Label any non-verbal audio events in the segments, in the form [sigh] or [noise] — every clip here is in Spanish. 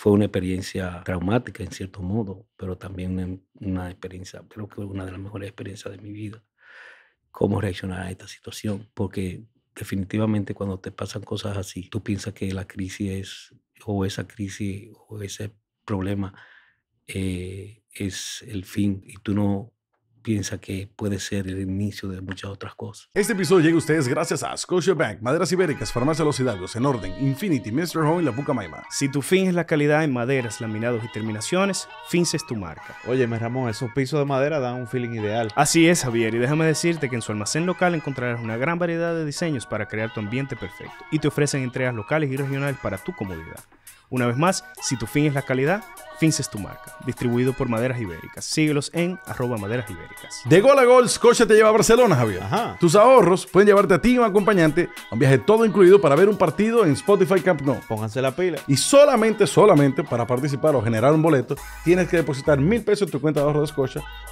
fue una experiencia traumática en cierto modo, pero también una, experiencia, creo que una de las mejores experiencias de mi vida, cómo reaccionar a esta situación, porque definitivamente cuando te pasan cosas así, tú piensas que la crisis es, o esa crisis, o ese problema eh, es el fin, y tú no piensa que puede ser el inicio de muchas otras cosas. Este episodio llega a ustedes gracias a Scotia Bank, Maderas Ibéricas, Farmacia Los Hidalgos, En Orden, Infinity, Mr. Home y La Pucamaima. Si tu fin es la calidad en maderas, laminados y terminaciones, Fins es tu marca. Oye, me Ramón, esos pisos de madera dan un feeling ideal. Así es, Javier, y déjame decirte que en su almacén local encontrarás una gran variedad de diseños para crear tu ambiente perfecto y te ofrecen entregas locales y regionales para tu comodidad. Una vez más, si tu fin es la calidad, Finces tu marca, distribuido por Maderas Ibéricas. Síguelos en arroba Maderas Ibéricas. De gol a gol, Scotia te lleva a Barcelona, Javier. Ajá. Tus ahorros pueden llevarte a ti y un acompañante a un viaje todo incluido para ver un partido en Spotify Camp No. Pónganse la pila. Y solamente, solamente para participar o generar un boleto, tienes que depositar mil pesos en tu cuenta de ahorro de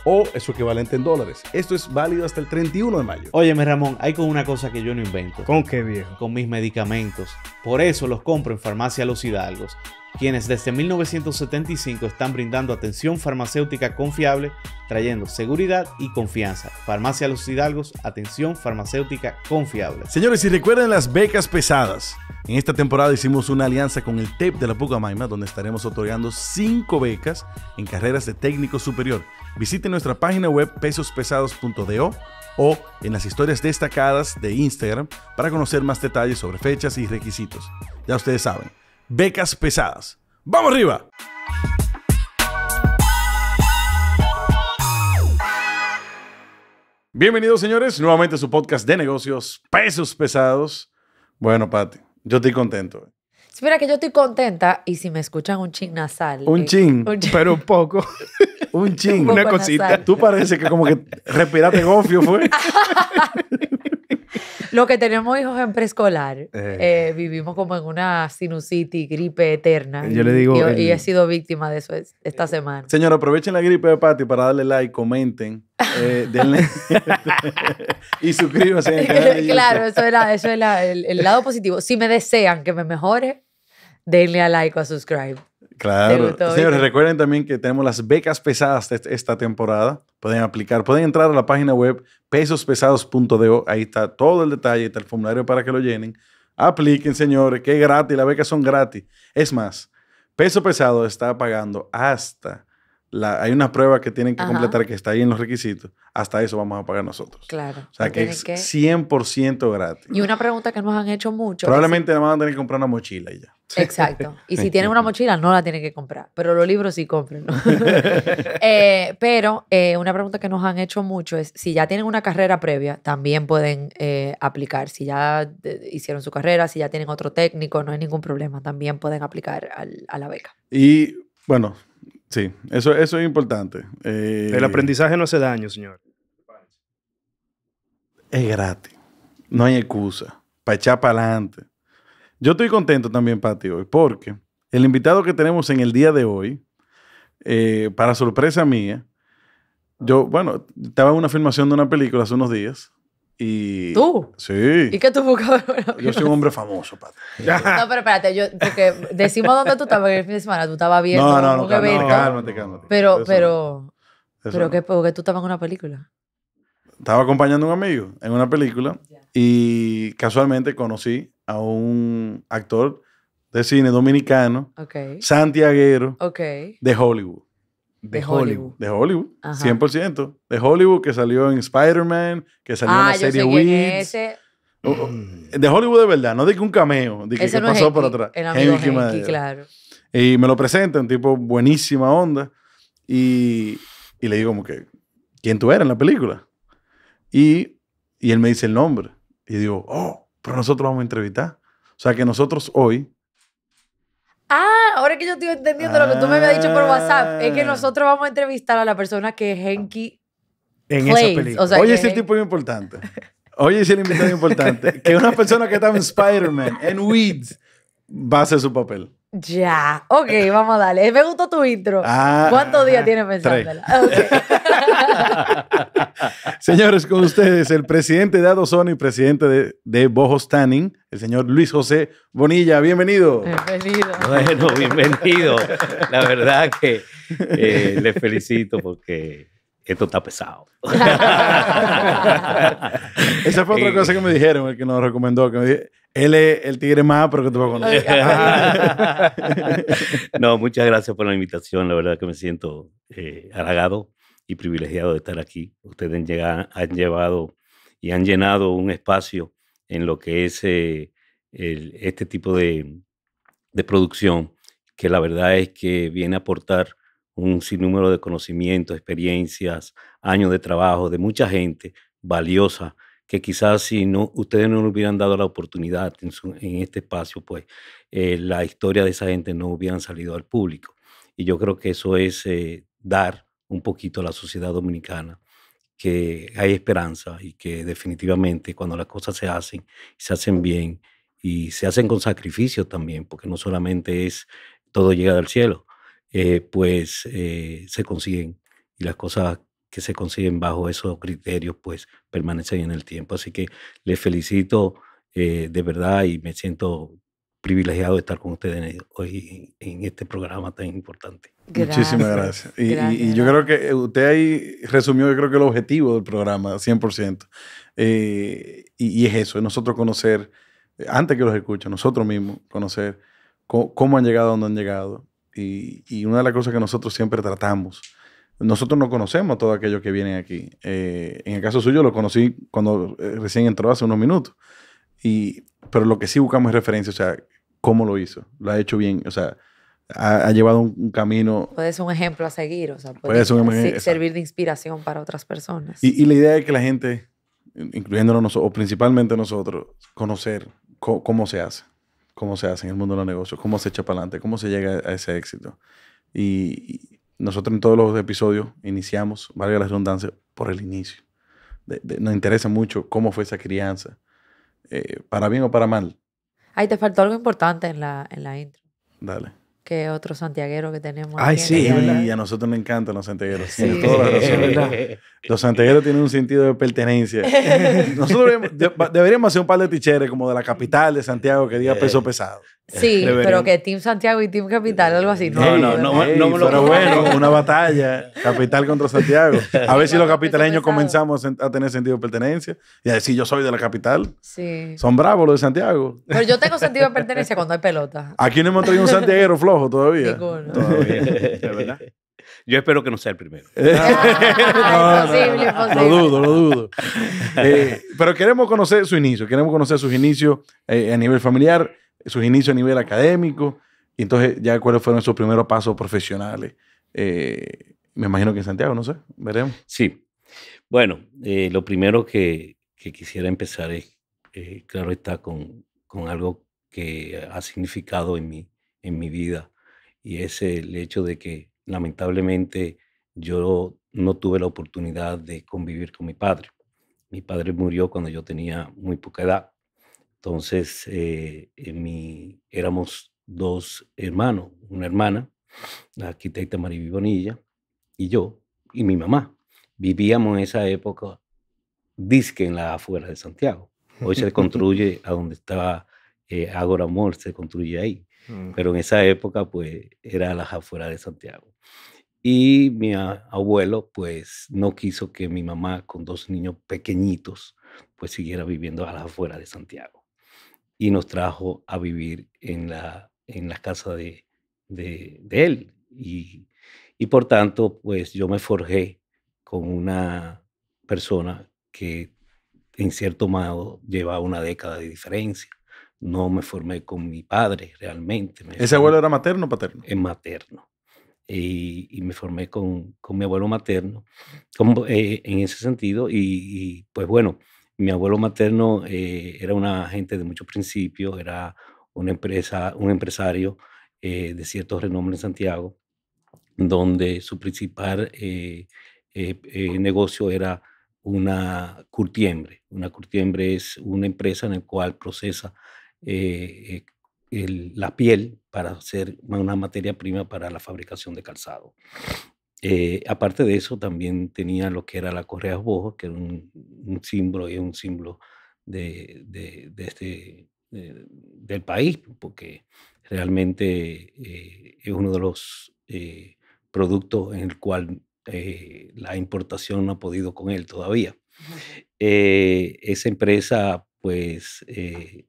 o su equivalente en dólares. Esto es válido hasta el 31 de mayo. Óyeme, Ramón, hay con una cosa que yo no invento. ¿Con qué, viejo? Con mis medicamentos. Por eso los compro en Farmacia Los Hidalgos quienes desde 1975 están brindando atención farmacéutica confiable, trayendo seguridad y confianza. Farmacia Los Hidalgos, atención farmacéutica confiable. Señores, y recuerden las becas pesadas, en esta temporada hicimos una alianza con el TEP de la Pucamaima, donde estaremos otorgando 5 becas en carreras de técnico superior. Visite nuestra página web pesospesados.do o en las historias destacadas de Instagram para conocer más detalles sobre fechas y requisitos. Ya ustedes saben becas pesadas. ¡Vamos arriba! Bienvenidos señores, nuevamente a su podcast de negocios, pesos pesados. Bueno, Pati, yo estoy contento. Espera, que yo estoy contenta y si me escuchan un chin nasal. Un, eh, chin, pero [laughs] un poco. un chin, una cosita. Tú parece que como que respiraste gofio, fue. [laughs] Lo que tenemos hijos en preescolar, eh. Eh, vivimos como en una sinusitis, gripe eterna. Yo le digo. Y, he sido víctima de eso esta eh, semana. Señor aprovechen la gripe de Patti para darle like, comenten, [laughs] denle. y suscríbanse. claro, eso es, el, el lado positivo. Si me desean que me mejore, denle a like o a subscribe. Claro. Señores, recuerden también que tenemos las becas pesadas esta temporada. Pueden aplicar, pueden entrar a la página web pesospesados.de, Ahí está todo el detalle, está el formulario para que lo llenen. Apliquen, señores, que es gratis, las becas son gratis. Es más, Peso Pesado está pagando hasta hay una prueba que tienen que completar que está ahí en los requisitos, hasta eso vamos a pagar nosotros. Claro. O sea que es 100% gratis. Y una pregunta que nos han hecho mucho. Probablemente si... van a tener que comprar una mochila ya. Exacto. Y si tienen una mochila, no la tienen que comprar, pero los libros sí compren. ¿no? [laughs] Eh, pero eh, una pregunta que nos han hecho mucho es, si ya tienen una carrera previa, también pueden eh, aplicar. Si ya hicieron su carrera, si ya tienen otro técnico, no hay ningún problema, también pueden aplicar al, a la beca. Y bueno, Sí, eso, eso es importante. Eh, el aprendizaje no hace daño, señor. Es gratis. No hay excusa. Para echar para adelante. Yo estoy contento también, Pati, hoy, porque el invitado que tenemos en el día de hoy, eh, para sorpresa mía, yo, bueno, estaba en una filmación de una película hace unos días y, ¿Tú? Sí. ¿Y qué tú buscabas? [laughs] yo soy un hombre famoso, padre. no, pero espérate, yo, porque decimos dónde tú estabas el fin de semana, tú estabas viendo. No, no, no, cálmate, no, cálmate, cálmate. Pero, pero, pero no. que, porque tú estabas en una película. Estaba acompañando a un amigo en una película y casualmente conocí a un actor de cine dominicano, okay. santiaguero, okay. de Hollywood. De, Hollywood. De Hollywood, 100%. De Hollywood, que salió en Spider-Man, que salió en la ah, serie Weeds. Mm. De Hollywood de verdad, no de que un cameo, de que, pasó por atrás. El amigo claro. Y me lo presenta, un tipo buenísima onda. Y, y le digo como que, ¿quién tú eres en la película? Y, y él me dice el nombre. Y digo, oh, pero nosotros vamos a entrevistar. O sea que nosotros hoy Ah, ahora que yo estoy entendiendo lo que tú me habías dicho por WhatsApp, es que ah. nosotros vamos a entrevistar a la persona que Henky en esa película. Oye, es el tipo es importante. Oye, ese invitado es importante. que una persona que está en Spider-Man, en Weeds, va a hacer su papel. Ya, ok, vamos a darle. Me gustó tu intro. Ah. ¿Cuántos días tienes pensándola? Ah, [laughs] Señores, con ustedes, el presidente de AdoZone y presidente de, de, Stanning, el señor Luis José Bonilla. Bienvenido. Bienvenido. Bueno, bienvenido. La verdad que eh, les felicito porque esto está pesado. [laughs] Esa fue otra [laughs] cosa que me dijeron, el que nos recomendó, que me dijeron él es el tigre más pero que te va a conocer. no, muchas gracias por la invitación. La verdad que me siento eh, halagado y privilegiado de estar aquí. Ustedes han, han, llevado y han llenado un espacio en lo que es eh, este tipo de, de producción, que la verdad es que viene a aportar un sinnúmero de conocimientos, experiencias, años de trabajo de mucha gente valiosa que quizás si no, ustedes no le hubieran dado la oportunidad en, este espacio, pues eh, la historia de esa gente no hubieran salido al público. Y yo creo que eso es eh, dar un poquito a la sociedad dominicana que hay esperanza y que definitivamente cuando las cosas se hacen, se hacen bien y se hacen con sacrificio también, porque no solamente es todo llega al cielo, eh, pues se consiguen y las cosas que se consiguen bajo esos criterios, pues permanecen en el tiempo. Así que les felicito eh, de verdad y me siento privilegiado de estar con ustedes e, hoy en este programa tan importante. Muchísimas gracias. Y, yo creo que eh, usted ahí resumió, yo creo que el objetivo del programa, 100%. Eh, y, es eso, es nosotros conocer, antes que los escuchen, nosotros mismos conocer cómo, han llegado dónde han llegado. Y, y, una de las cosas que nosotros siempre tratamos nosotros no conocemos a aquello que viene aquí. Eh, en el caso suyo lo conocí cuando eh, recién entró hace unos minutos. Y, pero lo que sí buscamos es referencia, o sea, cómo lo hizo. Lo ha hecho bien, o sea, ha, ha llevado un, camino. Puede ser un ejemplo a seguir, o sea, puede, servir de inspiración para otras personas. Y, y, la idea es que la gente, incluyéndonos nosotros, o principalmente nosotros, conocer cómo se hace, cómo se hace en el mundo de los negocios, cómo se echa para adelante, cómo se llega a ese éxito. y nosotros en todos los episodios iniciamos, valga la redundancia, por el inicio. nos interesa mucho cómo fue esa crianza, eh, para bien o para mal. Ahí te faltó algo importante en la, intro. Dale. Que otro santiaguero que tenemos. Ay, sí. Y a nosotros nos encantan los santiagueros. los santiagueros tienen un sentido de pertenencia. [laughs] Nosotros deberíamos hacer un par de ticheres como de la capital de Santiago que diga peso pesado. Sí, pero que Team Santiago y Team Capital, algo así. No, no, no, me lo Pero bueno, una batalla, Capital contra Santiago. A ver si los capitaleños comenzamos a tener sentido de pertenencia y a decir yo soy de la capital. Sí. Son bravos los de Santiago. Pero yo tengo sentido de pertenencia cuando hay pelota. Aquí no hemos traído un santiaguero flojo todavía. Todavía, [laughs] verdad. Yo espero que no sea el primero. [laughs] no, no, imposible, no, Lo dudo, lo dudo. Eh, pero queremos conocer su inicio, queremos conocer sus inicios eh, a nivel familiar sus inicios a nivel académico, y entonces ya cuáles fueron sus primeros pasos profesionales. Eh, me imagino que en Santiago, no sé, veremos. Sí. Bueno, eh, lo primero que, quisiera empezar es, eh, claro está, con, con, algo que ha significado en mi, en mi vida, y es el hecho de que lamentablemente yo no tuve la oportunidad de convivir con mi padre. Mi padre murió cuando yo tenía muy poca edad. Entonces, eh, éramos dos hermanos, una hermana, la arquitecta Mariby Bonilla, y yo, y mi mamá. Vivíamos en esa época, disque en la afuera de Santiago. Hoy se [laughs] construye a donde estaba eh, Agora se construye ahí. Pero en esa época, pues, era las afueras de Santiago. Y mi abuelo, pues, no quiso que mi mamá, con dos niños pequeñitos, pues, siguiera viviendo a las afueras de Santiago y nos trajo a vivir en la, en la casa de, de, él. Y, y, por tanto, pues yo me forjé con una persona que en cierto modo lleva una década de diferencia. No me formé con mi padre realmente. ¿Ese abuelo era materno o paterno? Es materno. Y, y, me formé con, con mi abuelo materno como eh, en ese sentido. Y, y pues bueno, mi abuelo materno eh, era una gente de mucho principio, era una empresa, un empresario eh, de cierto renombre en Santiago, donde su principal eh, negocio era una curtiembre. Una curtiembre es una empresa en la cual procesa la piel para hacer una materia prima para la fabricación de calzado. Eh, aparte de eso, también tenía lo que era la correa bojo, que era un, símbolo y un símbolo de, este, del país, porque realmente eh, es uno de los eh, productos en el cual la importación no ha podido con él todavía. esa empresa, pues,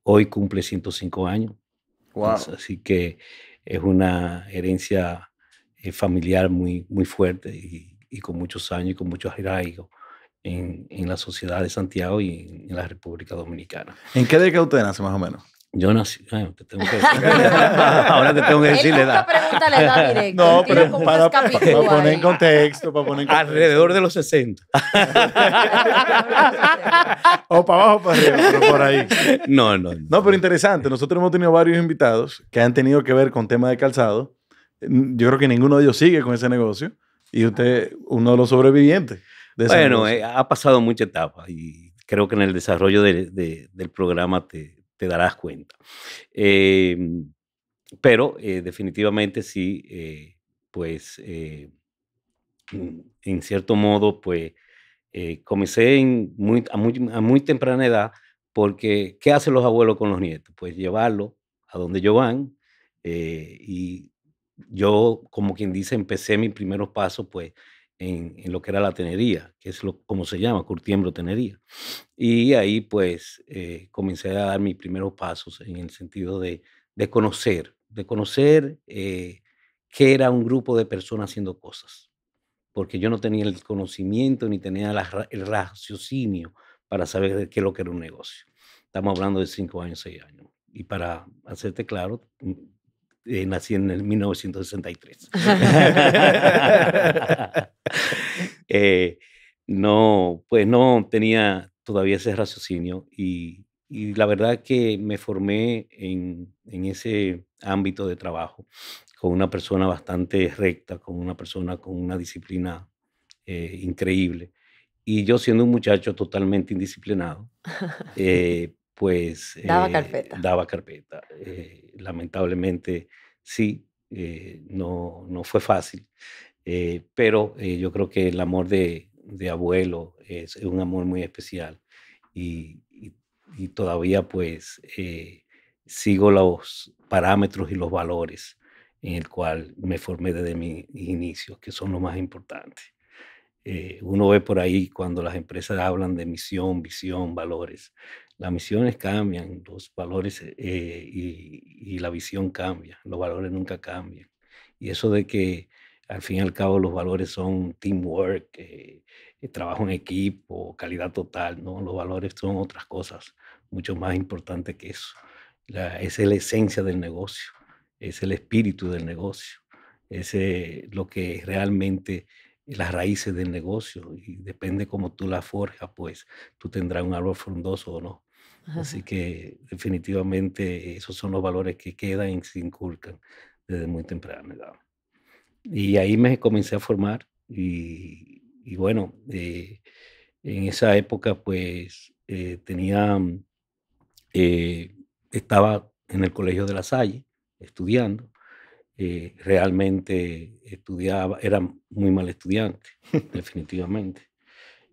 hoy cumple 105 años. así que es una herencia eh, familiar muy, muy fuerte y, con muchos años y con muchos arraigo en, la sociedad de Santiago y en, la República Dominicana. ¿En qué década usted nace más o menos? Yo nací, [laughs] ahora te tengo que decir la edad. no, pero para, poner en contexto, para poner en Alrededor de los 60. [laughs] o para abajo, para arriba, pero por ahí. No, no, no. No, pero interesante. Nosotros hemos tenido varios invitados que han tenido que ver con temas de calzado yo creo que ninguno de ellos sigue con ese negocio y usted uno de los sobrevivientes. De bueno, eh, ha pasado mucha etapa y creo que en el desarrollo del programa te, darás cuenta. Em, pero eh, definitivamente sí, eh, pues en cierto modo, pues comencé en muy, a, muy, a muy temprana edad porque ¿qué hacen los abuelos con los nietos? Pues llevarlo a donde ellos van y yo, como quien dice, empecé mis primeros pasos, pues, en, lo que era la tenería, que es lo, como se llama, curtiembro tenería. Y ahí, pues, eh, comencé a dar mis primeros pasos en el sentido de, de conocer, de conocer eh, qué era un grupo de personas haciendo cosas. Porque yo no tenía el conocimiento ni tenía el raciocinio para saber de qué lo que era un negocio. Estamos hablando de cinco años, seis años. Y para hacerte claro, mm, eh, nací en el 1963. [laughs] [laughs] Eh, no, pues no tenía todavía ese raciocinio y, la verdad que me formé en, ese ámbito de trabajo con una persona bastante recta, con una persona con una disciplina eh, increíble. Y yo siendo un muchacho totalmente indisciplinado, [laughs] pues... Daba eh, carpeta. Daba carpeta. Eh, lamentablemente, sí, eh, no, no fue fácil, pero yo creo que el amor de, de abuelo es, un amor muy especial y, todavía pues sigo los parámetros y los valores en el cual me formé desde mis inicios, que son los más importantes. uno ve por ahí cuando las empresas hablan de misión, visión, valores las misiones cambian, los valores eh, eh, y, la visión cambia, los valores nunca cambian. Y eso de que al fin y al cabo los valores son teamwork, eh, trabajo en equipo, calidad total, ¿no? los valores son otras cosas, mucho más importante que eso. es la esencia del negocio, es el espíritu del negocio, es lo que realmente las raíces del negocio y depende cómo tú la forjas, pues tú tendrás un árbol frondoso o no. Así que definitivamente esos son los valores que quedan y se inculcan desde muy temprana edad. Y ahí me comencé a formar y, bueno, eh, en esa época pues eh, tenía, mm, eh, estaba en el Colegio de la Salle estudiando. realmente estudiaba, era muy mal estudiante, [laughs] definitivamente.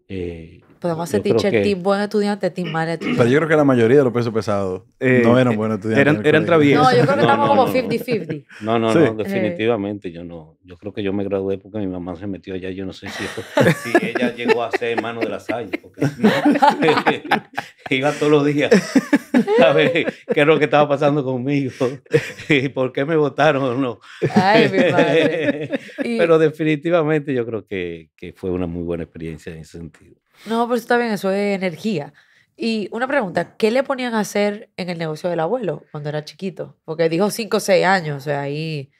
Eh, Podemos hacer teacher team, buen estudiante, team mal estudiante. Pero yo creo que la mayoría de los pesos pesados eh, no eran buenos estudiantes. Eran, traviesos. No, yo creo que estamos como 50-50. No, no, no, eh. definitivamente yo no. Yo creo que yo me gradué porque mi mamá se metió allá. Yo no sé si, [laughs] ella llegó a ser hermano de la Salle. Porque, no, [laughs] iba todos los días. [laughs] a ver qué es lo que estaba pasando conmigo [laughs] y por qué me votaron o no. Ay, mi [laughs] padre. Pero definitivamente yo creo que, que fue una muy buena experiencia en ese sentido. No, pero está bien, eso es energía. Y una pregunta, ¿qué le ponían a hacer en el negocio del abuelo cuando era chiquito? Porque dijo 5 o 6 años, o sea, ahí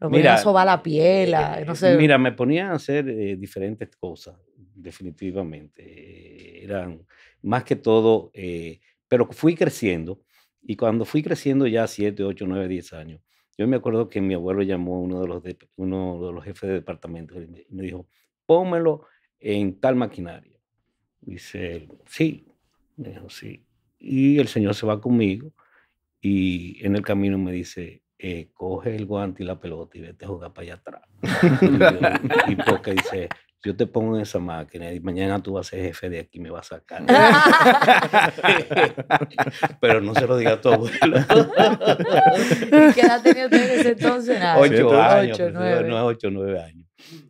lo mira, a sobar la piel, a, eh, no sé. Mira, me ponían a hacer eh, diferentes cosas, definitivamente. Eh, eran más que todo pero fui creciendo y cuando fui creciendo ya 7, 8, 9, 10 años, yo me acuerdo que mi abuelo llamó a uno de los, uno de los jefes de departamento y me dijo, pómelo en tal maquinaria. Dice, sí, me dijo, sí. Y el Señor se va conmigo y en el camino me dice, eh, coge el guante y la pelota y vete a jugar para allá atrás. [laughs] y, y porque dice, yo te pongo en esa máquina y mañana tú vas a ser jefe de aquí, me vas a sacar. [laughs] Pero no se lo diga a tu abuelo. ¿Qué edad tenías tú en entonces? Ocho, ah, años. no nueve. años.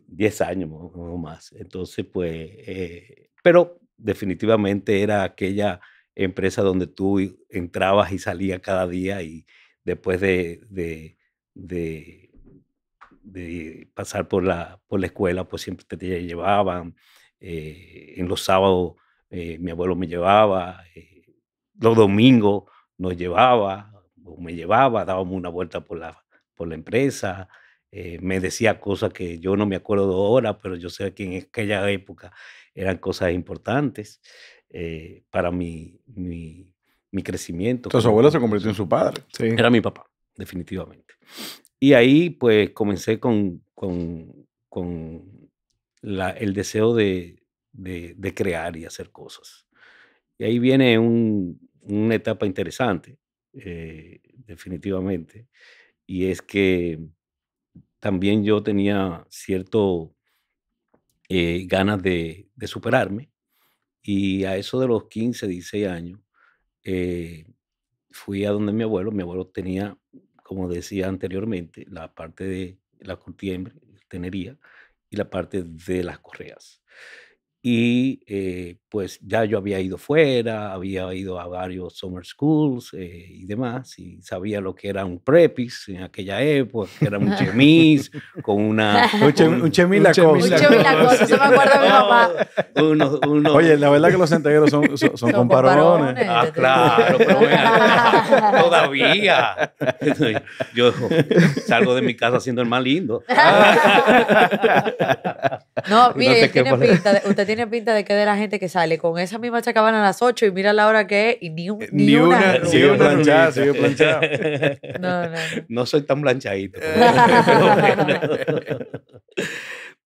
Diez años o más. Entonces, pues, eh, pero definitivamente era aquella empresa donde tú entrabas y salías cada día y después de de pasar por la, por la escuela, pues siempre te llevaban. Eh, en los sábados eh, mi abuelo me llevaba, eh, los domingos nos llevaba, o me llevaba, dábamos una vuelta por la, por la empresa, me decía cosas que yo no me acuerdo ahora, pero yo sé que en aquella época eran cosas importantes para mi, mi, mi crecimiento. Entonces su abuelo se convirtió en su padre. Sí. Era mi papá, definitivamente. Y ahí pues comencé con, el deseo de, crear y hacer cosas. Y ahí viene una etapa interesante, eh, definitivamente, y es que también yo tenía cierto eh, ganas de, superarme y a eso de los 15, 16 años eh, fui a donde mi abuelo, mi abuelo tenía como decía anteriormente, la parte de la curtiembre, tenería, y la parte de las correas y eh, pues ya yo había ido fuera, había ido a varios summer schools eh, y demás, y sabía lo que era un prepis en aquella época, que era un chemis con una... [laughs] un, la un, un chemilacoso. la cosa me acuerdo mi [laughs] papá. Oye, la verdad que los centegueros son, son, [laughs] comparones. Ah, claro, pero bueno, todavía. Yo salgo de mi casa siendo el más lindo. no, mire, tiene usted tiene pinta de que de la gente que sale con esa misma chacabana a las 8 y mira la hora que es y ni, una eh, ni, una. [laughs] No, no, no. soy tan planchadito. Eh. [laughs]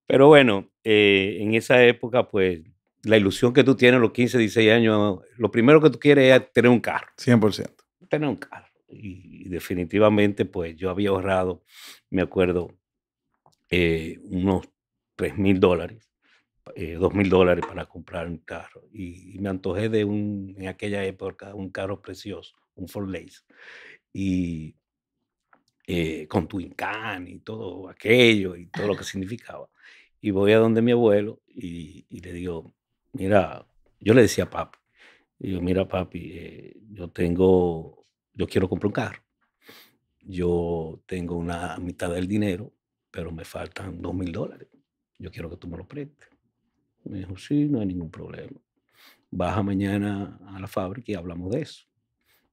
Pero bueno, eh, en esa época, pues, la ilusión que tú tienes a los 15, 16 años, lo primero que tú quieres es tener un carro. 100%. Tener un carro. Y, definitivamente, pues, yo había ahorrado, me acuerdo, unos 3 mil dólares eh, dos mil dólares para comprar un carro. Y, me antojé de un, en aquella época, un carro precioso, un Ford Lace. Y eh, con Twin Can y todo aquello y todo lo que significaba. Y voy a donde mi abuelo y, le digo, mira, yo le decía a papi, yo, mira papi, eh, yo tengo, yo quiero comprar un carro. Yo tengo una mitad del dinero, pero me faltan dos mil dólares. Yo quiero que tú me lo prestes. Me dijo, sí, no hay ningún problema. Baja mañana a la fábrica y hablamos de eso.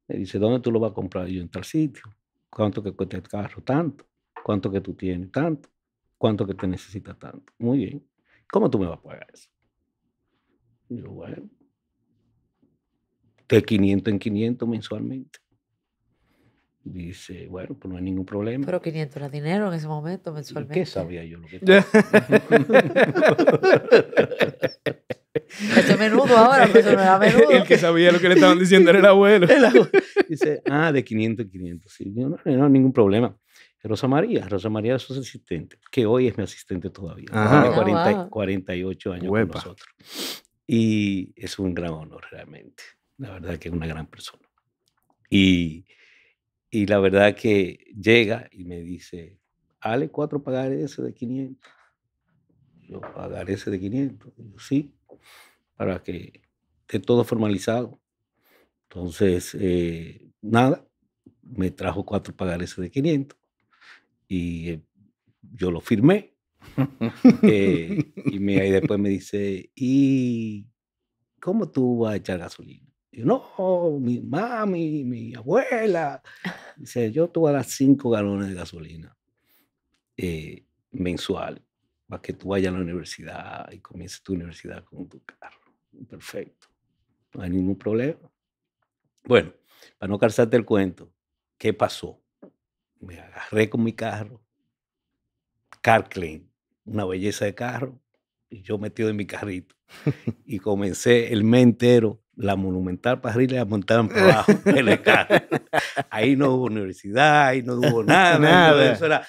Me dice, ¿dónde tú lo vas a comprar? yo en tal sitio. ¿Cuánto que cuesta el carro? Tanto. ¿Cuánto que tú tienes? Tanto. ¿Cuánto que te necesitas? Tanto. Muy bien. ¿Cómo tú me vas a pagar eso? yo, bueno, de 500 en 500 mensualmente. Dice, bueno, pues no hay ningún problema. Pero 500 era dinero en ese momento mensualmente. ¿Qué sabía yo lo que [laughs] tenía? Este menudo ahora, pues, eso era [laughs] menudo. El que sabía lo que le estaban diciendo era el abuelo. [laughs] El abuelo. Dice, ah, de 500 en 500. Sí, no, no, ningún problema. Rosa María, Rosa María es su asistente, que hoy es mi asistente todavía. Tiene 40, ah, 48 años Uepa. con nosotros. Y es un gran honor realmente. La verdad que es una gran persona. Y y la verdad que llega y me dice, Ale, cuatro pagarés de 500. Yo pagaré ese de 500. Yo, sí, para que esté todo formalizado. Entonces, eh, nada, me trajo cuatro pagarés de 500 y eh, yo lo firmé. Eh, y, me, y después me dice, ¿y cómo tú vas a echar gasolina? no, mi mami, mi abuela. Dice, yo te voy a dar cinco galones de gasolina eh, mensual para que tú vayas a la universidad y comiences tu universidad con tu carro. Perfecto. No hay ningún problema. Bueno, para no cansarte el cuento, ¿qué pasó? Me agarré con mi carro, car una belleza de carro, y yo metido en mi carrito. [laughs] y comencé el mes entero la monumental para arriba y la montaban para abajo [laughs] en el carro. Ahí no hubo universidad, ahí no hubo [laughs] nada, Eso era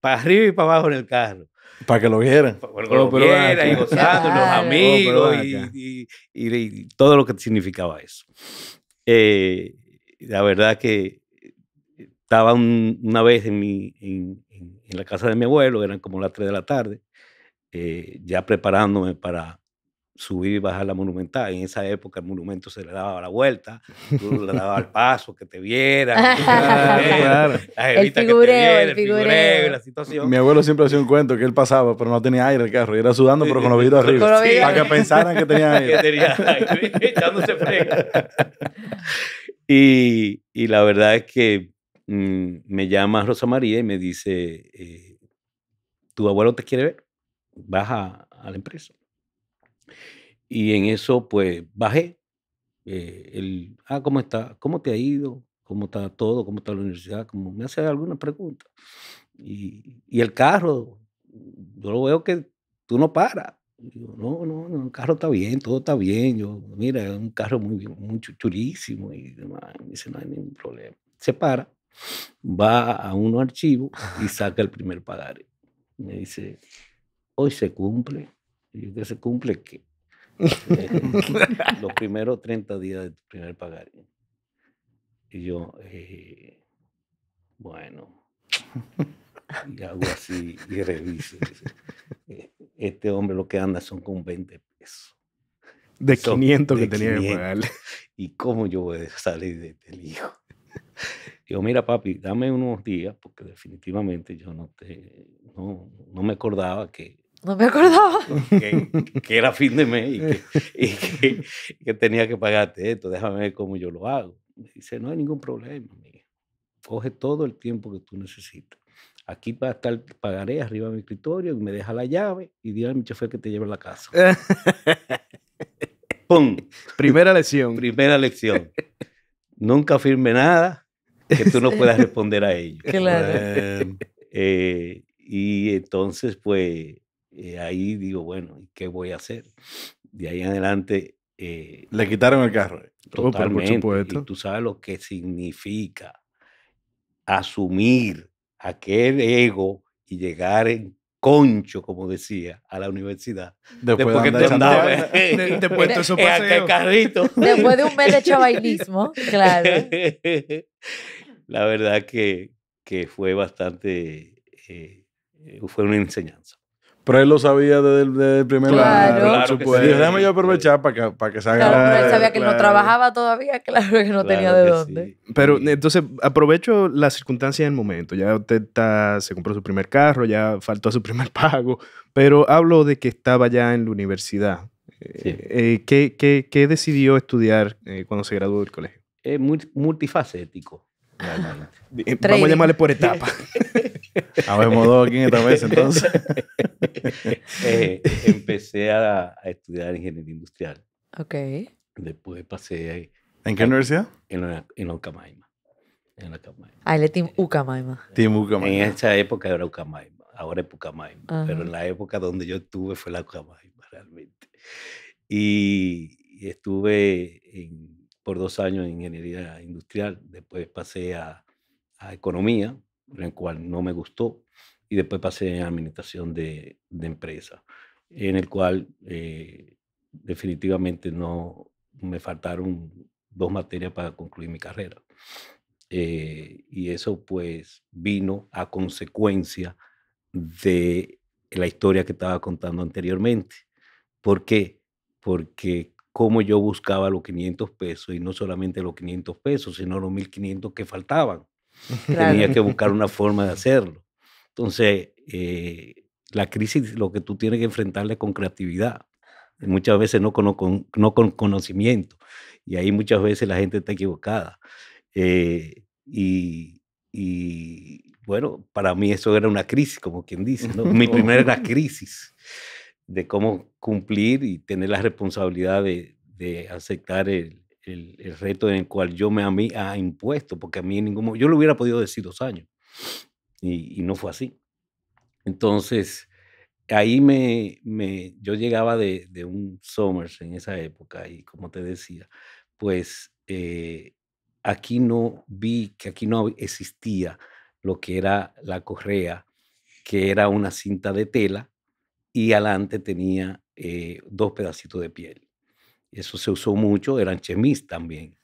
para arriba y para abajo en el carro. Para que lo vieran. Para que lo, y oh, gozando, los oh, amigos y, todo lo que significaba eso. Eh, la verdad que estaba una vez en, mi, la casa de mi abuelo, eran como las 3 de la tarde, eh, ya preparándome para subir y bajar la monumental. En esa época el monumento se le daba la vuelta, tú le [laughs] dabas el paso, que te vieran, el figureo, el, figureo, la situación. Mi abuelo siempre hacía un cuento que él pasaba, pero no tenía aire el carro, y era sudando, pero con los vidrios arriba, para que pensaran que tenía [laughs] aire. Y, y, la verdad es que mm, me llama Rosa María y me dice, eh, tu abuelo te quiere ver, vas a la empresa. Y en eso, pues, bajé. Eh, el, ah, ¿cómo está? ¿Cómo te ha ido? ¿Cómo está todo? ¿Cómo está la universidad? cómo me hace alguna pregunta Y, y, el carro, yo lo veo que tú no paras. no, no, el carro está bien, todo está bien. Yo, mira, es un carro muy, muy y demás. Me dice, no hay ningún problema. Se para, va a uno archivo y saca el primer pagaré. Me dice, hoy se cumple. Y yo, ¿qué se cumple? ¿Qué? [laughs] los primeros 30 días de tu primer pagar Y yo, eh, bueno, y hago así y reviso. E-, este hombre lo que anda son con 20 pesos. De 500 que tenía que pagarle. ¿Y cómo yo voy a salir de, del hijo? Digo, mira, papi, dame unos días, porque definitivamente yo no te, no, no me acordaba que no me acordaba. Que, era fin de mes y, que, tenía que pagarte esto. Déjame ver cómo yo lo hago. dice, no hay ningún problema, Coge todo el tiempo que tú necesitas. Aquí estar, pagaré arriba de mi escritorio y me deja la llave y dile a mi chofer que te lleve a la casa. [laughs] ¡Pum! Primera lección. Primera lección. Nunca firme nada que tú no puedas [laughs] responder a ello. Claro. Eh, y entonces, pues, eh, ahí digo, bueno, ¿y qué voy a hacer? De ahí en adelante... Eh, Le quitaron el carro. Eh. Oh, totalmente. y tú sabes lo que significa asumir aquel ego y llegar en concho, como decía, a la universidad. Después, de que te De, [laughs] después de carrito. [laughs] Después de un mes de chavailismo, claro. [laughs] La verdad que, que fue bastante, fue una enseñanza. Pero él lo sabía desde el, desde el primer claro. Claro que sí. déjame yo aprovechar para que, para que salga. Claro, pero él sabía que no trabajaba todavía, [laughs] claro que no tenía de dónde. Pero entonces aprovecho la circunstancia del momento. Ya usted se compró su primer carro, ya faltó a su primer [laughs] pago, pero hablo de que estaba ya en la universidad. Sí. Eh, eh, ¿qué, qué, qué, decidió estudiar eh, cuando se graduó del colegio? Es eh, multifacético. Vamos a llamarle por etapa. [laughs] [laughs] Habemos dos aquí en esta vez entonces. [laughs] Eh, empecé a, estudiar ingeniería industrial. Ok. Después pasé. ahí. ¿En qué universidad? En, la, en Ucamaima. En Ucamaima. Ah, el Team Ucamaima. Team Ucamaima. En esa época era Ucamaima. Ahora es Pucamaima. Pero en la época donde yo estuve fue la Ucamaima, realmente. Y, estuve por dos años en ingeniería industrial. Después pasé a economía en el cual no me gustó, y después pasé a administración de, empresa, en el cual eh, definitivamente no me faltaron dos materias para concluir mi carrera. Eh, y eso pues vino a consecuencia de la historia que estaba contando anteriormente. ¿Por qué? Porque como yo buscaba los 500 pesos y no solamente los 500 pesos, sino los 1500 que faltaban. [laughs] Tenía que buscar una forma de hacerlo. Entonces, eh, la crisis lo que tú tienes que enfrentarle con creatividad. muchas veces no con, no con conocimiento. Y ahí muchas veces la gente está equivocada. Eh, y, bueno, para mí eso era una crisis, como quien dice. Mi [laughs] primera crisis de cómo cumplir y tener la responsabilidad de aceptar el, el, reto en el cual yo me a mí ha impuesto, porque a mí en ningún momento, yo lo hubiera podido decir dos años y, no fue así. Entonces, ahí me, me yo llegaba de, un Summers en esa época y como te decía, pues eh, aquí no vi que aquí no existía lo que era la correa, que era una cinta de tela y adelante tenía eh, dos pedacitos de piel eso se usó mucho, eran chemis también.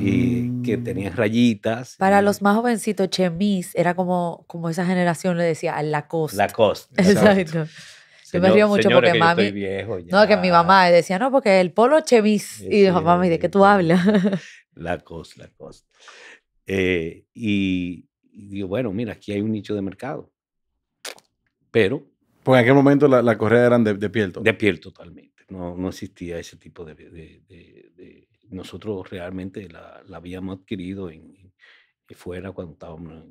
Y que tenían mm. rayitas. Para los más jovencitos, chemis era como, como esa generación le decía, la Lacoste. La [laughs] Exacto. yo me río mucho porque mami. no, que mi mamá decía, no, porque el polo chemis. y dijo, mami, ¿de qué tú hablas? [laughs] La Lacoste. la eh, y, digo, bueno, mira, aquí hay un nicho de mercado. Pero. Pues en aquel momento las la correas eran de, de piel. De piel totalmente no, no existía ese tipo de... nosotros realmente la, habíamos adquirido en, eh, fuera cuando estábamos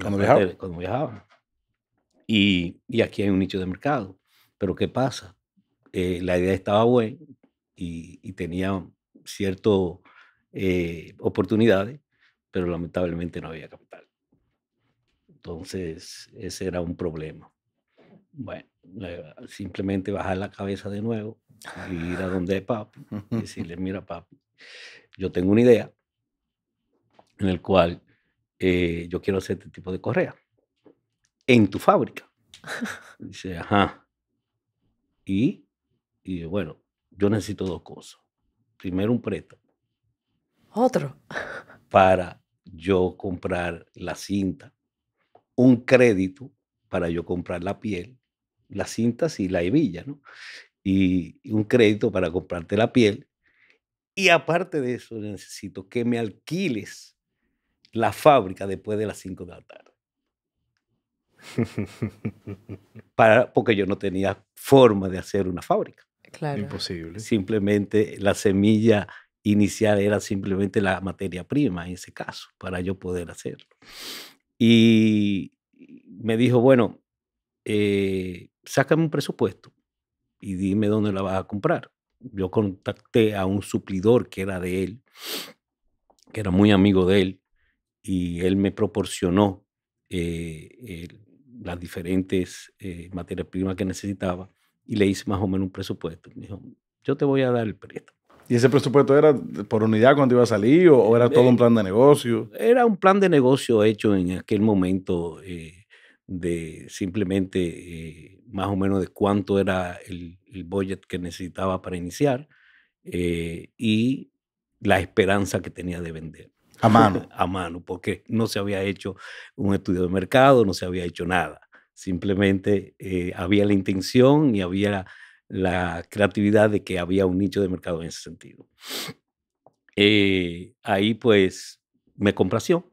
cuando, viajaba. Y, aquí hay un nicho de mercado. Pero ¿qué pasa? Eh, la idea estaba buena y, tenía ciertas eh, oportunidades, pero lamentablemente no había capital. Entonces, ese era un problema. Bueno, simplemente bajar la cabeza de nuevo y ir a donde papi y decirle, mira papi, yo tengo una idea en el cual eh, yo quiero hacer este tipo de correa en tu fábrica. Y dice, ajá. Y, y bueno, yo necesito dos cosas. Primero un préstamo. Otro. Para yo comprar la cinta, un crédito para yo comprar la piel las cintas y la hebilla, ¿no? Y un crédito para comprarte la piel. Y aparte de eso, necesito que me alquiles la fábrica después de las 5 de la tarde. Para, porque yo no tenía forma de hacer una fábrica. Claro. Imposible. Simplemente la semilla inicial era simplemente la materia prima en ese caso, para yo poder hacerlo. Y me dijo, bueno, eh, sácame un presupuesto y dime dónde la vas a comprar. Yo contacté a un suplidor que era de él, que era muy amigo de él, y él me proporcionó eh, las diferentes eh, materias primas que necesitaba y le hice más o menos un presupuesto. Me dijo, yo te voy a dar el proyecto. ¿Y ese presupuesto era por unidad cuando iba a salir o, o era todo un eh, plan de negocio? Era un plan de negocio hecho en aquel momento de simplemente más o menos de cuánto era el, el budget que necesitaba para iniciar eh, y la esperanza que tenía de vender. [laughs] A mano. A mano, porque no se había hecho un estudio de mercado, no se había hecho nada. Simplemente eh, había la intención y había la, creatividad de que había un nicho de mercado en ese sentido. Eh, ahí pues me complació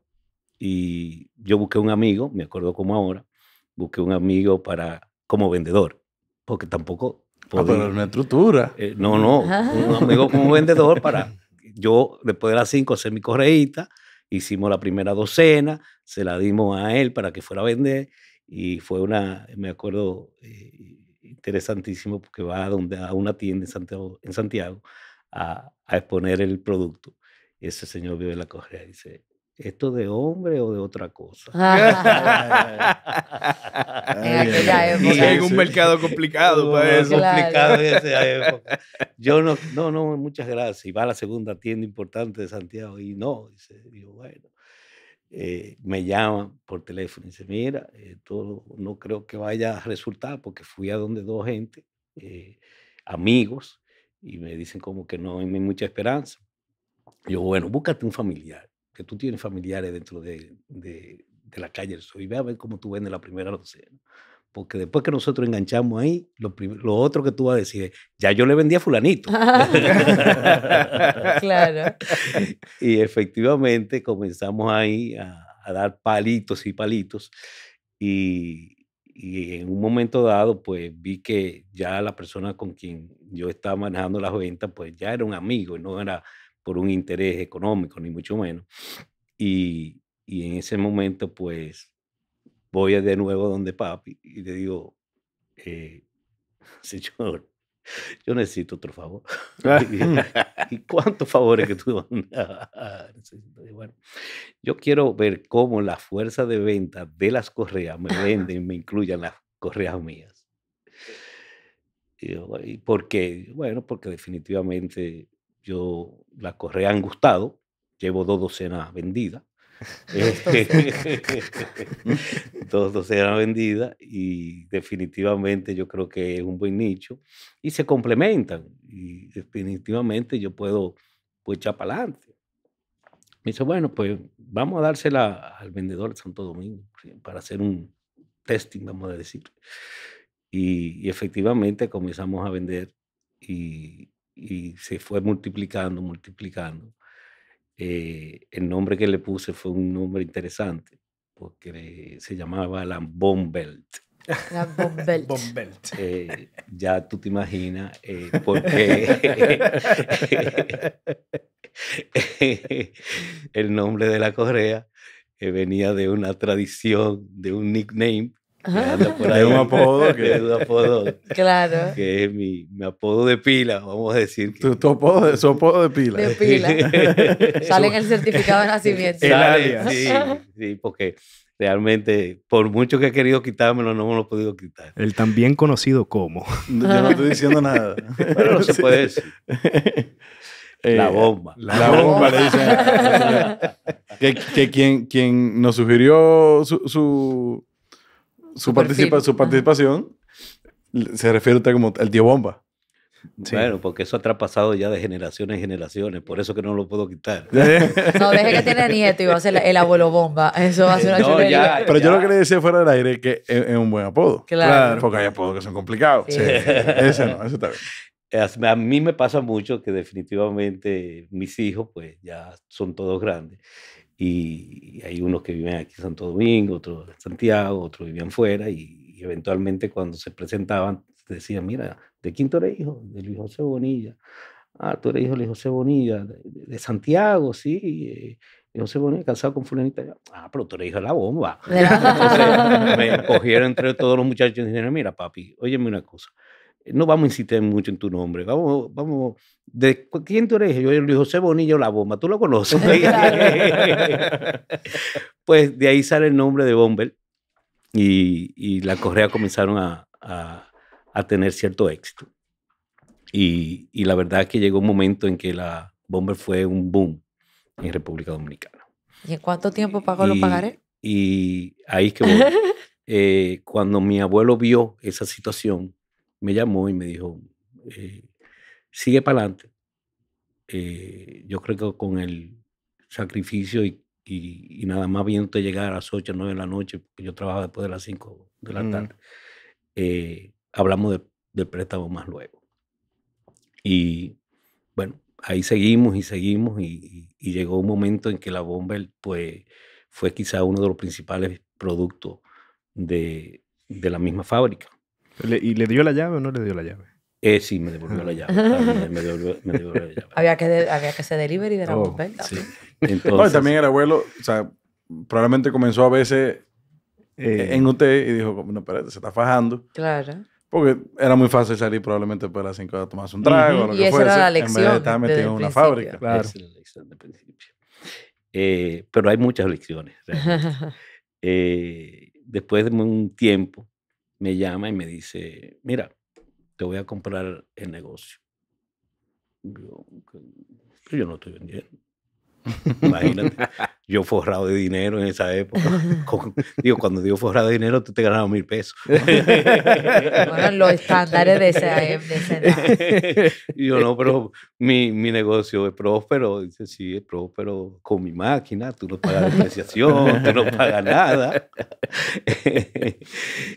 y yo busqué un amigo, me acuerdo como ahora, busqué un amigo para como vendedor, porque tampoco... ah, una estructura. Eh, no, no, un amigo como vendedor para yo, después de las 5, hice mi correíta, hicimos la primera docena, se la dimos a él para que fuera a vender y fue una, me acuerdo, eh, interesantísimo porque va a, donde, a una tienda en Santiago, a, exponer el producto. Y ese señor vive la correa y dice, esto de hombre o de otra cosa. [laughs] en Y hay un mercado complicado para eso. Complicado en esa época. Yo no, no, no, muchas gracias. Y va a la segunda tienda importante de Santiago y no, dice, digo, bueno. Eh, me llaman por teléfono y dice, mira, no creo que vaya a resultar porque fui a donde dos gente, eh, amigos, y me dicen como que no hay mucha esperanza. Yo, bueno, búscate un familiar tú tienes familiares dentro de, de, la calle del Sol y ve a ver cómo tú vendes la primera docena. Porque después que nosotros enganchamos ahí, lo, lo otro que tú vas a decir es, ya yo le vendí a fulanito. [laughs] claro. [laughs] Y efectivamente comenzamos ahí a, a dar palitos y palitos. Y, y en un momento dado, pues vi que ya la persona con quien yo estaba manejando las ventas, pues ya era un amigo y no era por un interés económico, ni mucho menos. Y, y en ese momento, pues, voy de nuevo donde papi y le digo, eh, [laughs] señor, yo necesito otro favor. [laughs] Ah. ¿Y cuántos favores que tú Bueno, yo quiero ver cómo la fuerza de venta de las correas me [laughs] venden, me incluyan las correas mías. ¿Y por qué? Bueno, porque definitivamente yo la han gustado, llevo dos docenas vendidas. [laughs] Este, [laughs] dos docenas vendidas y definitivamente yo creo que es un buen nicho y se complementan y definitivamente yo puedo pues, echar para adelante. Me dice, bueno, pues vamos a dársela al vendedor de Santo Domingo para hacer un testing, vamos a decir. y efectivamente comenzamos a vender y, y se fue multiplicando, multiplicando. Eh, el nombre que le puse fue un nombre interesante, porque se llamaba la Bombelt. La [laughs] eh, ya tú te imaginas eh, [laughs] por qué [laughs] el nombre de la correa eh, venía de una tradición, de un nickname hay un apodo que es un apodo. Que es mi, apodo de pila, vamos a decir. Tu, apodo, de, apodo de pila. De pila. [laughs] Sale en el certificado de nacimiento. Sí, sí, porque realmente, por mucho que he querido quitármelo, no me lo he podido quitar. El también conocido como. Yo no estoy diciendo nada. Pero no se puede decir. Eh, la bomba. La, bomba, le dicen. [laughs] que, quien, nos sugirió su su, participa, su participación se refiere usted como el tío Bomba. Sí. Bueno, porque eso ha traspasado ya de generaciones en generaciones, por eso que no lo puedo quitar. [laughs] Eh. no, deje que tiene nieto y va a ser el abuelo bomba. Eso va a ser una no, Pero yo lo que le decía fuera del aire que e, es, un buen apodo. Claro. Porque hay apodos que son complicados. Sí. no, eso está A mí me pasa mucho que definitivamente mis hijos, pues ya son todos grandes y hay unos que viven aquí en Santo Domingo, otros en Santiago, otros vivían fuera y, eventualmente cuando se presentaban decían, mira, de quién tú eres hijo, de Luis José Bonilla. Ah, tú eres hijo de Luis José Bonilla, de, de Santiago, sí. Eh, Luis José Bonilla, casado con fulanita. Ah, pero tú eres hijo de la bomba. [laughs] me cogieron entre todos los muchachos y dijeron, mira, papi, óyeme una cosa no vamos a insistir mucho en tu nombre, vamos, vamos, ¿de quién tú eres? Yo, Luis José Bonillo La Bomba, tú lo conoces. [laughs] [laughs] pues de ahí sale el nombre de Bomber y, y la correa comenzaron a, a, tener cierto éxito. Y, y, la verdad es que llegó un momento en que la Bomber fue un boom en República Dominicana. ¿Y en cuánto tiempo pagó lo pagaré? Y ahí es que [laughs] eh, cuando mi abuelo vio esa situación, me llamó y me dijo, eh, sigue para adelante. Eh, yo creo que con el sacrificio y, nada más viéndote llegar a las 8, 9 de la noche, porque yo trabajaba después de las 5 de la mm. tarde, eh, hablamos de, del préstamo más luego. Y bueno, ahí seguimos y seguimos y, llegó un momento en que la bomba pues, fue quizá uno de los principales productos de la misma fábrica. ¿Y le dio la llave o no le dio la llave? Eh, sí, me devolvió la llave. Había que, había que hacer delivery de la oh, sí. también el abuelo, o sea, probablemente comenzó a veces eh, en UT y dijo, no, espérate, se está fajando. Claro. Porque era muy fácil salir probablemente para las 5 de tomarse un trago o lo y que esa Era la lección en de metido en una fábrica. Claro. la lección de principio. Eh, pero hay muchas lecciones. [laughs] Eh, después de un tiempo, me llama y me dice, mira, te voy a comprar el negocio. Yo, pues yo no estoy vendiendo. [laughs] Imagínate, yo forrado de dinero en esa época. [laughs] digo, cuando digo forrado de dinero, tú te ganabas mil pesos. [laughs] Bueno, los estándares de esa, e, edad. Yo no, pero mi, mi negocio es próspero. Dice, sí, es próspero con mi máquina. Tú no pagas depreciación, tú no pagas nada.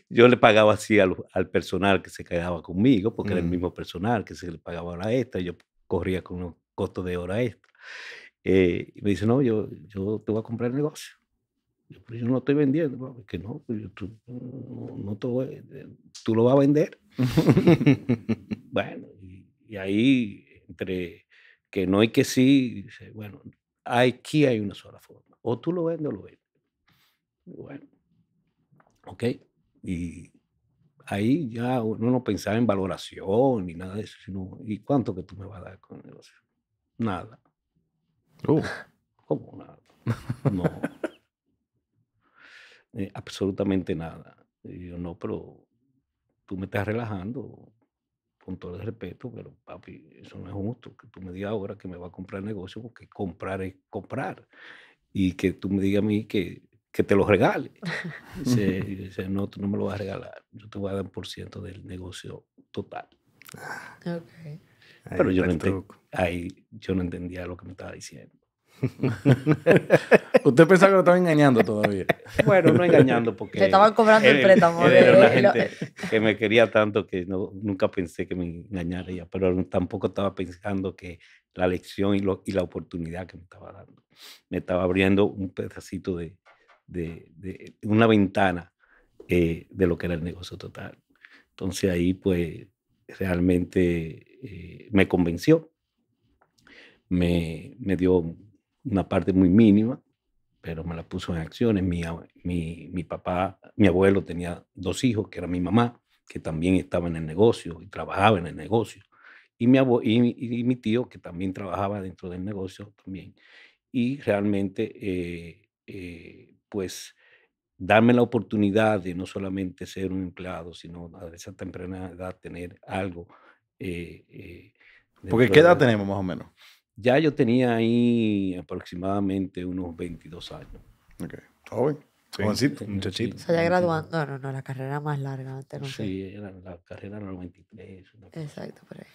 Yo le pagaba así al, personal que se quedaba conmigo, porque era el mm. mismo personal que se le pagaba la esta. Yo corría con unos costos de hora extra. Eh, y me dice, no, yo, yo te voy a comprar el negocio. Yo, pues, yo no lo estoy vendiendo. que no, pues, tú, no, eh, tú lo vas a vender. [laughs] bueno, y, ahí entre que no hay que sí, bueno, aquí hay una sola forma. O tú lo vendes o lo vendes. Bueno, ok. Y ahí ya uno no pensaba en valoración ni nada de eso, sino, ¿y cuánto que tú me vas a dar con el negocio? Nada. Uh. ¿Cómo nada? No. [laughs] Eh, absolutamente nada. yo, no, pero tú me estás relajando, con todo el respeto, pero papi, eso no es justo, que tú me digas ahora que me va a comprar el negocio, porque comprar es comprar. Y que tú me digas a mí que, te lo regale. [laughs] Dice, no, tú no me lo vas a regalar, yo te voy a dar un por ciento del negocio total. ok pero yo no, Ahí yo no entendía lo que me estaba diciendo. [laughs] Usted pensaba que me estaba engañando todavía. Bueno, no engañando [laughs] porque... Te estaban cobrando el préstamo. que me quería tanto que no, nunca pensé que me engañara ella. pero tampoco estaba pensando que la lección y, y la oportunidad que me estaba dando. Me estaba abriendo un pedacito de, una ventana eh, de lo que era el negocio total. Entonces ahí pues realmente eh, me convenció. Me, me, dio una parte muy mínima, pero me la puso en acciones. Mi, mi, papá, mi abuelo tenía dos hijos, que era mi mamá, que también estaba en el negocio y trabajaba en el negocio. Y mi, y, mi tío, que también trabajaba dentro del negocio también. Y realmente, eh, eh, pues, darme la oportunidad de no solamente ser un empleado, sino a esa temprana edad tener algo eh, eh Porque ¿qué edad tenemos más o menos? Ya yo tenía ahí aproximadamente unos 22 años. Ok, joven. muchachito. O sea, ya graduando, no, no, la carrera más larga Sí, la, carrera era 93. Exacto, por ahí.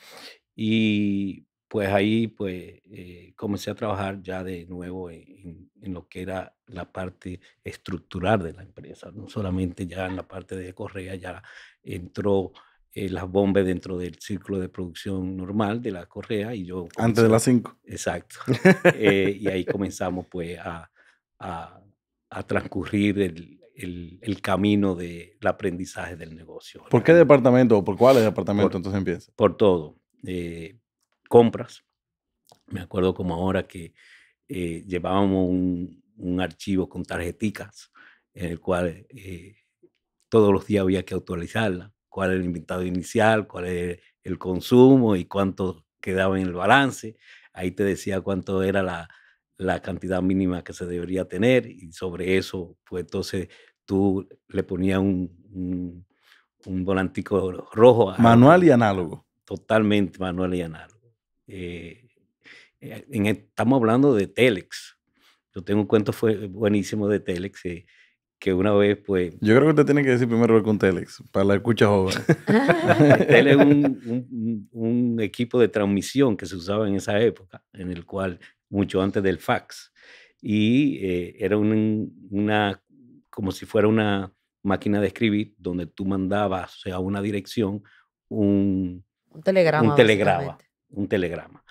Y pues ahí pues eh, comencé a trabajar ya de nuevo en, en, lo que era la parte estructural de la empresa, no solamente ya en la parte de correa, ya entró eh, las bombas dentro del círculo de producción normal de la correa y yo... Antes de las 5. Exacto. [laughs] Eh, y ahí comenzamos pues a, a, transcurrir el, el, camino del aprendizaje del negocio. ¿Por qué departamento o por cuál departamento entonces empieza? Por todo. Eh, compras. Me acuerdo como ahora que llevábamos un, un, archivo con tarjeticas en el cual todos los días había que actualizarla cuál era el invitado inicial, cuál es el consumo y cuánto quedaba en el balance. Ahí te decía cuánto era la, la cantidad mínima que se debería tener y sobre eso, pues entonces tú le ponías un, un, volantico rojo. Manual y análogo. Totalmente manual y análogo. Eh, eh, en, e, estamos hablando de Telex. Yo tengo un cuento fue buenísimo de Telex. Eh, que una vez, pues... Yo creo que usted tiene que decir primero con Telex, para la escucha joven. Telex [laughs] es [laughs] un, un, equipo de transmisión que se usaba en esa época, en el cual, mucho antes del fax, y eh, era un, una, como si fuera una máquina de escribir, donde tú mandabas o a sea, una dirección un, telegrama. Un telegrama, un telegrama.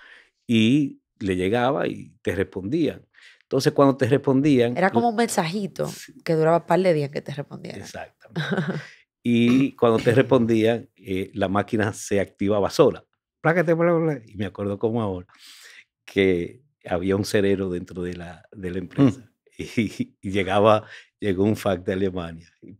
Y le llegaba y te respondían. Entonces, cuando te respondían... Era como un mensajito que duraba un par de días que te respondían. Exactamente. y cuando te respondían, eh, la máquina se activaba sola. Y me acuerdo como ahora que había un cerero dentro de la, de la mm. empresa. [laughs] Y, llegaba, llegó un fax de Alemania. Y,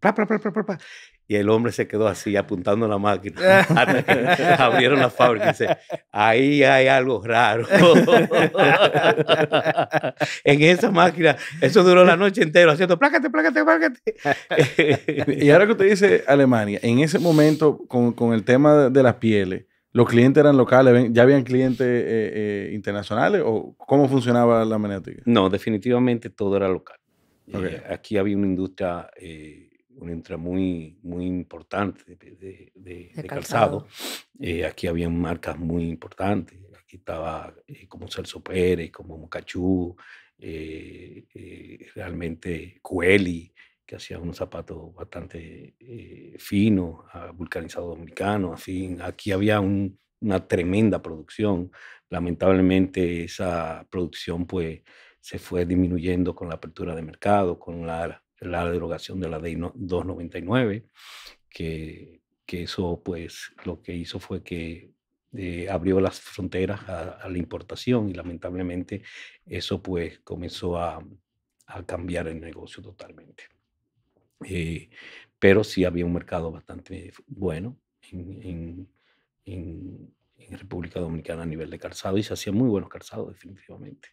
y el hombre se quedó así, apuntando a la máquina, [laughs] abrieron la fábrica. dice, ahí hay algo raro. [laughs] en esa máquina, eso duró la noche entera, haciendo plácate, plácate, plácate. [laughs] y ahora que usted dice Alemania, en ese momento, con, el tema de las pieles, ¿Los clientes eran locales? ¿Ya habían clientes eh, eh, internacionales? ¿O cómo funcionaba la maniática? No, definitivamente todo era local. Eh, aquí había una industria una entrada muy, muy importante de, calzado. Eh, aquí había marcas muy importantes. Aquí estaba eh, como Celso Pérez, como Mocachú, eh, realmente Coeli, que hacía unos zapatos bastante finos, ah, vulcanizado dominicano, así. Aquí había una tremenda producción. Lamentablemente esa producción pues se fue disminuyendo con la apertura de mercado, con la la derogación de la ley 299, que, que eso pues lo que hizo fue que eh, abrió las fronteras a, la importación y lamentablemente eso pues comenzó a, cambiar el negocio totalmente. Eh, pero sí había un mercado bastante bueno en, en República Dominicana a nivel de calzado y se hacían muy buenos calzados definitivamente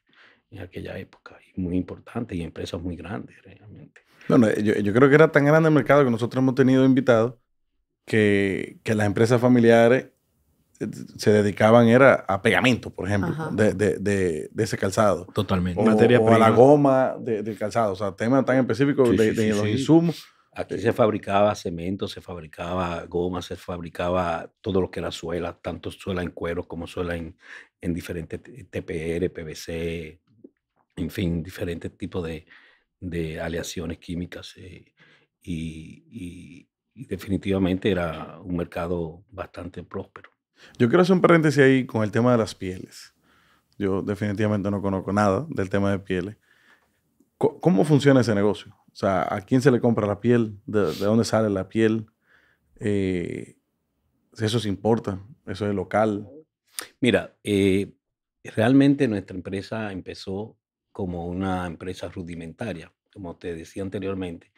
en aquella época, y muy importante, y empresas muy grandes realmente. Bueno, yo, creo que era tan grande el mercado que nosotros hemos tenido invitados que, que las empresas familiares eh, se dedicaban era a pegamento, por ejemplo, de, de, de, ese calzado. Totalmente. O, Materia a la goma del calzado. O sea, temas tan específicos de, los insumos. Aquí se fabricaba cemento, se fabricaba goma, se fabricaba todo lo que era suela, tanto suela en cuero como suela en, en diferentes TPR, PVC, en fin, diferentes tipos de, de aleaciones químicas. Eh, y, definitivamente era un mercado bastante próspero. Yo quiero hacer un paréntesis ahí con el tema de las pieles. Yo definitivamente no conozco nada del tema de pieles. ¿Cómo funciona ese negocio? O sea, ¿a quién se le compra la piel? ¿De, dónde sale la piel? Eh, ¿Eso se importa? ¿Eso es local? Mira, eh, realmente nuestra empresa empezó como una empresa rudimentaria. Como te decía anteriormente,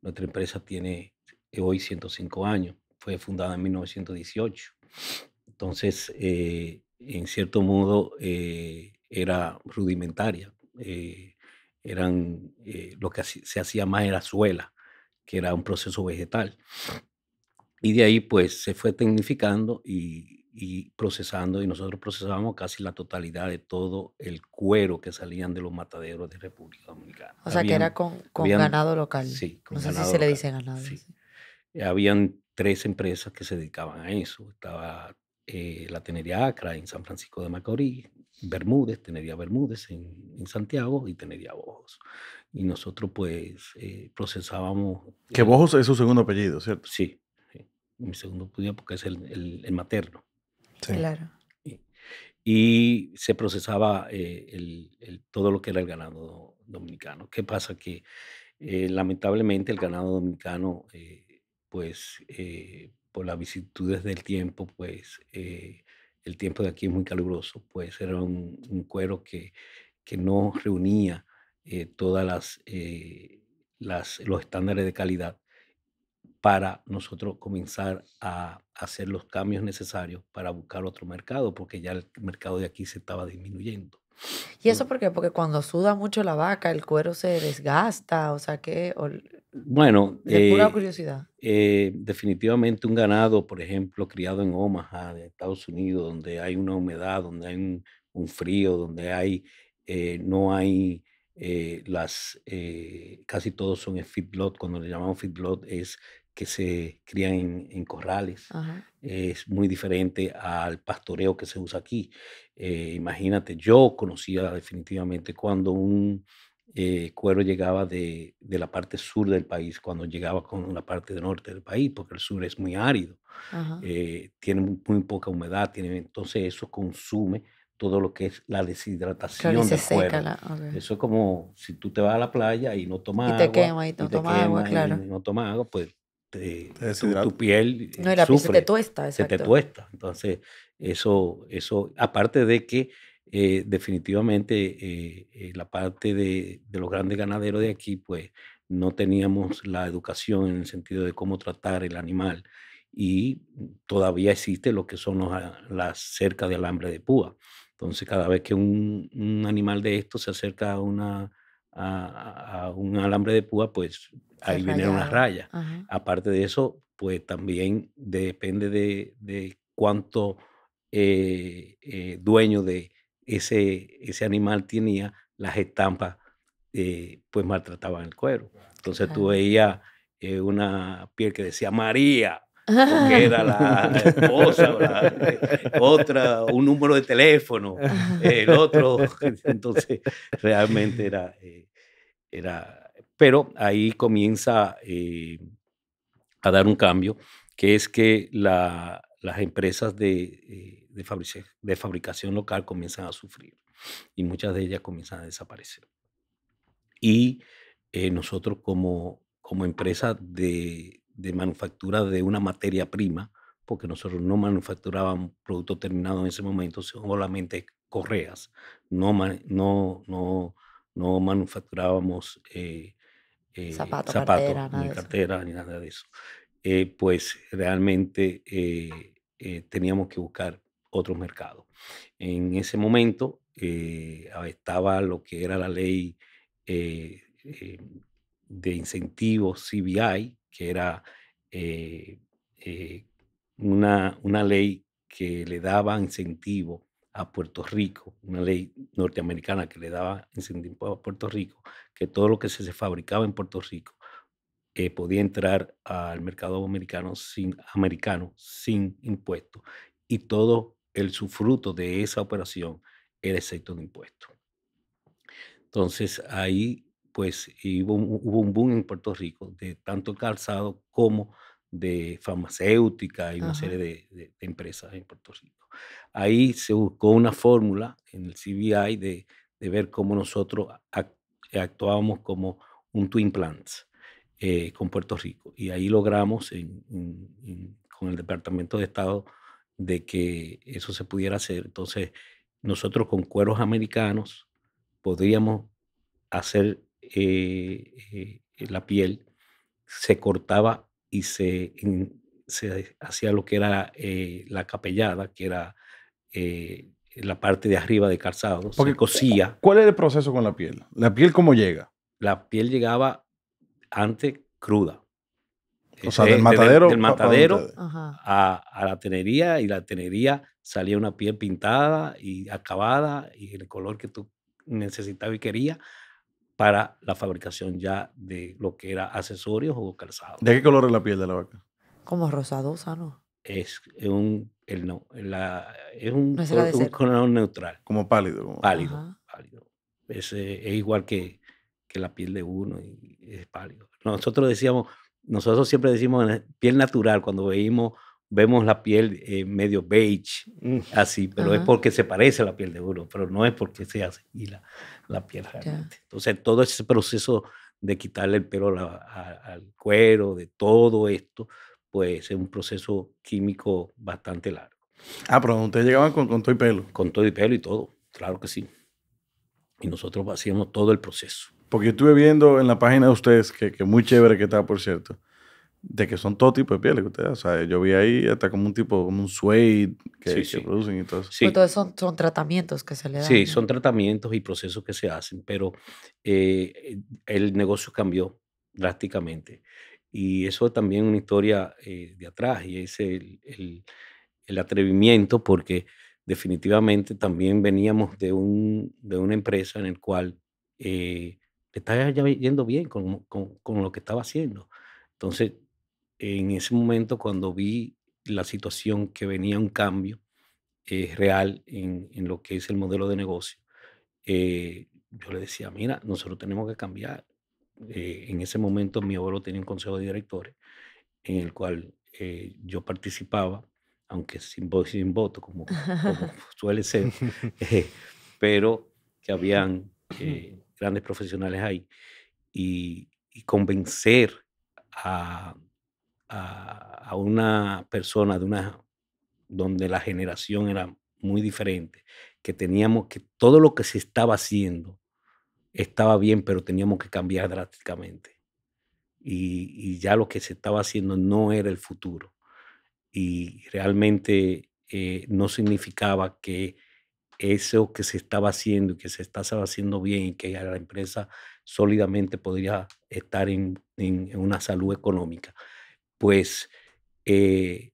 nuestra empresa tiene hoy 105 años, fue fundada en 1918. Entonces, eh, en cierto modo, eh, era rudimentaria. Eh, eran, lo que se hacía más era suela, que era un proceso vegetal. Y de ahí, pues, se fue tecnificando y y procesando, y nosotros procesábamos casi la totalidad de todo el cuero que salían de los mataderos de República Dominicana. O sea, que era con, ganado local. Sí, con no se le dice ganado. Sí. Habían tres empresas que se dedicaban a eso. Estaba eh, la Tenería Acra en San Francisco de Macorís, Bermúdez, Tenería Bermúdez en, Santiago y Tenería Bojos. Y nosotros pues eh, procesábamos... Que Bojos es su segundo apellido, ¿cierto? Sí, mi segundo apellido porque es el materno. Claro. Y, se procesaba eh, todo lo que era el ganado dominicano. ¿Qué pasa? Que eh, lamentablemente el ganado dominicano, eh, pues por las vicitudes del tiempo, pues el tiempo de aquí es muy caluroso, pues era un, cuero que, que, no reunía todas las, los estándares de calidad para nosotros comenzar a hacer los cambios necesarios para buscar otro mercado, porque ya el mercado de aquí se estaba disminuyendo. ¿Y eso por qué? Porque cuando suda mucho la vaca, el cuero se desgasta, o sea que... bueno, de pura eh, curiosidad. Eh, definitivamente un ganado, por ejemplo, criado en Omaha, de Estados Unidos, donde hay una humedad, donde hay un, frío, donde hay, eh, no hay las, casi todos son feedlot, cuando le llamamos feedlot es que se crían en, corrales. Es muy diferente al pastoreo que se usa aquí. Eh, imagínate, yo conocía definitivamente cuando un eh, cuero llegaba de, de, la parte sur del país, cuando llegaba con la parte del norte del país, porque el sur es muy árido, eh, tiene muy, poca humedad, tiene, entonces eso consume todo lo que es la deshidratación del cuero. Eso es como si tú te vas a la playa y no tomas te agua. y, no claro. Y no tomas agua, pues tu, piel se te tuesta, Entonces, eso, eso aparte de que eh, definitivamente eh, eh, la parte de, los grandes ganaderos de aquí, pues no teníamos la educación en el sentido de cómo tratar el animal y todavía existe lo que son ah, las cercas de alambre de púa. Entonces, cada vez que un, un animal de esto se acerca a una a, un alambre de púa, pues ahí viene una raya. Aparte de eso, pues también depende de, cuánto eh, eh, dueño de ese, ese animal tenía, las estampas eh, pues maltrataban el cuero. Entonces tú veías una piel que decía María porque era la [laughs] esposa, otra, un número de teléfono, el otro. Entonces, realmente era, eh, era... Pero ahí comienza eh, a dar un cambio, que es que las empresas eh, de, fabricación local comienzan a sufrir y muchas de ellas comienzan a desaparecer. Y nosotros como, como empresa de, de manufactura de una materia prima, porque nosotros no manufacturábamos productos terminados en ese momento, solamente correas, no, no, no, no manufacturábamos eh, eh, zapatos, ni cartera, ni nada de eso. Eh, pues realmente teníamos que buscar otros mercados. En ese momento estaba lo que era la ley de incentivos CBI, que era eh, eh, una, una ley que le daba incentivo a Puerto Rico, una ley norteamericana que le daba incentivo a Puerto Rico, que todo lo que se fabricaba en Puerto Rico eh, podía entrar al mercado americano sin, americano sin impuestos y todo el sufruto de esa operación era exento de impuestos. Entonces ahí pues hubo un, hubo un boom en Puerto Rico de tanto calzado como de farmacéutica y una serie de, empresas en Puerto Rico. Ahí se buscó una fórmula en el CBI de, de ver cómo nosotros actuábamos como un twin plants eh, con Puerto Rico. Y ahí logramos con el Departamento de Estado de que eso se pudiera hacer. Entonces, nosotros con cueros americanos podríamos hacer eh, eh, eh, la piel, se cortaba y se, hacía lo que era la capellada, que era la parte de arriba de calzado, Porque, cosía. ¿Cuál era el proceso con la piel? ¿La piel cómo llega? La piel llegaba antes cruda. O sea, del matadero. Del, matadero a, a, la tenería y la tenería salía una piel pintada y acabada y el color que tú necesitabas y querías para la fabricación ya de lo que era accesorios o calzado. ¿De qué color es la piel de la vaca? Como rosadosa, ¿no? Es un, el no, la, es un, color, un neutral. Como pálido. Pálido, pálido. Es, igual que, que la piel de uno y es pálido. Nosotros decíamos, nosotros siempre decimos eh, piel natural cuando veíamos vemos la piel eh, medio beige, mm. así, pero es porque se parece a la piel de uno, pero no es porque sea así. la, la piel realmente. Entonces, todo ese proceso de quitarle el pelo al cuero, de todo esto, pues es un proceso químico bastante largo. Ah, pero ustedes llegaban con, todo y pelo. Con todo y pelo y todo, claro que sí. Y nosotros hacíamos todo el proceso. Porque estuve viendo en la página de ustedes, que, que muy chévere que está, por cierto, de que son todo tipo de pieles que ustedes O sea, yo vi ahí hasta como un tipo, como un suede que, se que producen y todo eso. Sí. son, son, tratamientos que se le dan. Sí, son tratamientos y procesos que se hacen, pero eh, el negocio cambió drásticamente. Y eso también una historia eh, de atrás y es el, el, el, atrevimiento porque definitivamente también veníamos de, un, de una empresa en la cual eh, estaba ya yendo bien con, con, con lo que estaba haciendo. Entonces en ese momento cuando vi la situación que venía un cambio eh, real en, en, lo que es el modelo de negocio, eh, yo le decía, mira, nosotros tenemos que cambiar. Eh, en ese momento mi abuelo tenía un consejo de directores en el cual eh, yo participaba, aunque sin voz sin voto, como, [laughs] suele ser, [laughs] pero que habían grandes profesionales ahí. Y, y convencer a, a, una persona de una, donde la generación era muy diferente, que teníamos que todo lo que se estaba haciendo estaba bien, pero teníamos que cambiar drásticamente. Y, ya lo que se estaba haciendo no era el futuro. Y realmente eh, no significaba que eso que se estaba haciendo y que se estaba haciendo bien y que la empresa sólidamente podría estar en una salud económica, pues eh,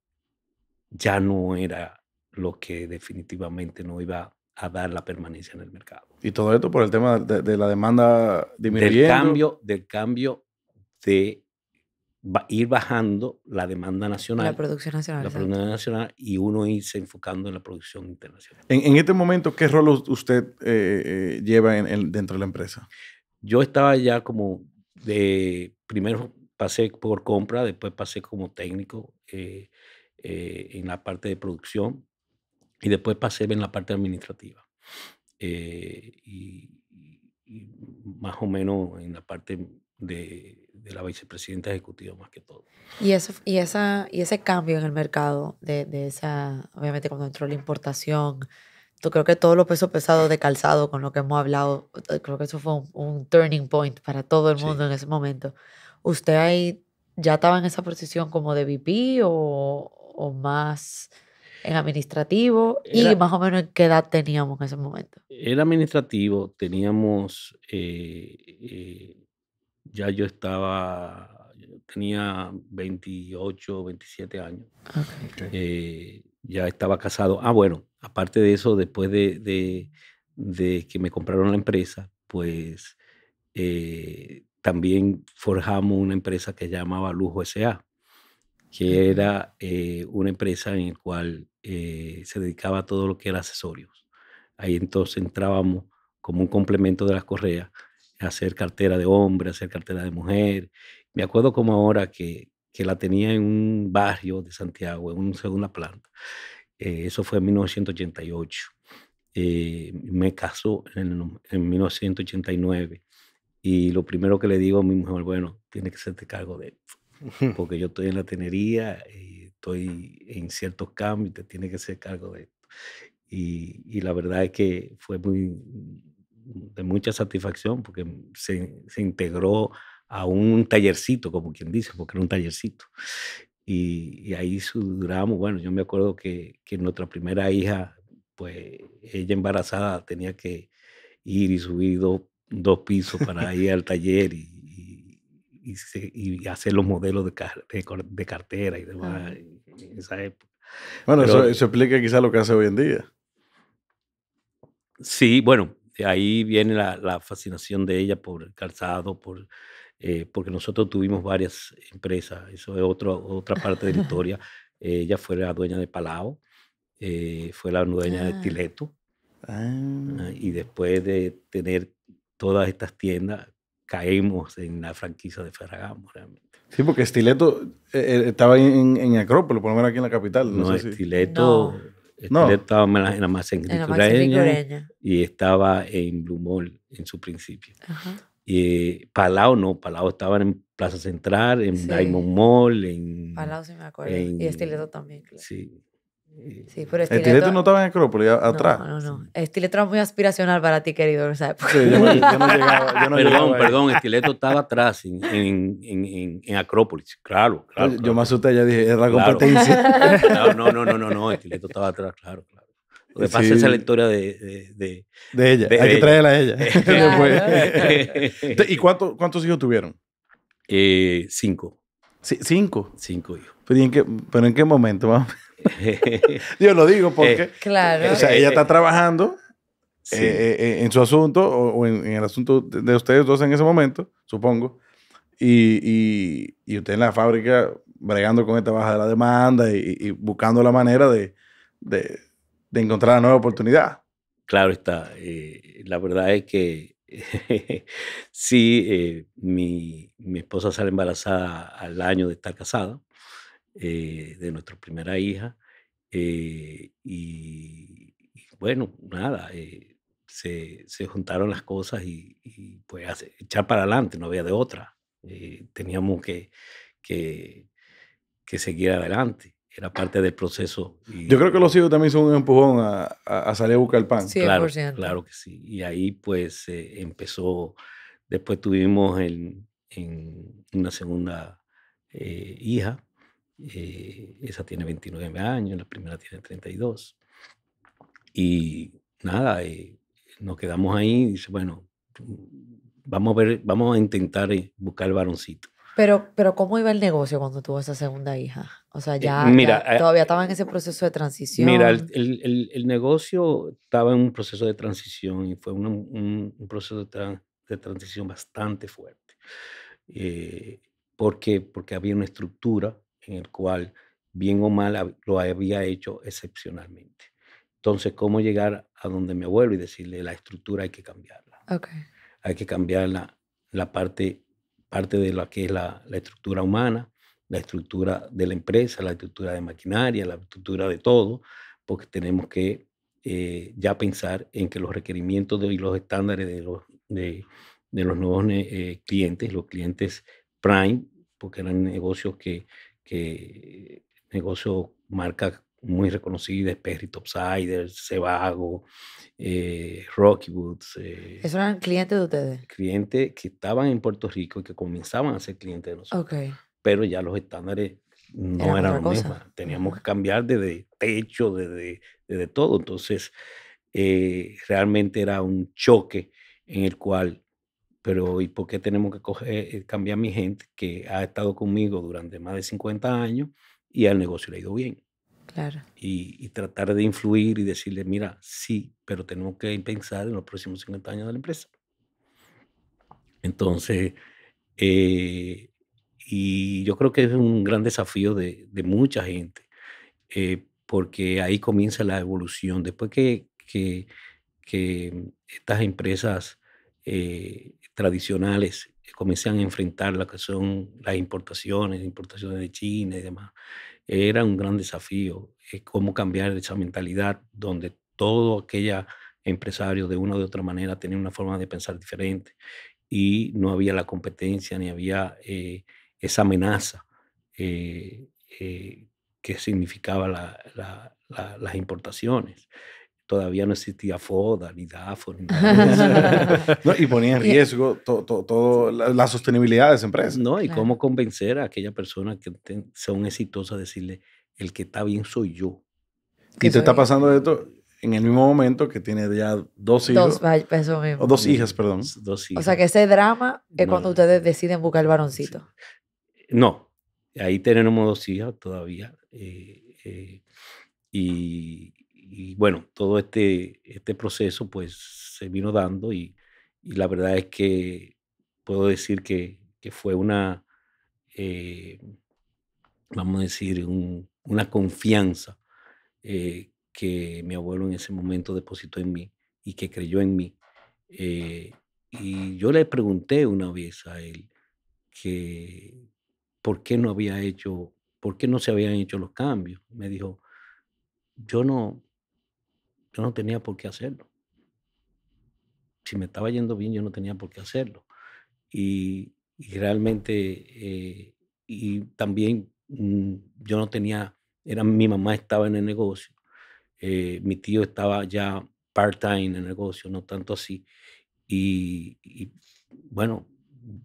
ya no era lo que definitivamente no iba a dar la permanencia en el mercado. Y todo esto por el tema de, la demanda disminuyendo. Del cambio, del cambio de ir bajando la demanda nacional. La producción nacional. La producción nacional y uno irse enfocando en la producción internacional. En, este momento, ¿qué rol usted eh, eh, lleva dentro de la empresa? Yo estaba ya como de primero pasé por compra, después pasé como técnico eh, eh, en la parte de producción y después pasé en la parte administrativa. Eh, y, más o menos en la parte de, la vicepresidenta ejecutiva más que todo. Y, eso, y, esa, y ese cambio en el mercado de, esa, obviamente cuando entró la importación, yo creo que todos los pesos pesados de calzado con lo que hemos hablado, creo que eso fue un, turning point para todo el mundo en ese momento. ¿Usted ahí ya estaba en esa posición como de VP o, más en administrativo? ¿Y más o menos en qué edad teníamos en ese momento? Era administrativo, teníamos, eh, eh, ya yo estaba, tenía 28, 27 años. Eh, ya estaba casado. Ah, bueno, aparte de eso, después de, que me compraron la empresa, pues también forjamos una empresa que llamaba Lujo S.A., que era eh, una empresa en la cual eh, se dedicaba a todo lo que era accesorios. Ahí entonces entrábamos como un complemento de las correas, hacer cartera de hombre, hacer cartera de mujer. Me acuerdo como ahora que, la tenía en un barrio de Santiago, en una segunda planta. Eh, eso fue en 1988. me casó en, 1989. Y lo primero que le digo a mi mujer, bueno, tiene que hacerte cargo de esto, porque yo estoy en la tenería y estoy en ciertos cambios, te tiene que ser cargo de esto. Y, y, la verdad es que fue muy, de mucha satisfacción porque se, se integró a un tallercito, como quien dice, porque era un tallercito. Y, ahí duramos, bueno, yo me acuerdo que, que, nuestra primera hija, pues ella embarazada tenía que ir y subir dos dos pisos para ir al taller y, hacer los modelos de, de, cartera y demás en esa época. Bueno, eso, explica quizá lo que hace hoy en día. Sí, bueno, ahí viene la, fascinación de ella por el calzado, por, eh, porque nosotros tuvimos varias empresas, eso es otra parte de la [laughs] historia. ella fue la dueña de Palau, eh, fue la dueña de Estileto. Ah. Ah. Ah, y después de tener todas estas tiendas caemos en la franquicia de Ferragamo realmente. Sí, porque Estileto eh, eh, estaba en, en Acrópolis, por lo menos aquí en la capital. No, Estileto, estaba en la Más Ricureña y estaba en Blue Mall en su principio. Y eh, Palau no, Palau estaba en Plaza Central, en Diamond Mall, en... Palau sí me acuerdo, y Estileto también. Claro. Sí, Sí, Estileto no estaba en Acrópolis, atrás. No, no, no. Estileto era muy aspiracional para ti, querido, perdón, perdón, Estileto estaba atrás en, en, en, Acrópolis, claro, claro, Yo me asusté, ya dije, es la competencia. No, no, no, no, no, Estileto estaba atrás, claro, claro. Le pasé pasa de, de, de, ella. Hay que traerla a ella. [laughs] [laughs] ¿Y cuántos hijos tuvieron? Eh, cinco. ¿Cinco? Cinco hijos. ¿Pero en qué, pero en qué momento? Vamos. [laughs] Yo lo digo porque. Eh, eh, ella eh, está trabajando en su asunto o, en, el asunto de ustedes dos en ese momento, supongo. Y, usted en la fábrica bregando con esta baja de la demanda y, buscando la manera de, encontrar la nueva oportunidad. Claro está. la verdad es que [laughs] sí, mi, mi esposa sale embarazada al año de estar casada. Eh, de nuestra primera hija. Eh, y, bueno, nada, eh, se, juntaron las cosas y, pues echar para adelante, no había de otra. teníamos que, que, que seguir adelante era parte del proceso. Yo creo que los hijos también son un empujón a, salir a buscar el pan. Claro, que sí. Y ahí pues empezó, después tuvimos en, una segunda hija eh, esa tiene 29 años, la primera tiene 32. Y nada, eh, nos quedamos ahí y dice, bueno, vamos a ver, vamos a intentar eh, buscar el varoncito. Pero, pero ¿cómo iba el negocio cuando tuvo esa segunda hija? O sea, ya, todavía estaba en ese proceso de transición. Mira, el, el, negocio estaba en un proceso de transición y fue un, proceso de, transición bastante fuerte. Eh, porque, porque había una estructura en el cual bien o mal lo había hecho excepcionalmente. Entonces, ¿cómo llegar a donde me vuelvo y decirle la estructura hay que cambiarla? Hay que cambiar la, parte, parte de lo que es la, estructura humana, la estructura de la empresa, la estructura de maquinaria, la estructura de todo, porque tenemos que eh, ya pensar en que los requerimientos de, y los estándares de los, de, los nuevos eh, clientes, los clientes prime, porque eran negocios que que negocio marca muy reconocidas, Perry Topsider, Cebago, eh, Rocky Woods. Eh, ¿Esos eran clientes de ustedes? Clientes que estaban en Puerto Rico y que comenzaban a ser clientes de nosotros. Pero ya los estándares no eran los mismos. Teníamos que cambiar desde techo, de todo. Entonces, eh, realmente era un choque en el cual pero ¿y por qué tenemos que coger, eh, eh, cambiar mi gente que ha estado conmigo durante más de 50 años y al negocio le ha ido bien? Claro. Y, tratar de influir y decirle, mira, sí, pero tenemos que pensar en los próximos 50 años de la empresa. Entonces, eh, y yo creo que es un gran desafío de, mucha gente, porque ahí comienza la evolución. Después que, que, estas empresas tradicionales comencé a enfrentar lo que son las importaciones, importaciones de China y demás. Era un gran desafío, eh, cómo cambiar esa mentalidad donde todo aquella empresario de una u otra manera tenía una forma de pensar diferente y no había la competencia ni había eh, esa amenaza eh, que significaba las importaciones todavía no existía FODA ni DAFOR. [laughs] y ponía en eh, riesgo toda la, sostenibilidad de esa empresa. No, y cómo convencer a aquella persona que sea son exitosas a decirle, el que está bien soy yo. Y te está pasando esto en el mismo momento que tiene ya dos hijos. Dos, pues, O dos hijas, perdón. O sea que ese drama es cuando ustedes deciden buscar el varoncito. No, ahí tenemos dos hijas todavía. Eh, eh, y y bueno, todo este, este proceso pues se vino dando y, la verdad es que puedo decir que, fue una, eh, vamos a decir, una confianza eh, que mi abuelo en ese momento depositó en mí y que creyó en mí. Eh, y yo le pregunté una vez a él que por qué no había hecho, por qué no se habían hecho los cambios. Me dijo, yo no, yo no tenía por qué hacerlo. Si me estaba yendo bien, yo no tenía por qué hacerlo. Y, realmente, eh, y también mm, yo no tenía, era mi mamá estaba en el negocio, eh, mi tío estaba ya part-time en el negocio, no tanto así. Y, y, bueno,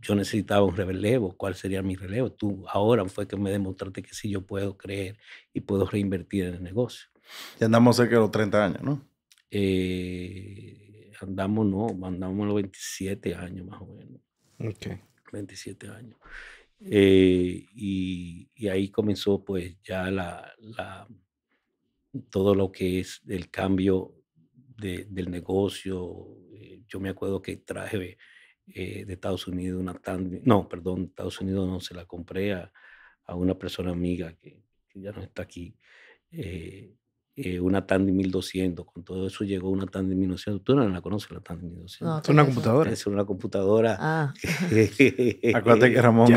yo necesitaba un relevo, ¿cuál sería mi relevo? Tú ahora fue que me demostraste que sí, yo puedo creer y puedo reinvertir en el negocio. Y andamos cerca de los 30 años, ¿no? Eh, andamos, no, andamos los 27 años más o menos. Ok. 27 años. Eh, y, y, ahí comenzó pues ya la, la, todo lo que es el cambio de, del negocio. Eh, yo me acuerdo que traje de Estados Unidos una tan no, perdón, Estados Unidos no, se la compré a, a una persona amiga que, ya no está aquí. Eh, una Tandy 1200. Con todo eso llegó una Tandy 1900. Tú no la conoces, la Tandy 1200. No, es una computadora. Es una computadora. Ah. [laughs] Acuérdate que Ramón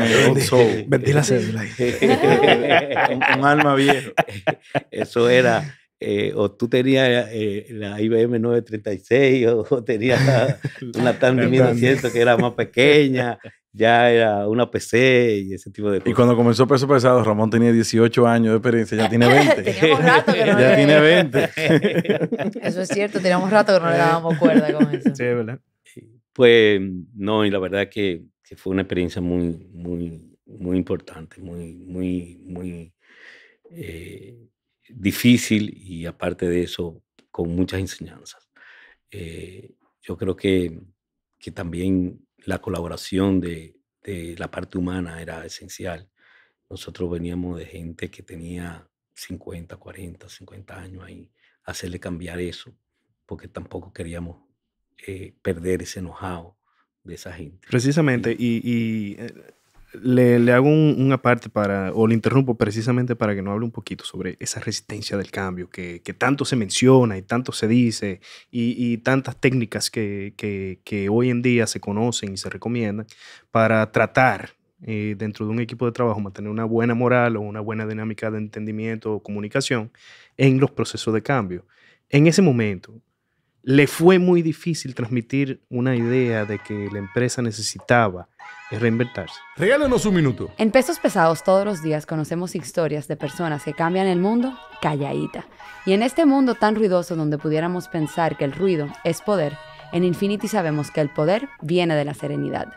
vendí la cédula. [laughs] un, un alma viejo. [laughs] eso era eh, o tú tenías eh, la IBM 936 o, tenías [laughs] una Tandy 1100 que era más pequeña, ya era una PC y ese tipo de cosas. Y cuando comenzó Peso Pesado, Ramón tenía 18 años de experiencia, ya tiene 20. [laughs] ya tiene 20. eso es cierto, teníamos rato que no le dábamos cuerda con eso. Sí, ¿verdad? Pues no, y la verdad que, fue una experiencia muy, muy, muy importante, muy, muy, muy... Eh, difícil y aparte de eso, con muchas enseñanzas. Eh, yo creo que, que, también la colaboración de, de, la parte humana era esencial. Nosotros veníamos de gente que tenía 50, 40, 50 años ahí, hacerle cambiar eso, porque tampoco queríamos eh, perder ese enojado de esa gente. Precisamente, y eh, le, hago una parte para, o le interrumpo precisamente para que no hable un poquito sobre esa resistencia del cambio que, tanto se menciona y tanto se dice y, tantas técnicas que, hoy en día se conocen y se recomiendan para tratar eh, dentro de un equipo de trabajo mantener una buena moral o una buena dinámica de entendimiento o comunicación en los procesos de cambio. En ese momento, le fue muy difícil transmitir una idea de que la empresa necesitaba reinventarse. Regálanos un minuto. En Pesos Pesados todos los días conocemos historias de personas que cambian el mundo calladita. Y en este mundo tan ruidoso donde pudiéramos pensar que el ruido es poder, en Infinity sabemos que el poder viene de la serenidad.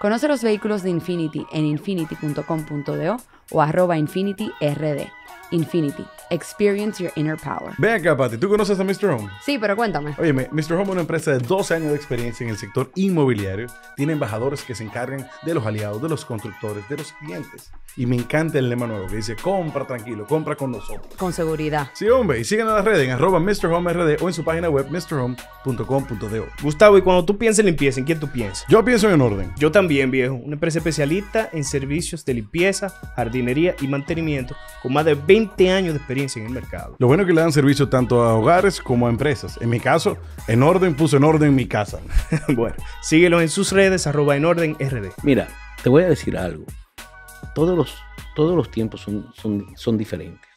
Conoce los vehículos de Infinity en infinity.com.do o arroba Infinity RD. Infinity. Experience your inner power. Ven acá, Pati. ¿Tú conoces a Mr. Home? Sí, pero cuéntame. Oye, Mr. Home es una empresa de 12 años de experiencia en el sector inmobiliario. Tiene embajadores que se encargan de los aliados, de los constructores, de los clientes. Y me encanta el lema nuevo que dice, compra tranquilo, compra con nosotros. Con seguridad. Sí, hombre. Y sigan a las redes en arroba Mr. Home RD o en su página web mrhome.com.do. Gustavo, y cuando tú piensas en limpieza, ¿en quién tú piensas? Yo pienso en orden. Yo también, viejo. Una empresa especialista en servicios de limpieza, jardín jardinería y mantenimiento con más de 20 años de experiencia en el mercado. Lo bueno es que le dan servicio tanto a hogares como a empresas. En mi caso, En Orden puso en orden mi casa. [laughs] bueno, síguelo en sus redes arroba en orden rd. Mira, te voy a decir algo. Todos los, todos los tiempos son, son, son diferentes.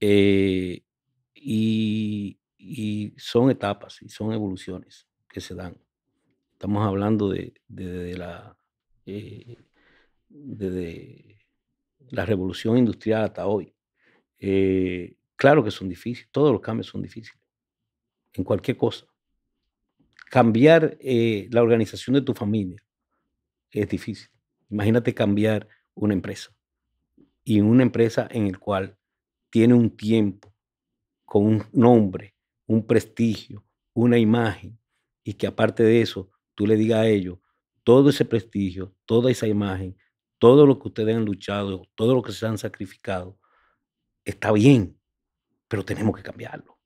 Eh, y, son etapas y son evoluciones que se dan. Estamos hablando de, de, la... Eh, de la revolución industrial hasta hoy. Eh, claro que son difíciles, todos los cambios son difíciles, en cualquier cosa. Cambiar eh, la organización de tu familia es difícil. Imagínate cambiar una empresa y una empresa en el cual tiene un tiempo, con un nombre, un prestigio, una imagen, y que aparte de eso, tú le digas a ellos, todo ese prestigio, toda esa imagen, todo lo que ustedes han luchado, todo lo que se han sacrificado, está bien, pero tenemos que cambiarlo.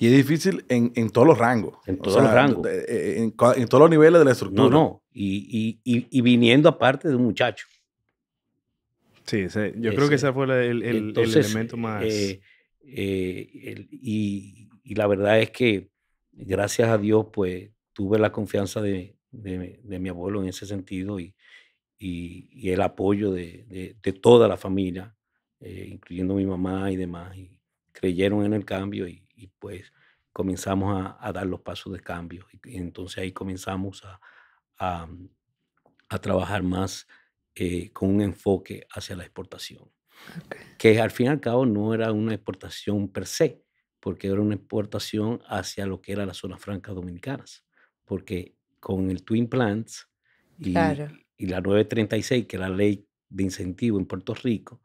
Y es difícil en, todos los rangos. En todos los rangos. En, todos los niveles de la estructura. No, no. Y, y, y, viniendo aparte de un muchacho. Sí, yo creo que ese fue el, elemento más. Eh, eh, y, la verdad es que, gracias a Dios, pues tuve la confianza de, de mi abuelo en ese sentido y, y, el apoyo de, toda la familia, eh, incluyendo mi mamá y demás. Y creyeron en el cambio y, pues comenzamos a, dar los pasos de cambio. Y, entonces ahí comenzamos a, mm, trabajar más eh, con un enfoque hacia la exportación. Que al fin y al cabo no era una exportación per se, porque era una exportación hacia lo que era las zonas francas dominicanas. Porque con el Twin Plants y, claro y la 936, que era la ley de incentivo en Puerto Rico,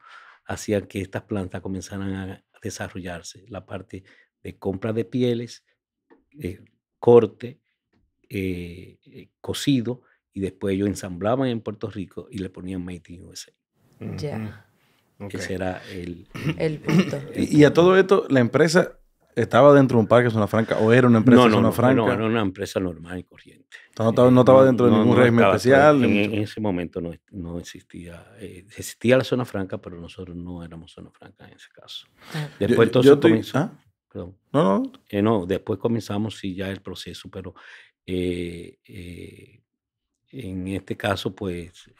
hacía que estas plantas comenzaran a desarrollarse. La parte de compra de pieles, eh, corte, eh, eh, cocido, y después ellos ensamblaban en Puerto Rico y le ponían mating USA. Ya. Que [clears throat] el, punto. y, a todo esto, la empresa ¿Estaba dentro de un parque zona franca o era una empresa zona franca? No, era una empresa normal y corriente. no, estaba, no estaba eh, dentro de ningún régimen especial. En, ese momento no, existía. Eh, existía la zona franca, pero nosotros no éramos zona franca en ese caso. Ah. Después yo, entonces ¿ah? No, no. Eh, no, después comenzamos sí, ya el proceso, pero en este caso, pues,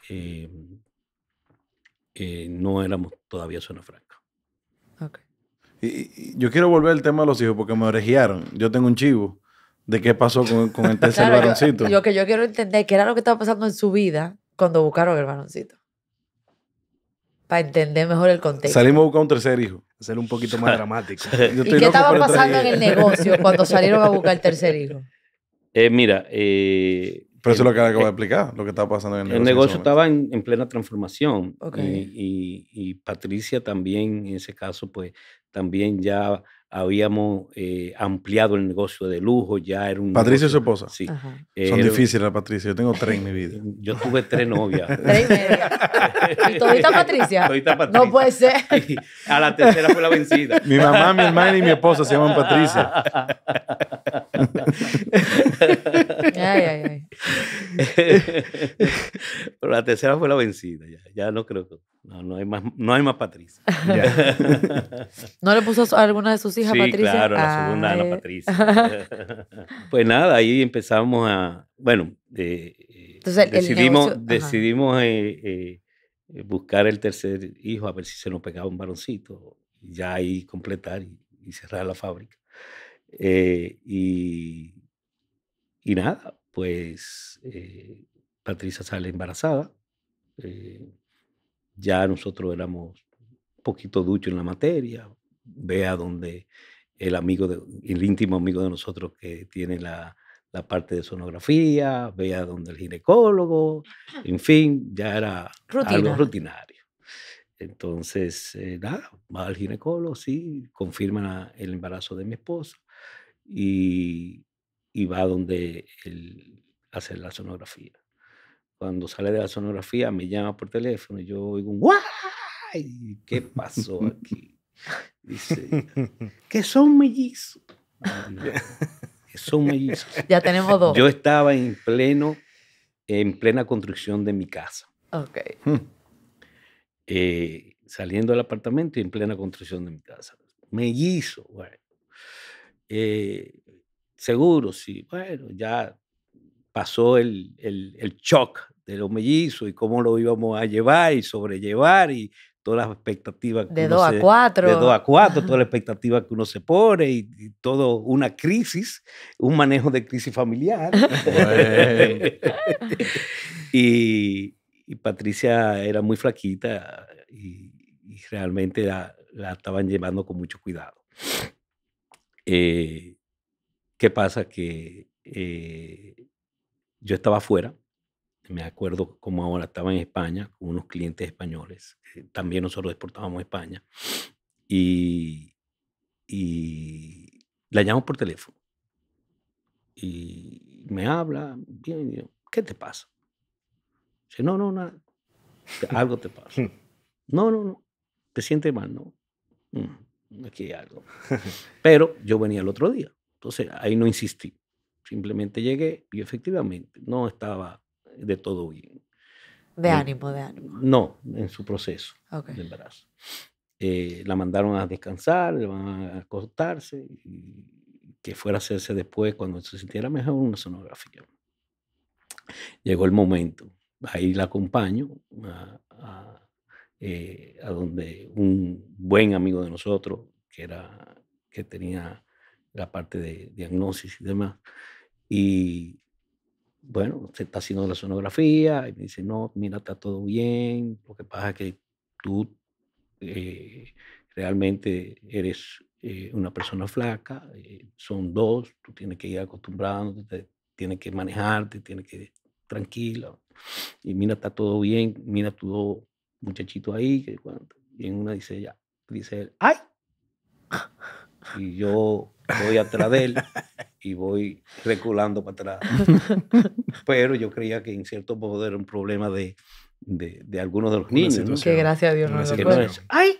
no éramos todavía zona franca. Okay yo quiero volver al tema de los hijos porque me orejearon. Yo tengo un chivo de qué pasó con, el [laughs] tercer varoncito. Lo que yo quiero entender, qué era lo que estaba pasando en su vida cuando buscaron el varoncito. Para entender mejor el contexto. Salimos a buscar un tercer hijo. ser un poquito más [laughs] dramático. ¿Y qué estaba pasando en el negocio cuando salieron a buscar el tercer hijo? [laughs] Eh, mira, eh, pero eso es lo que acabo de eh, explicar, lo que estaba pasando en el, negocio. El negocio estaba en, plena transformación. Eh, y, y, Patricia también, en ese caso, pues también ya habíamos eh, ampliado el negocio de lujo, ya era un... Patricia y su esposa. Sí. Eh, Son difíciles la Patricia, yo tengo tres en mi vida. [laughs] Yo tuve tres novias. [laughs] tres y media. [laughs] ¿Y todita Patricia? Todita Patricia. No puede ser. a la tercera fue la vencida. mi mamá, mi hermana y mi esposa se llaman Patricia. ay, ay, ay. Pero la tercera fue la vencida, ya, ya no creo que... No, no hay más, no hay más Patricia. [laughs] ¿No le puso alguna de sus hijas sí, Claro, la segunda la Patricia. [laughs] pues nada, ahí empezamos a. Bueno, eh, decidimos, decidimos eh, eh, buscar el tercer hijo a ver si se nos pegaba un varoncito. Y ya ahí completar y, cerrar la fábrica. y, y nada, pues Patricia sale embarazada ya nosotros éramos un poquito duchos en la materia, vea donde el amigo, el íntimo amigo de nosotros que tiene la, la parte de sonografía, vea donde el ginecólogo, en fin, ya era algo rutinario. Entonces, eh, nada, va al ginecólogo, sí, confirma el embarazo de mi esposa y, y va donde él hace la sonografía. Cuando sale de la sonografía me llama por teléfono y yo digo, ¡guay! ¿Qué pasó aquí? Dice, [laughs] que son mellizos. son mellizos. [laughs] Ya tenemos dos. Yo estaba en pleno, en plena construcción de mi casa. Ok. Hmm. Eh, saliendo del apartamento y en plena construcción de mi casa. Mellizo, bueno. Eh, seguro, sí. Bueno, ya pasó el, el, el shock de los mellizos y cómo lo íbamos a llevar y sobrellevar y todas las expectativas. De 2 a 4. De 2 a 4, toda la [laughs] expectativa que uno se pone y, todo una crisis, un manejo de crisis familiar. [laughs] y, y, Patricia era muy flaquita y, realmente la, la, estaban llevando con mucho cuidado. Eh, ¿Qué pasa? Que eh, yo estaba afuera, me acuerdo como ahora estaba en España con unos clientes españoles, eh, también nosotros exportábamos a España, y, la llamo por teléfono. Y me habla, ¿qué te pasa? Dice, no, no, nada, algo te pasa. [laughs] No, no, no, te sientes mal, no. Mm, aquí hay algo. Pero yo venía el otro día, entonces ahí no insistí. Simplemente llegué y efectivamente no estaba de todo bien. De eh, ánimo, de ánimo. No, en su proceso de embarazo. Eh, la mandaron a descansar, le van a acostarse y que fuera a hacerse después cuando se sintiera mejor una sonografía. Llegó el momento. Ahí la acompaño a, a eh, donde un buen amigo de nosotros, que, era, que tenía la parte de diagnóstico y demás, y bueno, se está haciendo la sonografía y me dice, no, mira, está todo bien, lo que pasa es que tú eh, realmente eres eh, una persona flaca, eh, son dos, tú tienes que ir acostumbrándote, tienes que manejarte, tienes que ir tranquila. Y mira, está todo bien, mira tu muchachito ahí, que, y en una dice, ya, dice él, ¡ay! Y yo voy atrás de él [laughs] y voy reculando para atrás. [laughs] Pero yo creía que en cierto modo era un problema de, de, algunos de los niños. Que gracias a Dios no lo ¡Ay!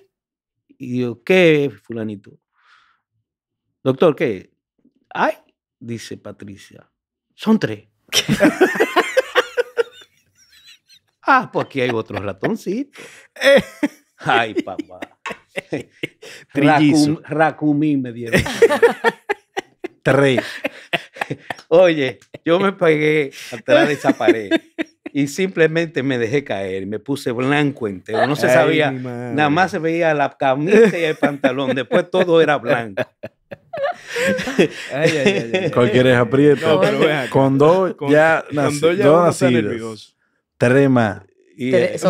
Y yo, ¿qué, fulanito? Doctor, ¿qué? ¡Ay! Dice Patricia. Son tres. [laughs] ah, pues aquí hay otro ratoncito. ¡Ay, papá! Racum, racumí me dieron. [laughs] Tres. Oye, yo me pegué atrás de esa [laughs] pared y simplemente me dejé caer, Y me puse blanco entero, no se sabía, nada más se veía la camisa y el pantalón, después todo era blanco. Cualquier ay, Cualquiera con dos ya, con dos nacidos, tres más. Y, dos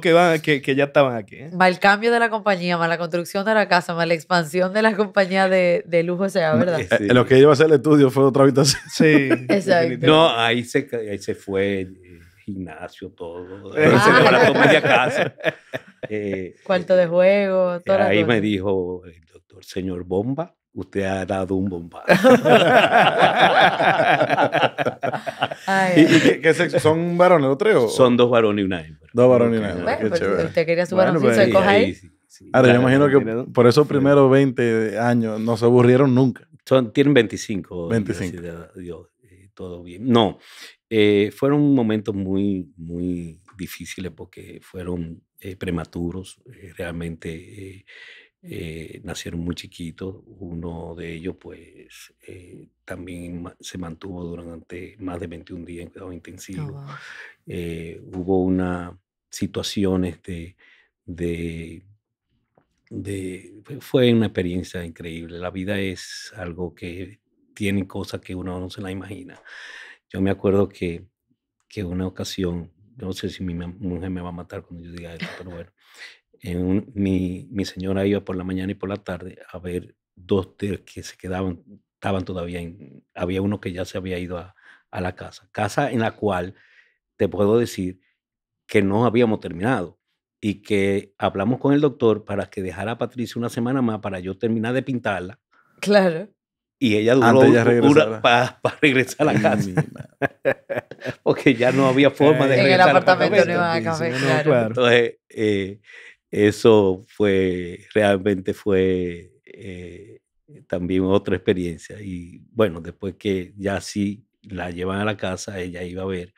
que, van, que, que, ya estaban aquí. Mal ¿eh? cambio de la compañía, la construcción de la casa, la expansión de la compañía de, de lujo sea, ¿verdad? Eh, eh, lo que iba a hacer el estudio fue otra habitación. Sí. [laughs] No, ahí se, ahí se fue gimnasio, todo. [laughs] la casa. [laughs] Cuarto de juego, todo. Ahí me dijo el doctor, señor Bomba, usted ha dado un bombazo. ¿Y, qué, ¿Son varones los tres? O? Son dos varones y una hembra. Dos varones y una hembra. Bueno, qué pues, chévere. usted quería su varoncito bueno, pues, coja ahí. yo imagino que por esos primeros 20 años no se aburrieron nunca. tienen 25. 25. Dios, Dios, eh, todo bien. No, eh, fueron momentos muy, muy difíciles porque fueron eh, prematuros. realmente eh, nacieron muy chiquitos. Uno de ellos, pues, eh, también se mantuvo durante más de 21 días en cuidado oh, intensivo. Eh, hubo una situación, este, de, de, Fue una experiencia increíble. La vida es algo que tiene cosas que uno no se la imagina. Yo me acuerdo que, que una ocasión, no sé si mi mujer me va a matar cuando yo diga esto, pero bueno mi, mi, señora iba por la mañana y por la tarde a ver dos de que se quedaban, estaban todavía en, había uno que ya se había ido a, a la casa, casa en la cual te puedo decir que no habíamos terminado y que hablamos con el doctor para que dejara a Patricia una semana más para yo terminar de pintarla. Claro. Y ella duró una para regresar a la casa. [laughs] Porque ya no había forma de eh, regresar. el apartamento, no a Entonces, eh, eso fue, realmente fue eh, también otra experiencia. Y bueno, después que ya sí la llevan a la casa, ella iba a ver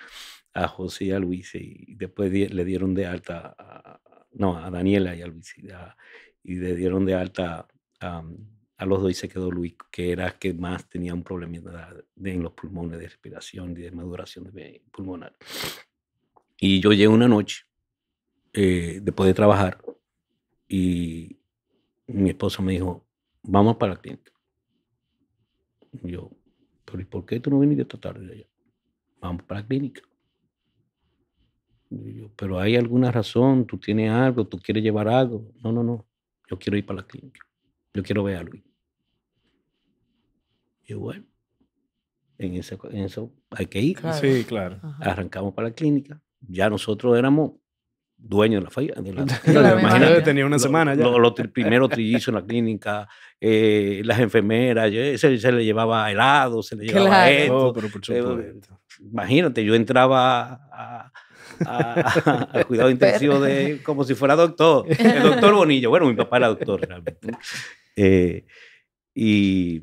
a José y a Luis y después le dieron de alta, a, no, a Daniela y a Luis y, le dieron de alta a, los dos y se quedó Luis, que era que más tenía un problema en los pulmones de respiración y de maduración de pulmonar. Y yo llegué una noche después eh, de trabajar y mi esposa me dijo, vamos para la clínica. yo, pero ¿y por qué tú no viniste esta tarde Vamos para la clínica. pero hay alguna razón, tú tienes algo, tú quieres llevar algo. No, no, no, yo quiero ir para la clínica. Yo quiero ver a Luis. Y bueno, en eso, hay que ir. Sí, claro. Arrancamos para la clínica. Ya nosotros éramos dueño de la falla [laughs] imagínate tenía una semana ya. Los lo, primeros en la clínica, eh, las enfermeras, eh, se, le llevaba helado, se le llevaba esto. Oh, eh, imagínate, yo entraba al cuidado intensivo de, como si fuera doctor, el doctor Bonillo. Bueno, mi papá era doctor realmente. y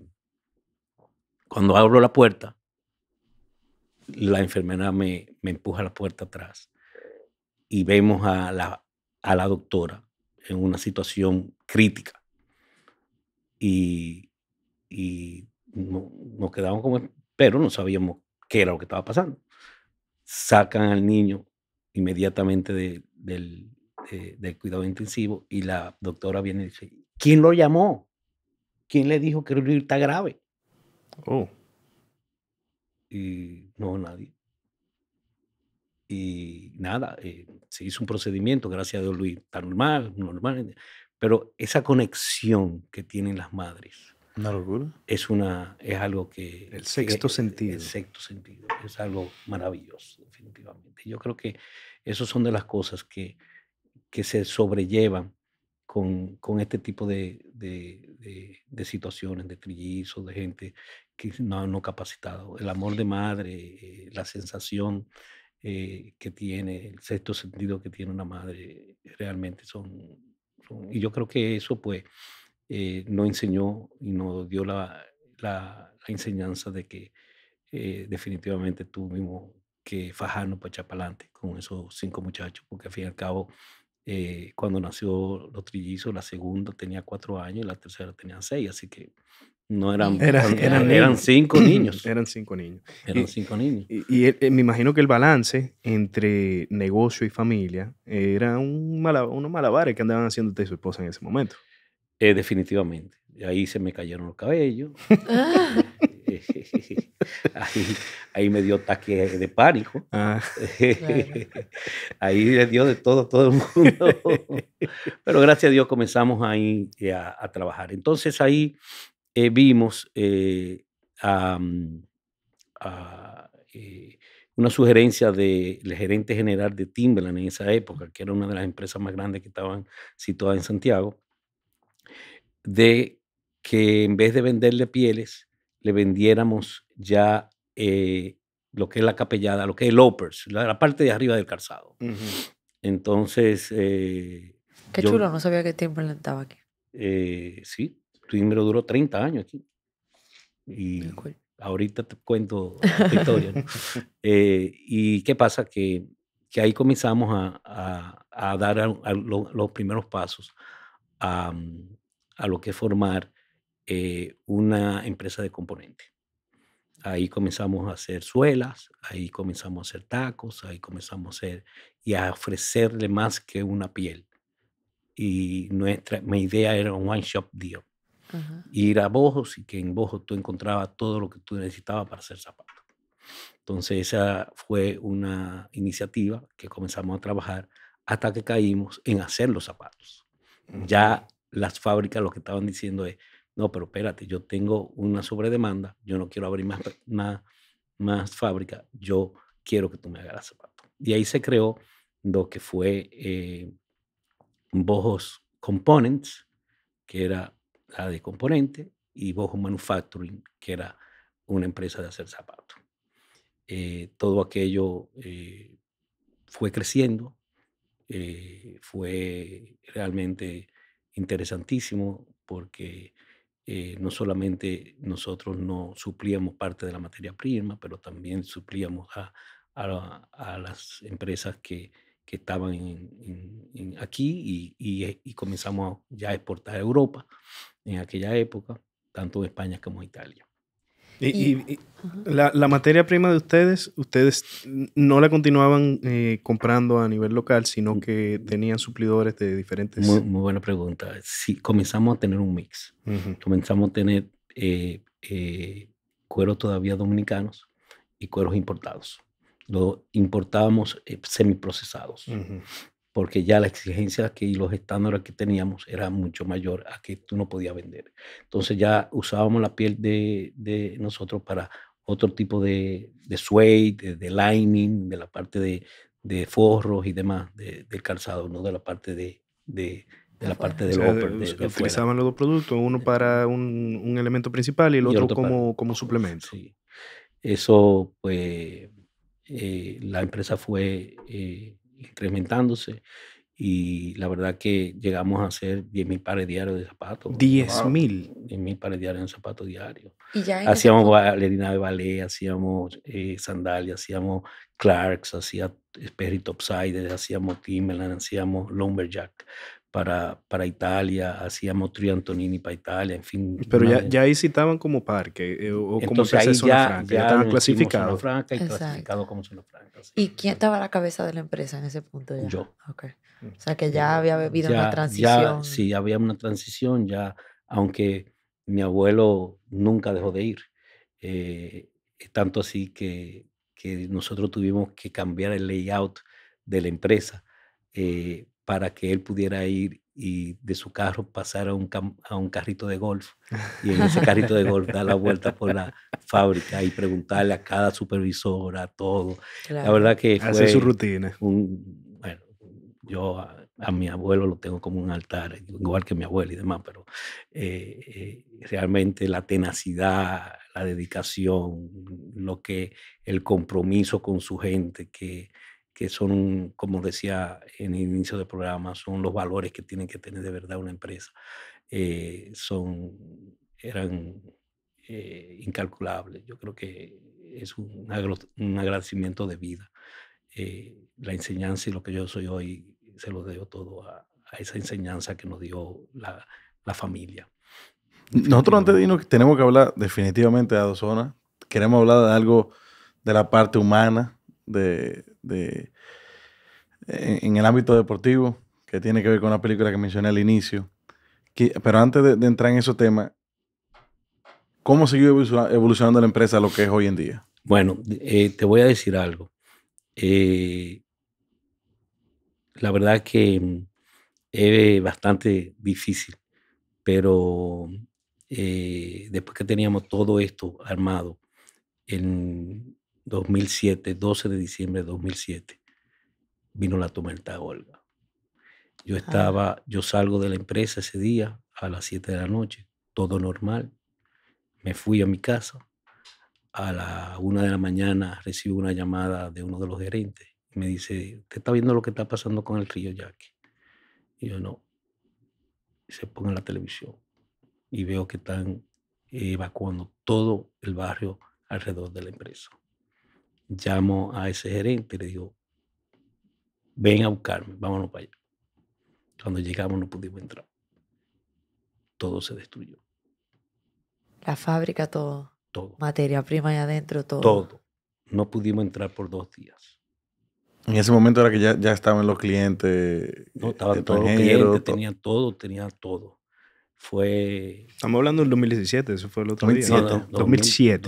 cuando abro la puerta, la enfermera me, me empuja la puerta atrás y vemos a la, a la doctora en una situación crítica. Y, no, nos quedamos como, pero no sabíamos qué era lo que estaba pasando. Sacan al niño inmediatamente del, cuidado intensivo y la doctora viene y dice, ¿quién lo llamó? ¿Quién le dijo que virus está grave? Oh. Y no, nadie y nada, eh, se hizo un procedimiento, gracias a Dios Luis, está normal, normal, pero esa conexión que tienen las madres. Es, una, es algo que... El sexto sentido. El sexto sentido. Es algo maravilloso, definitivamente. Yo creo que esas son de las cosas que, que se sobrellevan con, con este tipo de, de, de, situaciones, de trillizos, de gente que no, no capacitado El amor de madre, eh, la sensación eh, que tiene, el sexto sentido que tiene una madre, realmente son... y yo creo que eso pues eh, nos enseñó y nos dio la, la, enseñanza de que eh, definitivamente tuvimos que fajarnos para echar para adelante con esos cinco muchachos, porque al fin y al cabo eh, cuando nació los trillizos, la segunda tenía cuatro años y la tercera tenía seis, así que no eran, eran, cinco [clears throat] niños. Eran cinco niños. Eran cinco niños. Y, eh, me imagino que el balance entre negocio y familia era un malabar, unos malabares que andaban haciendo usted y su esposa en ese momento. Eh, definitivamente. Ahí se me cayeron los cabellos. [laughs] [laughs] Ah. [laughs] Ahí, ahí me dio taque de pánico. Ah. Ahí le dio de todo todo el mundo. Pero gracias a Dios comenzamos ahí eh, a, trabajar. Entonces ahí eh, vimos eh, una sugerencia del gerente general de Timberland en esa época, que era una de las empresas más grandes que estaban situadas en Santiago, de que en vez de venderle pieles, le vendiéramos ya eh, lo que es la capellada, lo que es el Opers, la, parte de arriba del calzado. Entonces. Eh, qué chulo, no sabía qué tiempo estaba aquí. Eh, sí, primero duró 30 años aquí. Y ahorita te cuento la historia. [laughs] Eh, ¿Y qué pasa? Que, que ahí comenzamos a, a, dar los primeros pasos a, lo que es formar eh, una empresa de componente. Ahí comenzamos a hacer suelas, ahí comenzamos a hacer tacos, ahí comenzamos a hacer y a ofrecerle más que una piel. Y nuestra, mi idea era un one shop deal. Ir a Bojos y que en Bojos tú encontrabas todo lo que tú necesitabas para hacer zapatos. Entonces esa fue una iniciativa que comenzamos a trabajar hasta que caímos en hacer los zapatos. Ya las fábricas lo que estaban diciendo es, no, pero espérate, yo tengo una sobredemanda, yo no quiero abrir más, nada, más fábrica, yo quiero que tú me hagas zapato. Y ahí se creó lo que fue eh, Bojos Components, que era la de componente, y Bojos Manufacturing, que era una empresa de hacer zapatos. Eh, todo aquello eh, fue creciendo, fue realmente interesantísimo porque eh, no solamente nosotros no suplíamos parte de la materia prima, pero también suplíamos a, las empresas que, que estaban en, aquí y, y, comenzamos ya a exportar a Europa en aquella época, tanto en España como en Italia. Y, la, materia prima de ustedes, ustedes no la continuaban eh, comprando a nivel local, sino mm. que tenían suplidores de diferentes. Muy, buena pregunta. Sí, comenzamos a tener un mix. Comenzamos a tener eh, eh, cueros todavía dominicanos y cueros importados. Lo importábamos semiprocesados porque ya la exigencia que, y los estándares que teníamos era mucho mayor a que tú no podías vender. Entonces ya usábamos la piel de, nosotros para otro tipo de, de suede, de, lining, de la parte de, forros y demás del calzado, no de la parte de, la parte del utilizaban los dos productos, uno para un, elemento principal y el otro, como, como suplemento. Sí. Eso, pues, eh, la empresa fue eh, incrementándose y la verdad que llegamos a hacer 10.000 pares diarios de zapatos. 10.000. mil pares diarios de zapatos diarios. hacíamos bailarina de ballet, hacíamos eh, sandalias, hacíamos Clarks, hacía Sperry Topside, hacíamos Timberland, hacíamos Lumberjack, para, para Italia, hacíamos Tri Antonini para Italia, en fin. Pero ya, ya ahí citaban como parque eh, o como zona ya, ya, ya estaban clasificados. Zona y clasificado como zona franca. ¿Y quién estaba a la cabeza de la empresa en ese punto? Ya? Yo. Mm. O sea que ya había habido una transición. sí, había una transición ya, aunque mi abuelo nunca dejó de ir. Eh, eh, tanto así que, que, nosotros tuvimos que cambiar el layout de la empresa eh, para que él pudiera ir y de su carro pasar a un, a un carrito de golf y en ese carrito de golf dar la vuelta por la fábrica y preguntarle a cada supervisor, a todo. La verdad que fue... Hace su rutina. bueno, yo a, mi abuelo lo tengo como un altar, igual que mi abuelo y demás, pero eh, eh, realmente la tenacidad, la dedicación, lo que el compromiso con su gente, que que son, como decía en el inicio del programa, son los valores que tienen que tener de verdad una empresa. Eh, son, eran eh, incalculables. Yo creo que es un, agradecimiento de vida. Eh, la enseñanza y lo que yo soy hoy, se lo debo todo a, esa enseñanza que nos dio la, la familia. Nosotros antes de que tenemos que hablar definitivamente de Adozona. Queremos hablar de algo de la parte humana, de, en, el ámbito deportivo, que tiene que ver con la película que mencioné al inicio. Que, pero antes de, entrar en esos tema ¿cómo siguió evolucionando la empresa a lo que es hoy en día? Bueno, eh, te voy a decir algo. Eh, la verdad que mm, es bastante difícil, pero eh, después que teníamos todo esto armado, en, 2007, 12 de diciembre de 2007, vino la tormenta Olga. Yo ah. estaba, yo salgo de la empresa ese día a las 7 de la noche, todo normal. Me fui a mi casa. A la 1 de la mañana recibo una llamada de uno de los gerentes. Y me dice, ¿te está viendo lo que está pasando con el río Jackie? Y yo no. se pone la televisión y veo que están evacuando todo el barrio alrededor de la empresa llamo a ese gerente, y le digo, ven a buscarme, vámonos para allá. Cuando llegamos no pudimos entrar. Todo se destruyó. La fábrica, todo. Todo. Materia prima y adentro, todo. Todo. No pudimos entrar por dos días. En ese momento era que ya, estaban los clientes. No, eh, estaban todos los clientes, tenían todo, tenían todo. Fue. Estamos hablando del 2017, eso fue el otro 2007. día.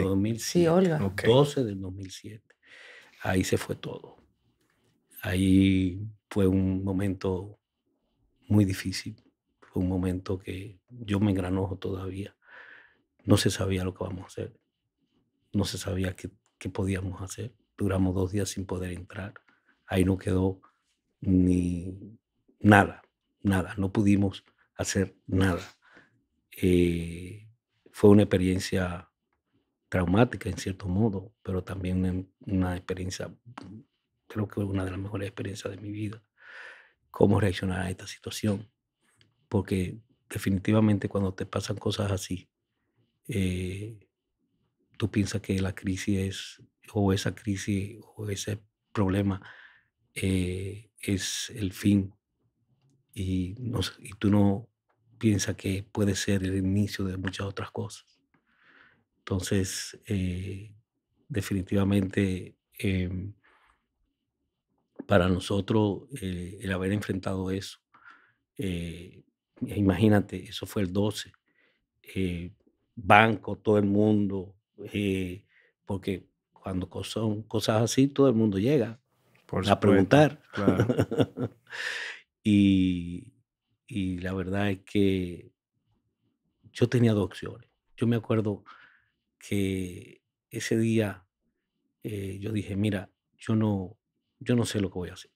2007. Sí, Olga. 12 del 2007 ahí se fue todo. Ahí fue un momento muy difícil, fue un momento que yo me engranojo todavía. No se sabía lo que vamos a hacer, no se sabía qué, podíamos hacer. Duramos dos días sin poder entrar, ahí no quedó ni nada, nada, no pudimos hacer nada. Eh, fue una experiencia traumática en cierto modo, pero también una, experiencia, creo que una de las mejores experiencias de mi vida, cómo reaccionar a esta situación. Porque definitivamente cuando te pasan cosas así, eh, tú piensas que la crisis es, o esa crisis o ese problema eh, es el fin. y tú no piensas que puede ser el inicio de muchas otras cosas. Entonces, eh, definitivamente, em, para nosotros eh, el haber enfrentado eso, eh, imagínate, eso fue el 12, banco, todo el mundo, porque cuando son cosas así, todo el mundo llega a preguntar. [laughs] y la verdad es que yo tenía dos opciones. Yo me acuerdo que ese día eh, yo dije, mira, yo no, yo no sé lo que voy a hacer.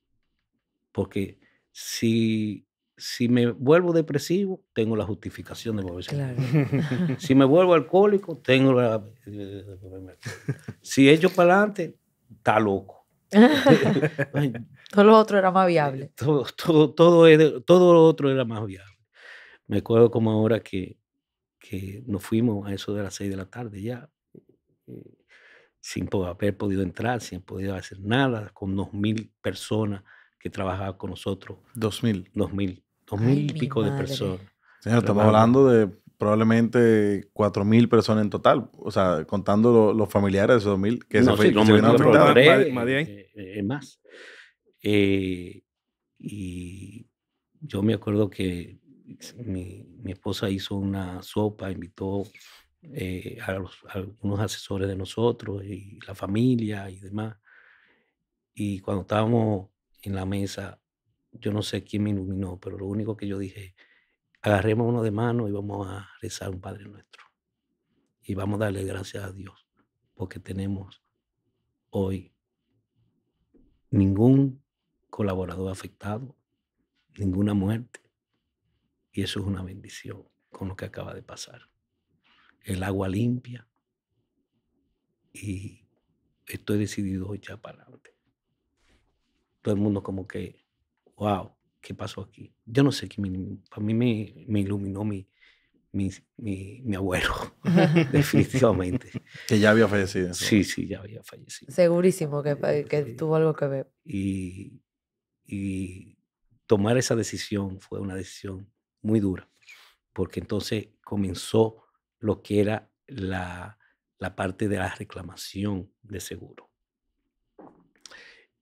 Porque si, si me vuelvo depresivo, tengo la justificación de volverse. [laughs] si me vuelvo alcohólico, tengo la... si echo para adelante, está loco. [laughs] todo lo otro era más eh, viable. Todo, todo, todo, todo lo otro era más viable. Me acuerdo como ahora que que nos fuimos a eso de las seis de la tarde ya, eh, sin haber podido entrar, sin poder hacer nada, con dos mil personas que trabajaban con nosotros. Dos mil. mil mil. mil y pico de personas. Señor, estamos hablando de probablemente cuatro mil personas en total, o sea, contando los familiares de esos mil que no, se, sí, eh, eh, más. y yo me acuerdo que mi, esposa hizo una sopa, invitó eh, a, algunos asesores de nosotros y la familia y demás. Y cuando estábamos en la mesa, yo no sé quién me iluminó, pero lo único que yo dije, agarremos uno de mano y vamos a rezar un Padre Nuestro. Y vamos a darle gracias a Dios, porque tenemos hoy ningún colaborador afectado, ninguna muerte, y eso es una bendición con lo que acaba de pasar. El agua limpia y estoy decidido ya para adelante. Todo el mundo como que, wow, ¿qué pasó aquí? Yo no sé, a para mí me, me iluminó mi, mi, abuelo, [laughs] definitivamente. Que ya había fallecido. Sí, sí, ya había fallecido. Segurísimo que, eh, eh, tuvo algo que ver. Y, y, tomar esa decisión fue una decisión muy dura, porque entonces comenzó lo que era la, parte de la reclamación de seguro.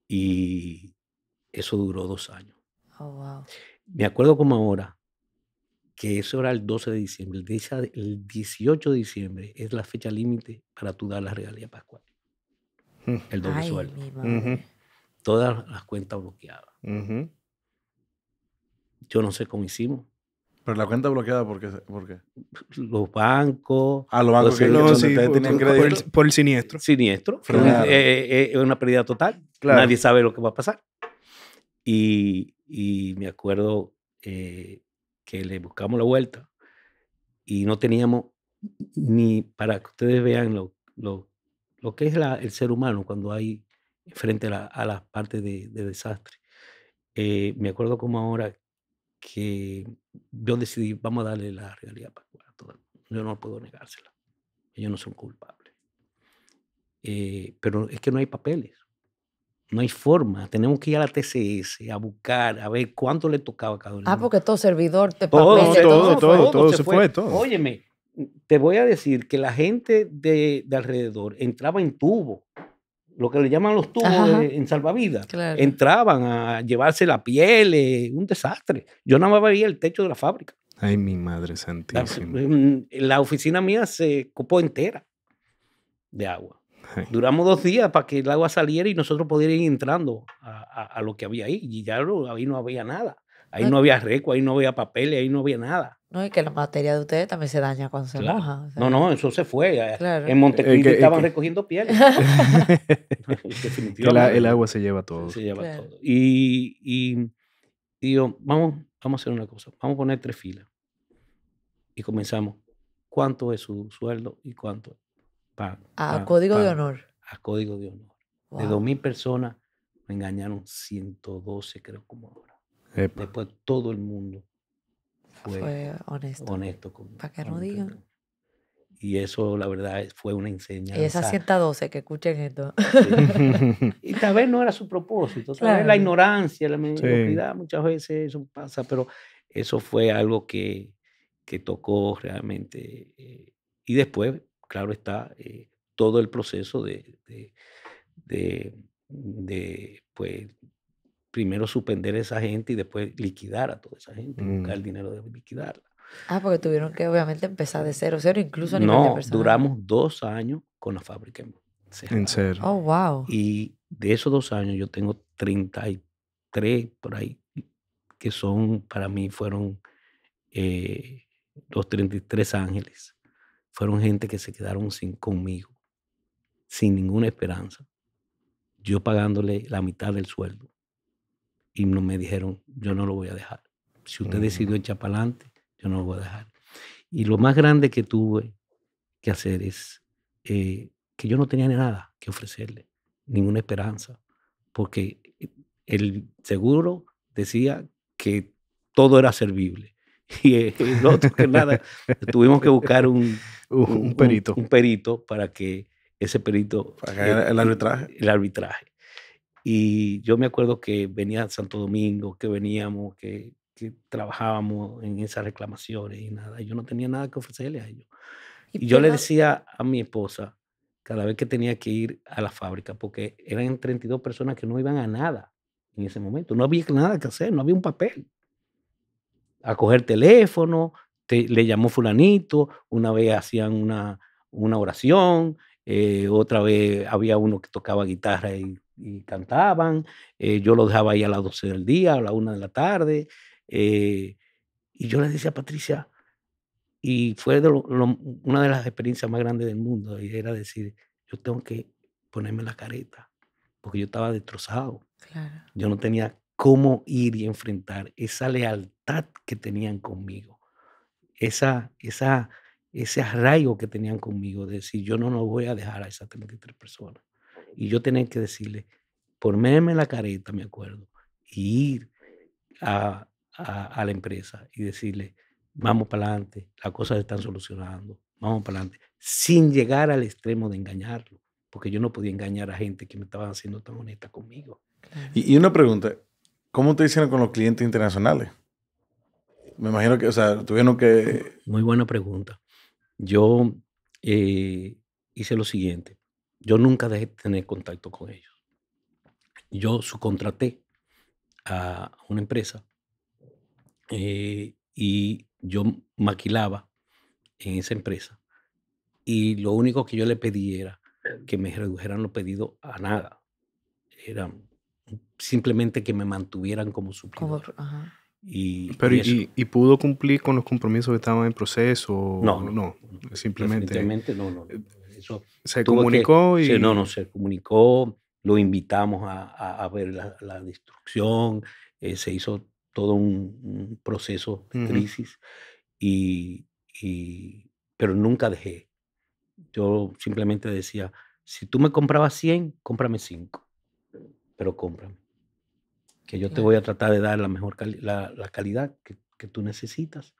Y eso duró dos años. Oh, Me acuerdo como ahora, que eso era el 12 de diciembre. El 18 de diciembre es la fecha límite para tú dar la regalía pascual. Hmm. El doble sueldo. Todas las cuentas bloqueadas. Yo no sé cómo hicimos. Pero la cuenta bloqueada, ¿por qué? ¿Por qué? Los bancos. Ah, los bancos por, tienen Por el, siniestro. Siniestro. Eh, eh, es una, pérdida total. Nadie sabe lo que va a pasar. Y, y me acuerdo eh, que le buscamos la vuelta y no teníamos ni para que ustedes vean lo, lo, lo que es el ser humano cuando hay frente a, las partes de, de desastre. me acuerdo como ahora que yo decidí, vamos a darle la realidad a Pascual. Yo no puedo negársela. Ellos no son culpables. Eh, pero es que no hay papeles. No hay forma. Tenemos que ir a la TCS a buscar, a ver cuánto le tocaba a cada uno. Ah, porque todo servidor, te todo, todo, todo, todo, todo se, fue. todo. Óyeme, te voy a decir que la gente de, de alrededor entraba en tubo lo que le llaman los tubos en salvavidas. Entraban a llevarse la piel, eh, un desastre. Yo nada más veía el techo de la fábrica. Ay, mi madre santísima. Mm, la, oficina mía se copó entera de agua. Duramos dos días para que el agua saliera y nosotros pudieran ir entrando a, lo que había ahí. Y ya ahí no había nada. Ahí ah. no había recuo, ahí no había papeles, ahí no había nada. No, y que la materia de ustedes también se daña cuando se moja. No, no, eso se fue. Eh, en Montecristi eh, eh, estaban recogiendo piel. [laughs] [laughs] el agua se lleva todo. Se lleva todo. Y, y, yo, vamos, vamos a hacer una cosa. Vamos a poner tres filas. Y comenzamos. ¿Cuánto es su sueldo y cuánto? a código de honor. A código de honor. De 2.000 personas me engañaron 112, creo, como ahora. Después todo el mundo fue, honesto. Para que no digan. Y eso, la verdad, fue una enseñanza. Y esa 112, que escuchen esto. [laughs] y tal vez no era su propósito, tal vez la ignorancia, la mediocridad, muchas veces eso pasa, pero eso fue algo que, que tocó realmente. Eh, y después, claro está, eh, todo el proceso de, de, de, de pues, primero suspender a esa gente y después liquidar a toda esa gente, buscar mm. el dinero de liquidarla. Ah, porque tuvieron que obviamente empezar de cero, cero, incluso a nivel no, de personal. duramos dos años con la fábrica en cero. Oh, wow. Y de esos dos años yo tengo 33 por ahí, que son, para mí fueron eh, los 33 ángeles. Fueron gente que se quedaron sin, conmigo, sin ninguna esperanza. Yo pagándole la mitad del sueldo y no me dijeron, yo no lo voy a dejar. Si usted mm. decidió echar para adelante, yo no lo voy a dejar. Y lo más grande que tuve que hacer es eh, que yo no tenía nada que ofrecerle, ninguna esperanza, porque el seguro decía que todo era servible [laughs] y el que nada. tuvimos que buscar [laughs] un, perito. Un, perito para que ese perito... Para que el, eh, arbitraje. El arbitraje. Y yo me acuerdo que venía a Santo Domingo, que veníamos, que, trabajábamos en esas reclamaciones y nada. Yo no tenía nada que ofrecerle a ellos. Y, yo le decía a mi esposa, cada vez que tenía que ir a la fábrica, porque eran 32 personas que no iban a nada en ese momento. No había nada que hacer, no había un papel. A coger teléfono, te, le llamó fulanito, una vez hacían una, una oración, eh, otra vez había uno que tocaba guitarra y y cantaban. Eh, yo lo dejaba ahí a las 12 del día, a la 1 de la tarde. Eh, y yo le decía a Patricia, y fue de una de las experiencias más grandes del mundo, y era decir, yo tengo que ponerme la careta, porque yo estaba destrozado. Yo no tenía cómo ir y enfrentar esa lealtad que tenían conmigo, esa, esa, ese arraigo que tenían conmigo, de decir, yo no lo voy a dejar a esas 33 personas. Y yo tenía que decirle, por ponerme la careta, me acuerdo, e ir a, la empresa y decirle, vamos para adelante, las cosas se están solucionando, vamos para adelante, sin llegar al extremo de engañarlo, porque yo no podía engañar a gente que me estaba haciendo tan honesta conmigo. Y, una pregunta, ¿cómo te hicieron con los clientes internacionales? Me imagino que, o sea, tuvieron que... Muy buena pregunta. Yo eh, hice lo siguiente. Yo nunca dejé de tener contacto con ellos. Yo subcontraté a una empresa eh, y yo maquilaba en esa empresa y lo único que yo le pedí era que me redujeran los pedidos a nada. Era simplemente que me mantuvieran como suplidor. Y, pudo cumplir con los compromisos que estaban en proceso? No, no, no simplemente. no, no se comunicó y... no, no, se comunicó, lo invitamos a, ver la, destrucción, eh, se hizo todo un, proceso de crisis, y, pero nunca dejé. Yo simplemente decía, si tú me comprabas 100, cómprame 5, pero cómprame. Que yo te voy a tratar de dar la mejor la, calidad que, tú necesitas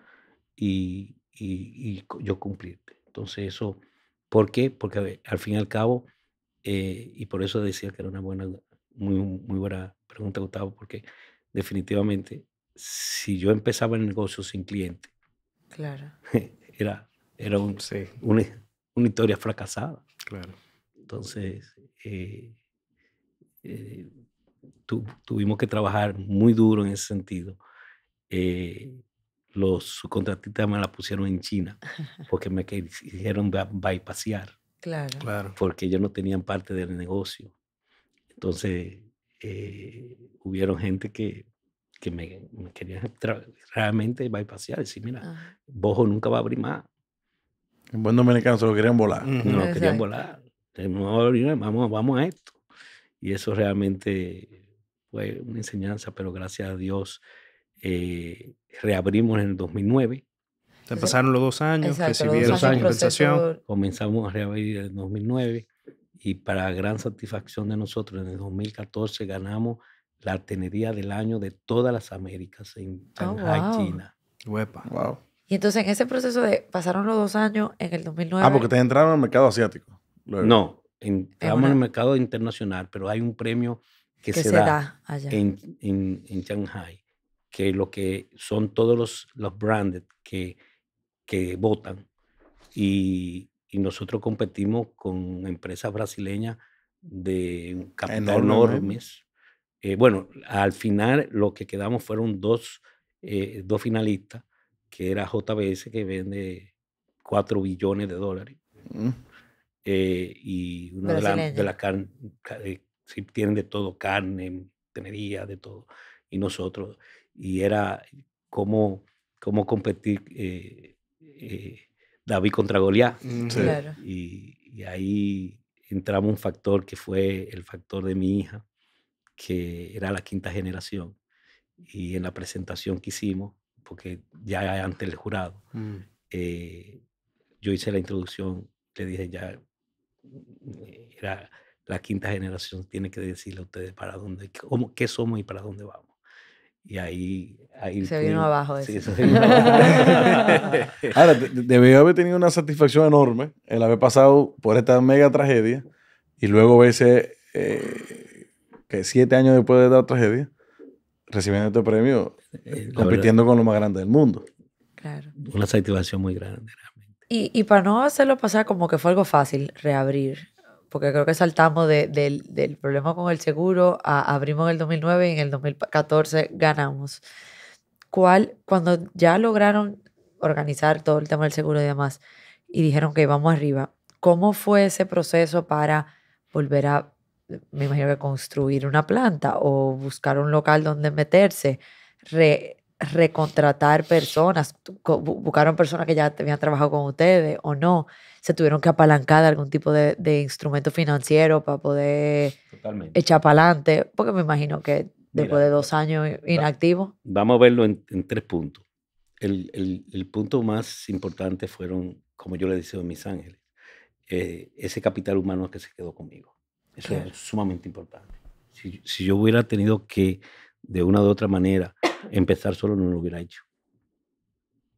y, yo cumplirte. Entonces eso ¿Por qué? Porque al fin y al cabo, eh, y por eso decía que era una buena, muy, muy buena pregunta, Gustavo, porque definitivamente, si yo empezaba el negocio sin cliente, claro. [laughs] era, era un, una, historia fracasada. Claro. Entonces, eh, eh, tuvimos que trabajar muy duro en ese sentido los subcontratistas me la pusieron en China [laughs] porque me quisieron bypasear. Claro. claro. Porque ellos no tenían parte del negocio. Entonces, eh, hubieron gente que, que me, quería querían [laughs] realmente bypasear. Decir, mira, Bojo nunca va a abrir más. En buen dominicano se lo querían volar. No, lo querían volar. Vamos, vamos a esto. Y eso realmente fue una enseñanza, pero gracias a Dios eh, reabrimos en el 2009. se pasaron los dos años, Exacto, recibieron dos años, compensación. Comenzamos a reabrir en el 2009 y para gran satisfacción de nosotros, en el 2014 ganamos la tenería del año de todas las Américas en Shanghai, oh, China. Wow. Y entonces en ese proceso de pasaron los dos años en el 2009. Ah, porque te entraron al mercado asiático. No, entramos en, el mercado internacional, pero hay un premio que, se, da, En, en, en, Shanghai que lo que son todos los, los branded que, que votan y, y, nosotros competimos con empresas brasileñas de capital enormes. Eh, bueno, al final lo que quedamos fueron dos, eh, dos finalistas, que era JBS, que vende 4 billones de dólares. Mm. Eh, y una de, las la carne. si tienen de todo, carne, tenería, de todo. Y nosotros, y era cómo, cómo competir eh, eh, David contra Goliat. Mm, claro. Y, ahí entramos un factor que fue el factor de mi hija, que era la quinta generación. Y en la presentación que hicimos, porque ya ante el jurado, mm. eh, yo hice la introducción, le dije ya, era la quinta generación, tiene que decirle a ustedes para dónde, cómo, qué somos y para dónde vamos. Y ahí... ahí se vino abajo eso. Sí, se vino abajo. [laughs] Ahora, debió haber tenido una satisfacción enorme el haber pasado por esta mega tragedia y luego verse eh, que siete años después de la tragedia recibiendo este premio, eh, compitiendo con lo más grande del mundo. Claro. Una satisfacción muy grande, realmente. Y, y para no hacerlo pasar como que fue algo fácil, reabrir porque creo que saltamos del, problema con el seguro abrimos en el 2009 y en el 2014 ganamos. ¿Cuál, cuando ya lograron organizar todo el tema del seguro y demás, y dijeron que íbamos arriba, ¿cómo fue ese proceso para volver a, me imagino que construir una planta o buscar un local donde meterse? recontratar personas, buscaron personas que ya habían trabajado con ustedes o no se tuvieron que apalancar de algún tipo de, instrumento financiero para poder echar para adelante, porque me imagino que después de dos años eh, inactivo. Vamos a verlo en, tres puntos. El, punto más importante fueron, como yo le decía a mis ángeles, eh, ese capital humano que se quedó conmigo. Eso es sumamente importante. Si, si, yo hubiera tenido que, de una u otra manera, empezar solo, no lo hubiera hecho.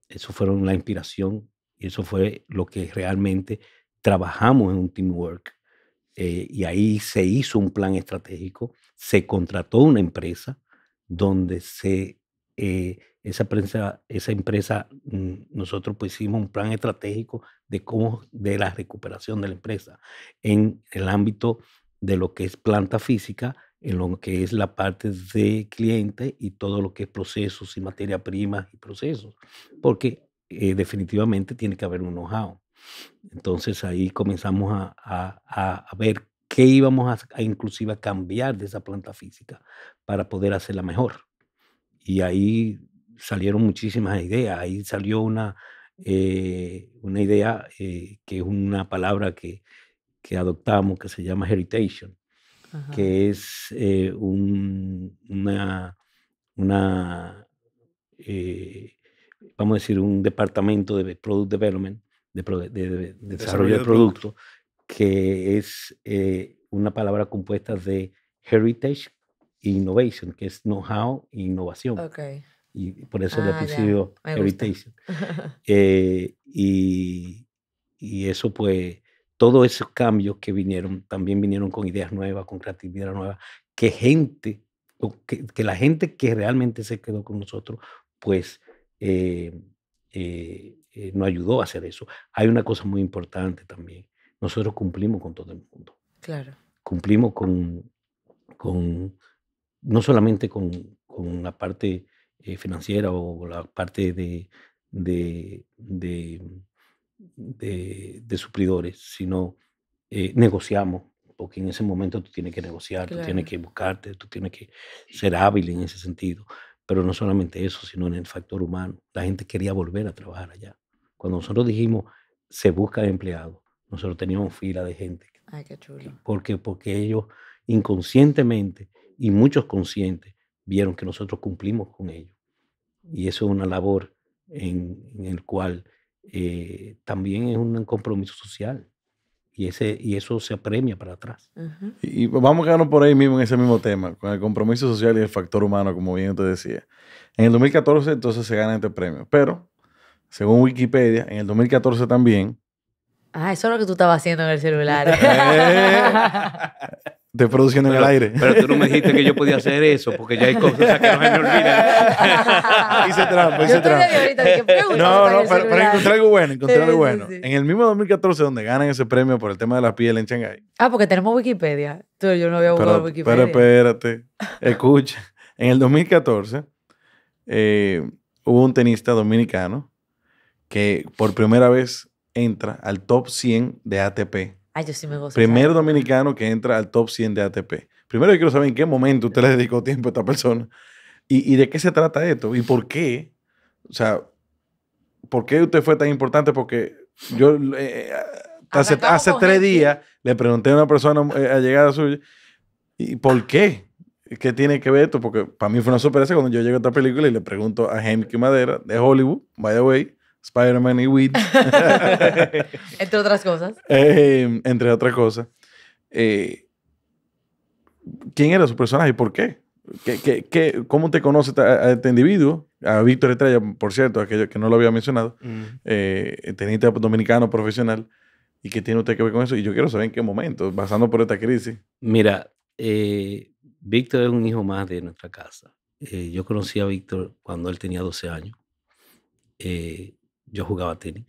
Eso fueron la inspiración y eso fue lo que realmente trabajamos en un teamwork. Eh, y ahí se hizo un plan estratégico, se contrató una empresa donde se, eh, esa, empresa, esa empresa, mm, nosotros pues hicimos un plan estratégico de cómo, de la recuperación de la empresa en el ámbito de lo que es planta física, en lo que es la parte de cliente y todo lo que es procesos y materia prima y procesos. Porque eh, definitivamente tiene que haber un know-how. Entonces ahí comenzamos a, ver qué íbamos a, inclusive a cambiar de esa planta física para poder hacerla mejor. Y ahí salieron muchísimas ideas. Ahí salió una, eh, una idea eh, que es una palabra que, adoptamos que se llama heritation, que es una, una vamos a decir, un departamento de Product Development, de, desarrollo, de producto, que es eh, una palabra compuesta de Heritage e Innovation, que es know-how e innovación. Y por eso le le sido ah, Heritage. [laughs] Eh, y, y eso pues todos esos cambios que vinieron, también vinieron con ideas nuevas, con creatividad nueva, que gente, que, que, la gente que realmente se quedó con nosotros, pues eh, eh, eh nos ayudó a hacer eso. Hay una cosa muy importante también. Nosotros cumplimos con todo el mundo. Claro. Cumplimos con, con no solamente con, con la parte eh, financiera o la parte de, de, de, de, suplidores, sino negociamos porque en ese momento tú tienes que negociar, tú tienes que buscarte, tú tienes que ser hábil en ese sentido. Pero no solamente eso, sino en el factor humano. La gente quería volver a trabajar allá. Cuando nosotros dijimos, se busca empleado nosotros teníamos fila de gente. Ay, qué chulo. Porque, porque ellos inconscientemente y muchos conscientes vieron que nosotros cumplimos con ellos. Y eso es una labor en, en el cual eh, también es un compromiso social y, ese, y eso se premia para atrás. y, vamos a quedarnos por ahí mismo en ese mismo tema, con el compromiso social y el factor humano, como bien te decía. En el 2014 entonces se gana este premio, pero según Wikipedia, en el 2014 también... Ah, eso es lo que tú estabas haciendo en el celular. [laughs] Eh, de producción en el aire. Pero tú no me dijiste que yo podía hacer eso, porque ya hay cosas que no se me olvidan. [laughs] hice trampa, hice trampa. No, no, pero, encontré algo bueno, encontré algo bueno. En el mismo 2014, donde ganan ese premio por el tema de la piel en Shanghai. Ah, porque tenemos Wikipedia. yo no había buscado Wikipedia. Pero espérate, escucha. En el 2014, eh, hubo un tenista dominicano que por primera vez entra al top 100 de ATP Ay, yo sí me Primer dominicano que entra al top 100 de ATP. Primero yo quiero saber en qué momento usted le dedicó tiempo a esta persona. ¿Y, de qué se trata esto? ¿Y por qué? O sea, ¿por qué usted fue tan importante? Porque yo eh, eh, hace, hace tres días le pregunté a una persona eh, a llegada suya, ¿y por qué? ¿Qué tiene que ver esto? Porque para mí fue una sorpresa cuando yo llegué a esta película y le pregunto a Henry Madera de Hollywood, by the way, Spider-Man y Weed. [laughs] entre otras cosas. Em, entre otras cosas. Eh, ¿Quién era su personaje y por qué? cómo te conoce a, este individuo? A Víctor Estrella, por cierto, aquello que no lo había mencionado, mm. eh, Teniente dominicano profesional. ¿Y qué tiene usted que ver con eso? Y yo quiero saber en qué momento, basando por esta crisis. Mira, eh, Víctor es un hijo más de nuestra casa. yo conocí a Víctor cuando él tenía 12 años yo jugaba tenis.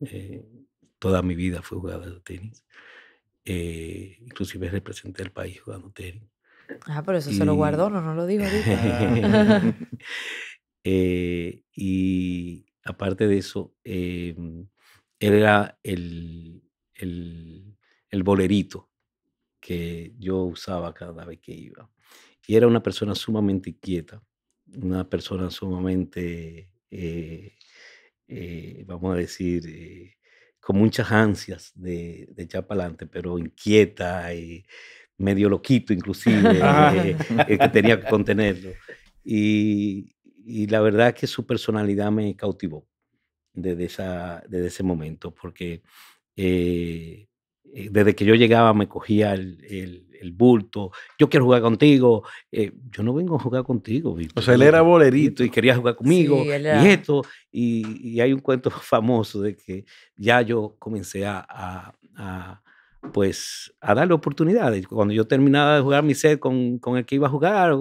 Eh, toda mi vida fui jugada de tenis. Eh, inclusive representé al país jugando tenis. Ah, pero eso se lo guardó, no, lo digo [laughs] eh, y aparte de eso, eh, él era el, el, el bolerito que yo usaba cada vez que iba. Y era una persona sumamente inquieta, una persona sumamente eh, vamos a decir, eh, con muchas ansias de, de echar para adelante, pero inquieta, y medio loquito inclusive, eh, [laughs] el que tenía que contenerlo. Y, la verdad es que su personalidad me cautivó desde, esa, desde ese momento, porque desde que yo llegaba me cogía el el bulto, yo quiero jugar contigo, eh, yo no vengo a jugar contigo. O sea, él era bolerito y quería jugar conmigo y esto, y, y, hay un cuento [laughs] famoso de que ya yo comencé a, a, pues a darle oportunidades. Cuando yo terminaba de jugar mi set con, con el que iba a jugar,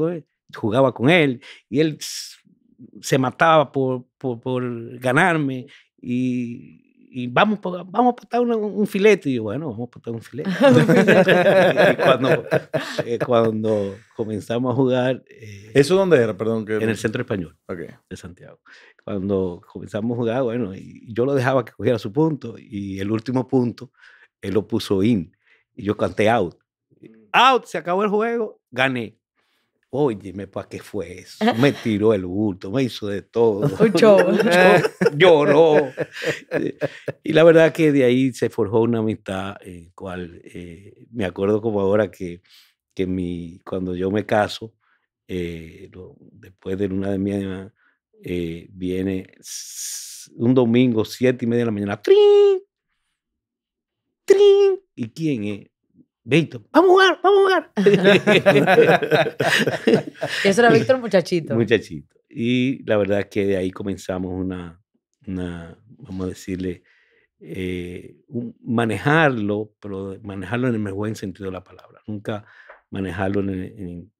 jugaba con él y él se mataba por, por, por ganarme y, y vamos, vamos a apostar un, filete. Y yo, bueno, vamos a apostar un filete. [laughs] [laughs] y cuando, eh, cuando, comenzamos a jugar... Eh, ¿Eso dónde era? Perdón. En el Centro Español de Santiago. Cuando comenzamos a jugar, bueno, y yo lo dejaba que cogiera su punto y el último punto él lo puso in y yo canté out. Mm. Out, se acabó el juego, gané. Óyeme, ¿para qué fue eso? Me tiró el bulto, me hizo de todo. [laughs] [laughs] Lloró. Eh, y la verdad que de ahí se forjó una amistad, eh, cual eh, me acuerdo como ahora que, que mi, cuando yo me caso, eh, después de una de mía viene un domingo, siete y media de la mañana, ¡trin! ¡trin! ¿Y quién es? Víctor, vamos a jugar, vamos a jugar. [laughs] Eso era Víctor muchachito. Muchachito. Y la verdad es que de ahí comenzamos una, vamos a decirle, eh, manejarlo, pero manejarlo en el mejor sentido de la palabra. Nunca manejarlo, en,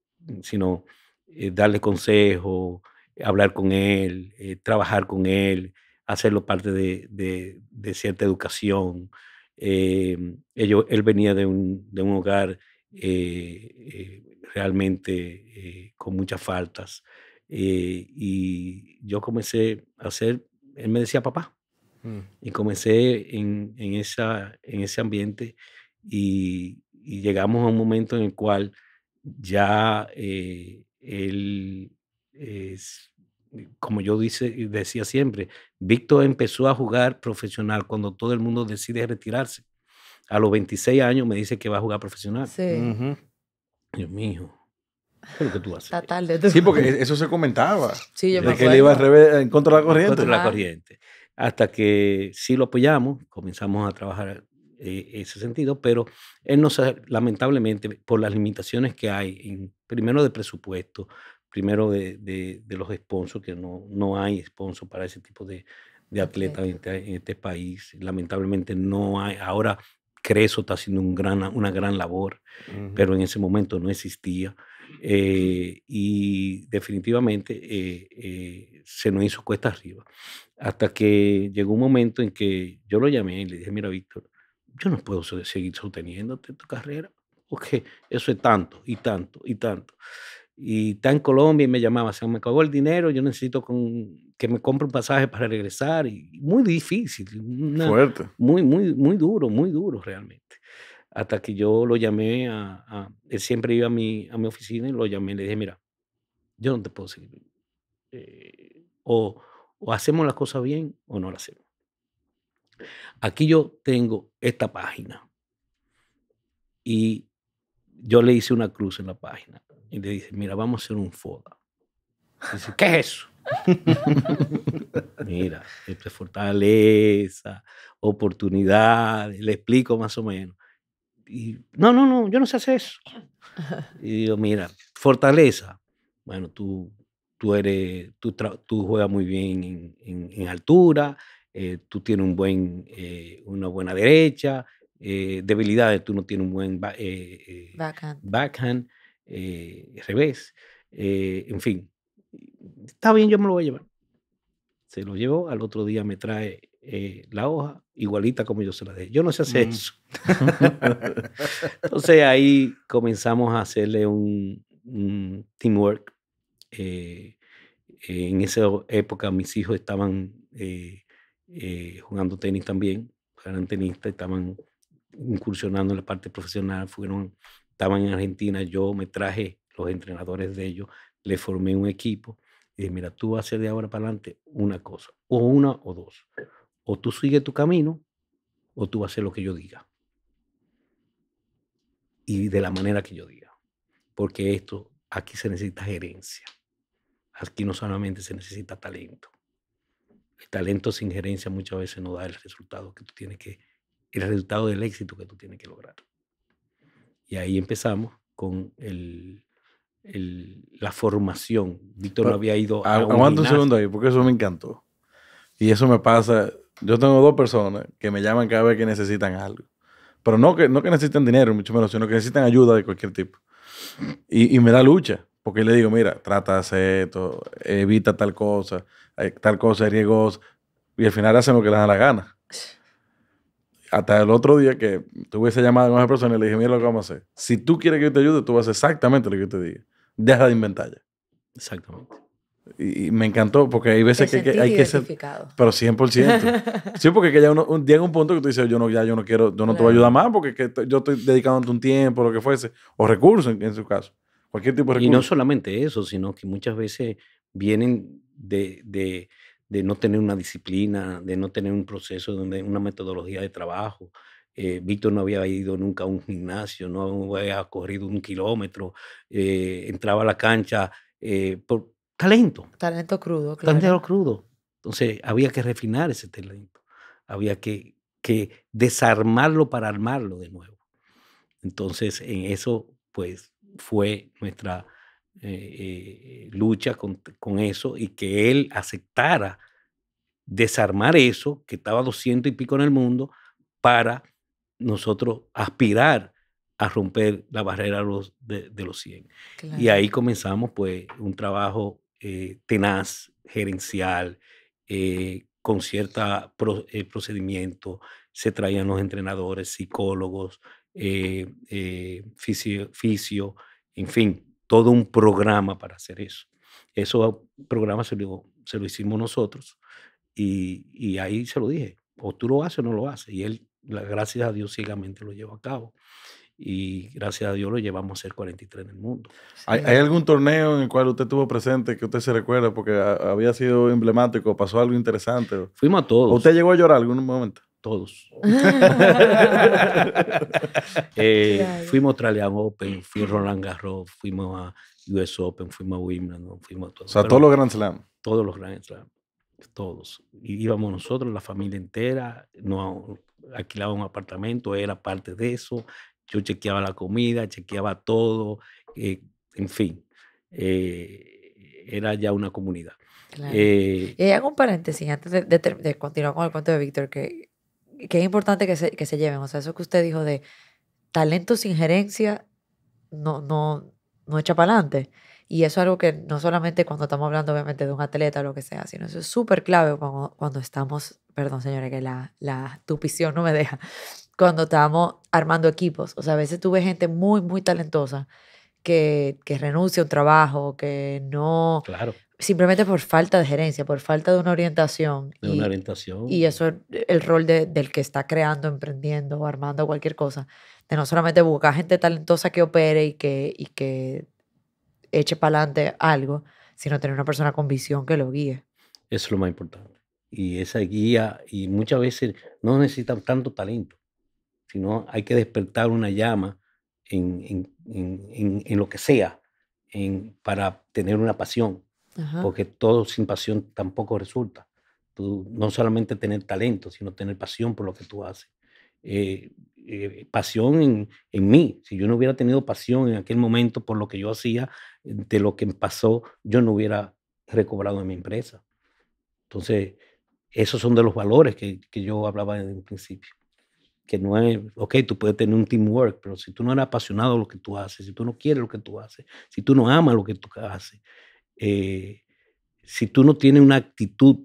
sino eh, darle consejo, hablar con él, eh, trabajar con él, hacerlo parte de, de cierta educación. Eh, él venía de un, de un hogar eh, eh, realmente eh, con muchas faltas. y yo comencé a hacer, él me decía papá. Mm. Y comencé en, en, esa, en ese ambiente y, llegamos a un momento en el cual ya él, como yo dice, decía siempre, Víctor empezó a jugar profesional cuando todo el mundo decide retirarse. A los 26 años me dice que va a jugar profesional. Sí. Dios mío. ¿Qué tú haces? Sí, porque [laughs] eso se comentaba. Sí, yo de que le iba en contra de la corriente. En contra de la corriente. Hasta que sí lo apoyamos, comenzamos a trabajar en eh, ese sentido, pero él no sabe, lamentablemente, por las limitaciones que hay, en, primero de presupuesto, primero de, de, los esponsos, que no, no hay esponsos para ese tipo de, de atletas este, en, este, país. Lamentablemente no hay, ahora Creso está haciendo un gran, una gran labor, pero en ese momento no existía. Eh, y definitivamente eh, eh, se nos hizo cuesta arriba. Hasta que llegó un momento en que yo lo llamé y le dije, mira, Víctor, yo no puedo seguir sosteniéndote en tu carrera, porque eso es tanto y tanto y tanto y está en Colombia y me llamaba, se me acabó el dinero, yo necesito que me compre un pasaje para regresar. Y muy difícil. Muy, muy, muy duro, muy duro realmente. Hasta que yo lo llamé a, él siempre iba a mi, a mi oficina y lo llamé le dije, mira, yo no te puedo seguir. Eh, o, o hacemos las cosas bien o no las hacemos. Aquí yo tengo esta página y yo le hice una cruz en la página y le dice, mira, vamos a hacer un foda. dice, ¿qué es eso? [laughs] mira, es fortaleza, oportunidad, le explico más o menos. Y, no, no, no, yo no sé hacer eso. [laughs] Y digo, mira, fortaleza. Bueno, tú, tú, eres, tú, juegas muy bien en, altura, eh, tú tienes un buen, eh, una buena derecha, eh, debilidades, tú no tienes un buen backhand. backhand eh, revés, eh, en fin. Está bien, yo me lo voy a llevar. Se lo llevo, al otro día me trae eh, la hoja igualita como yo se la dejé. Yo no sé hacer mm. eso. [laughs] Entonces ahí comenzamos a hacerle un, un teamwork. Eh, en esa época mis hijos estaban jugando tenis también, eran tenistas, estaban incursionando en la parte profesional, fueron estaban en Argentina, yo me traje los entrenadores de ellos, le formé un equipo y mira, tú vas a hacer de ahora para adelante una cosa, o una o dos. O tú sigues tu camino o tú vas a hacer lo que yo diga. Y de la manera que yo diga. Porque esto, aquí se necesita gerencia. Aquí no solamente se necesita talento. El talento sin gerencia muchas veces no da el resultado que tú tienes que, el resultado del éxito que tú tienes que lograr. Y ahí empezamos con el, la formación. Víctor no había ido a, un segundo ahí, porque eso me encantó. Y eso me pasa. Yo tengo dos personas que me llaman cada vez que necesitan algo. Pero no que, no que necesiten dinero, mucho menos, sino que necesitan ayuda de cualquier tipo. Y, me da lucha, porque le digo, mira, trata de hacer esto, evita tal cosa, eh, tal cosa es Y al final hacen lo que les da la gana hasta el otro día que tuve esa llamada con esa persona y le dije, mira lo que vamos a hacer. Si tú quieres que yo te ayude, tú vas a hacer exactamente lo que yo te diga. Deja de inventar Exactamente. Y, me encantó porque hay veces que, hay que ser... Pero 100%. [laughs] sí, porque ya uno, llega un punto que tú dices, yo no, ya yo no quiero, yo no te voy a ayudar más porque yo estoy dedicando un tiempo, lo que fuese, o recursos en, su caso. Cualquier tipo de recursos. Y no solamente eso, sino que muchas veces vienen de de no tener una disciplina, de no tener un proceso, una metodología de trabajo. Eh, Víctor no había ido nunca a un gimnasio, no había corrido un kilómetro, eh, entraba a la cancha eh, por talento. Talento crudo, claro. Talento crudo. Entonces había que refinar ese talento, había que, que desarmarlo para armarlo de nuevo. Entonces en eso pues fue nuestra eh, eh, lucha con, eso y que él aceptara desarmar eso, que estaba 200 y pico en el mundo, para nosotros aspirar a romper la barrera de, los 100. Y ahí comenzamos pues un trabajo eh, tenaz, gerencial, con cierto procedimiento. Se traían los entrenadores, psicólogos, fisio, en fin todo un programa para hacer eso. eso programa se lo, se lo hicimos nosotros y, y, ahí se lo dije, o tú lo haces o no lo haces. Y él, gracias a Dios, ciegamente lo llevó a cabo. Y gracias a Dios lo llevamos a ser 43 en el mundo. ¿Hay, eh. algún torneo en el cual usted estuvo presente que usted se recuerda porque había sido emblemático, pasó algo interesante? Fuimos a todos. ¿Usted llegó a llorar algún momento? todos. [laughs] Eh, fuimos a Australia Open, fui a Roland Garros, fuimos a US Open, fuimos a Wimbledon, fuimos a todos. O sea, todos los Grand Slam. Todos los Grand Slam, todos. íbamos nosotros, la familia entera, nos alquilaba un apartamento, era parte de eso. Yo chequeaba la comida, chequeaba todo, eh, en fin. Eh, era ya una comunidad. y hago un paréntesis antes de, continuar con el cuento de Víctor, que que es importante que se, que se lleven. O sea, eso que usted dijo de talento sin gerencia no, no, no echa para adelante. Y eso es algo que no solamente cuando estamos hablando obviamente de un atleta o lo que sea, sino eso es súper clave cuando, cuando, estamos, perdón señores, que la, la tupición no me deja, cuando estamos armando equipos. O sea, a veces tú ves gente muy, muy talentosa que, que renuncia a un trabajo, que no... Claro simplemente por falta de gerencia, por falta de una orientación. De y, una orientación. Y eso es el rol del que está creando, emprendiendo, armando cualquier cosa, de no solamente buscar gente talentosa que opere y que, y que eche para adelante algo, sino tener una persona con visión que lo guíe. Eso es lo más importante. Y esa guía, y muchas veces no necesitan tanto talento, sino hay que despertar una llama en, en lo que sea para tener una pasión porque todo sin pasión tampoco resulta. Tú, no solamente tener talento, sino tener pasión por lo que tú haces. Eh, eh, pasión en, en, mí. Si yo no hubiera tenido pasión en aquel momento por lo que yo hacía, de lo que pasó, yo no hubiera recobrado en mi empresa. Entonces, esos son de los valores que, que yo hablaba en un principio. Que no es, ok, tú puedes tener un teamwork, pero si tú no eres apasionado lo que tú haces, si tú no quieres lo que tú haces, si tú no amas lo que tú haces, eh, si tú no tienes una actitud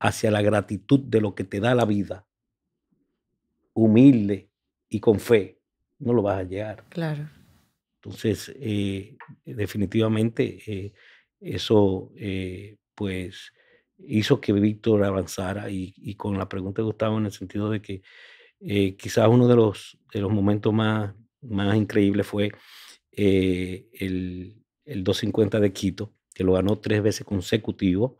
hacia la gratitud de lo que te da la vida, humilde y con fe, no lo vas a llegar. Claro. Entonces, eh, definitivamente, eh, eso pues hizo que Víctor avanzara y, con la pregunta de Gustavo en el sentido de que quizás uno de los, de los momentos más, más increíbles fue el, el 250 de Quito, que lo ganó tres veces consecutivo.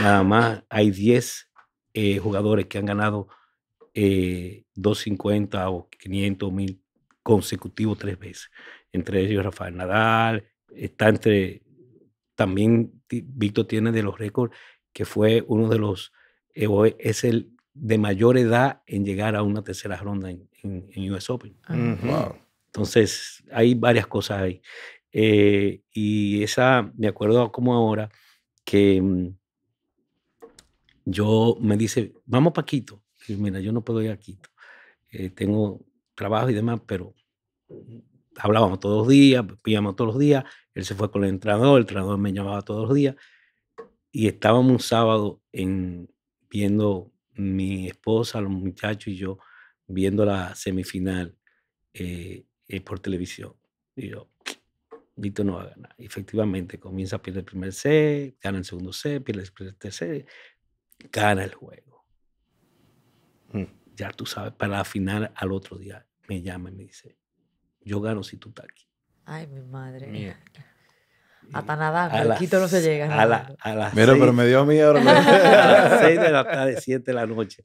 Nada más hay 10 eh, jugadores que han ganado 250 eh, o 500 mil consecutivos tres veces. Entre ellos Rafael Nadal, está entre, también Víctor tiene de los récords que fue uno de los, eh, e, es el de mayor edad en llegar a una tercera ronda en, US Open. Ah, Entonces, hay varias cosas ahí. Eh, y esa, me acuerdo como ahora, que mm, yo me dice, vamos para Quito. Y mira, yo no puedo ir a Quito. Eh, tengo trabajo y demás, pero mm, hablábamos todos los días, pillábamos todos los días. Él se fue con el entrenador, el entrenador me llamaba todos los días. Y estábamos un sábado en, viendo mi esposa, los muchachos y yo, viendo la semifinal eh, por televisión. Y yo, Víctor no va a ganar. efectivamente, comienza a perder el primer set, gana el segundo set, pierde el tercer gana el juego. Mm. Ya tú sabes, para la final al otro día me llama y me dice, yo gano si tú estás aquí. Ay, mi madre. Mía. Hasta nada, a Quito no se llega. A, Mira, pero me dio miedo. [laughs] a las 6 de la tarde, 7 de la noche,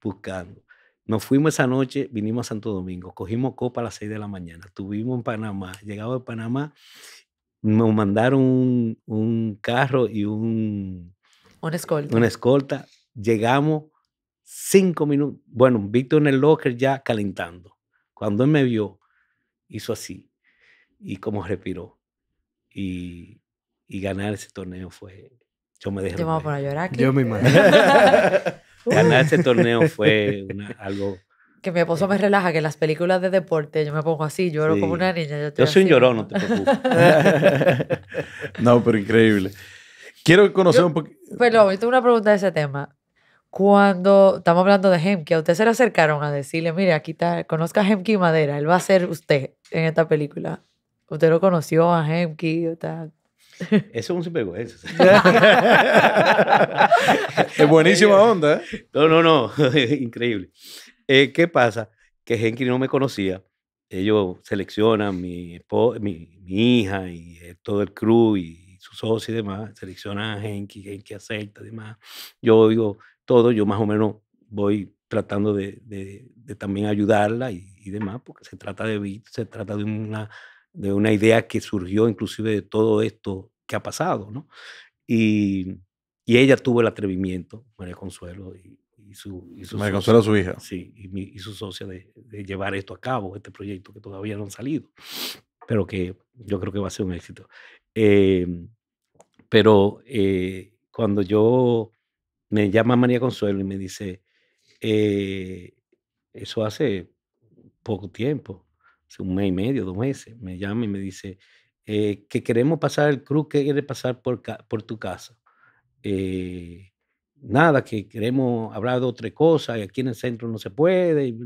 buscando. Nos fuimos esa noche, vinimos a Santo Domingo, cogimos copa a las 6 de la mañana, estuvimos en Panamá, llegamos a Panamá, nos mandaron un, carro y un... Una escolta. Una escolta. Llegamos cinco minutos. Bueno, Víctor en el locker ya calentando. Cuando él me vio, hizo así y como respiró. Y, y ganar ese torneo fue... Yo me dejé... llorar Yo me imagino. Ganar ese torneo fue algo... Que mi esposo me relaja, que en las películas de deporte yo me pongo así, lloro como una niña. Yo, soy un llorón, no te preocupes. [laughs] no, pero increíble. Quiero conocer un poquito... Perdón, ahorita tengo una pregunta de ese tema cuando estamos hablando de Hemke, a usted se le acercaron a decirle, mire, aquí está, conozca a Hemke Madera, él va a ser usted en esta película. Usted lo conoció a Hemke, tal. Eso es un sinvergüenza. [laughs] es buenísima onda. ¿eh? No, no, no. [laughs] Increíble. Eh, ¿Qué pasa? Que Genki no me conocía. Ellos seleccionan mi, mi, hija y eh, todo el crew y sus socios y demás. Seleccionan a Genki, Genki acepta y demás. Yo digo todo, yo más o menos voy tratando de, también ayudarla y, y, demás, porque se trata de se trata de una de una idea que surgió inclusive de todo esto que ha pasado, ¿no? Y, ella tuvo el atrevimiento, María Consuelo, y, su, y su María Consuelo, su hija. Sí, y, su socia de, llevar esto a cabo, este proyecto que todavía no han salido, pero que yo creo que va a ser un éxito. Em, pero eh, cuando yo me llama María Consuelo y me dice, eh, eso hace poco tiempo, hace un mes y medio, dos meses, me llama y me dice eh, que queremos pasar el cruz que quiere pasar por, por tu casa. Eh, nada, que queremos hablar de otra cosa, y aquí en el centro no se puede. Y,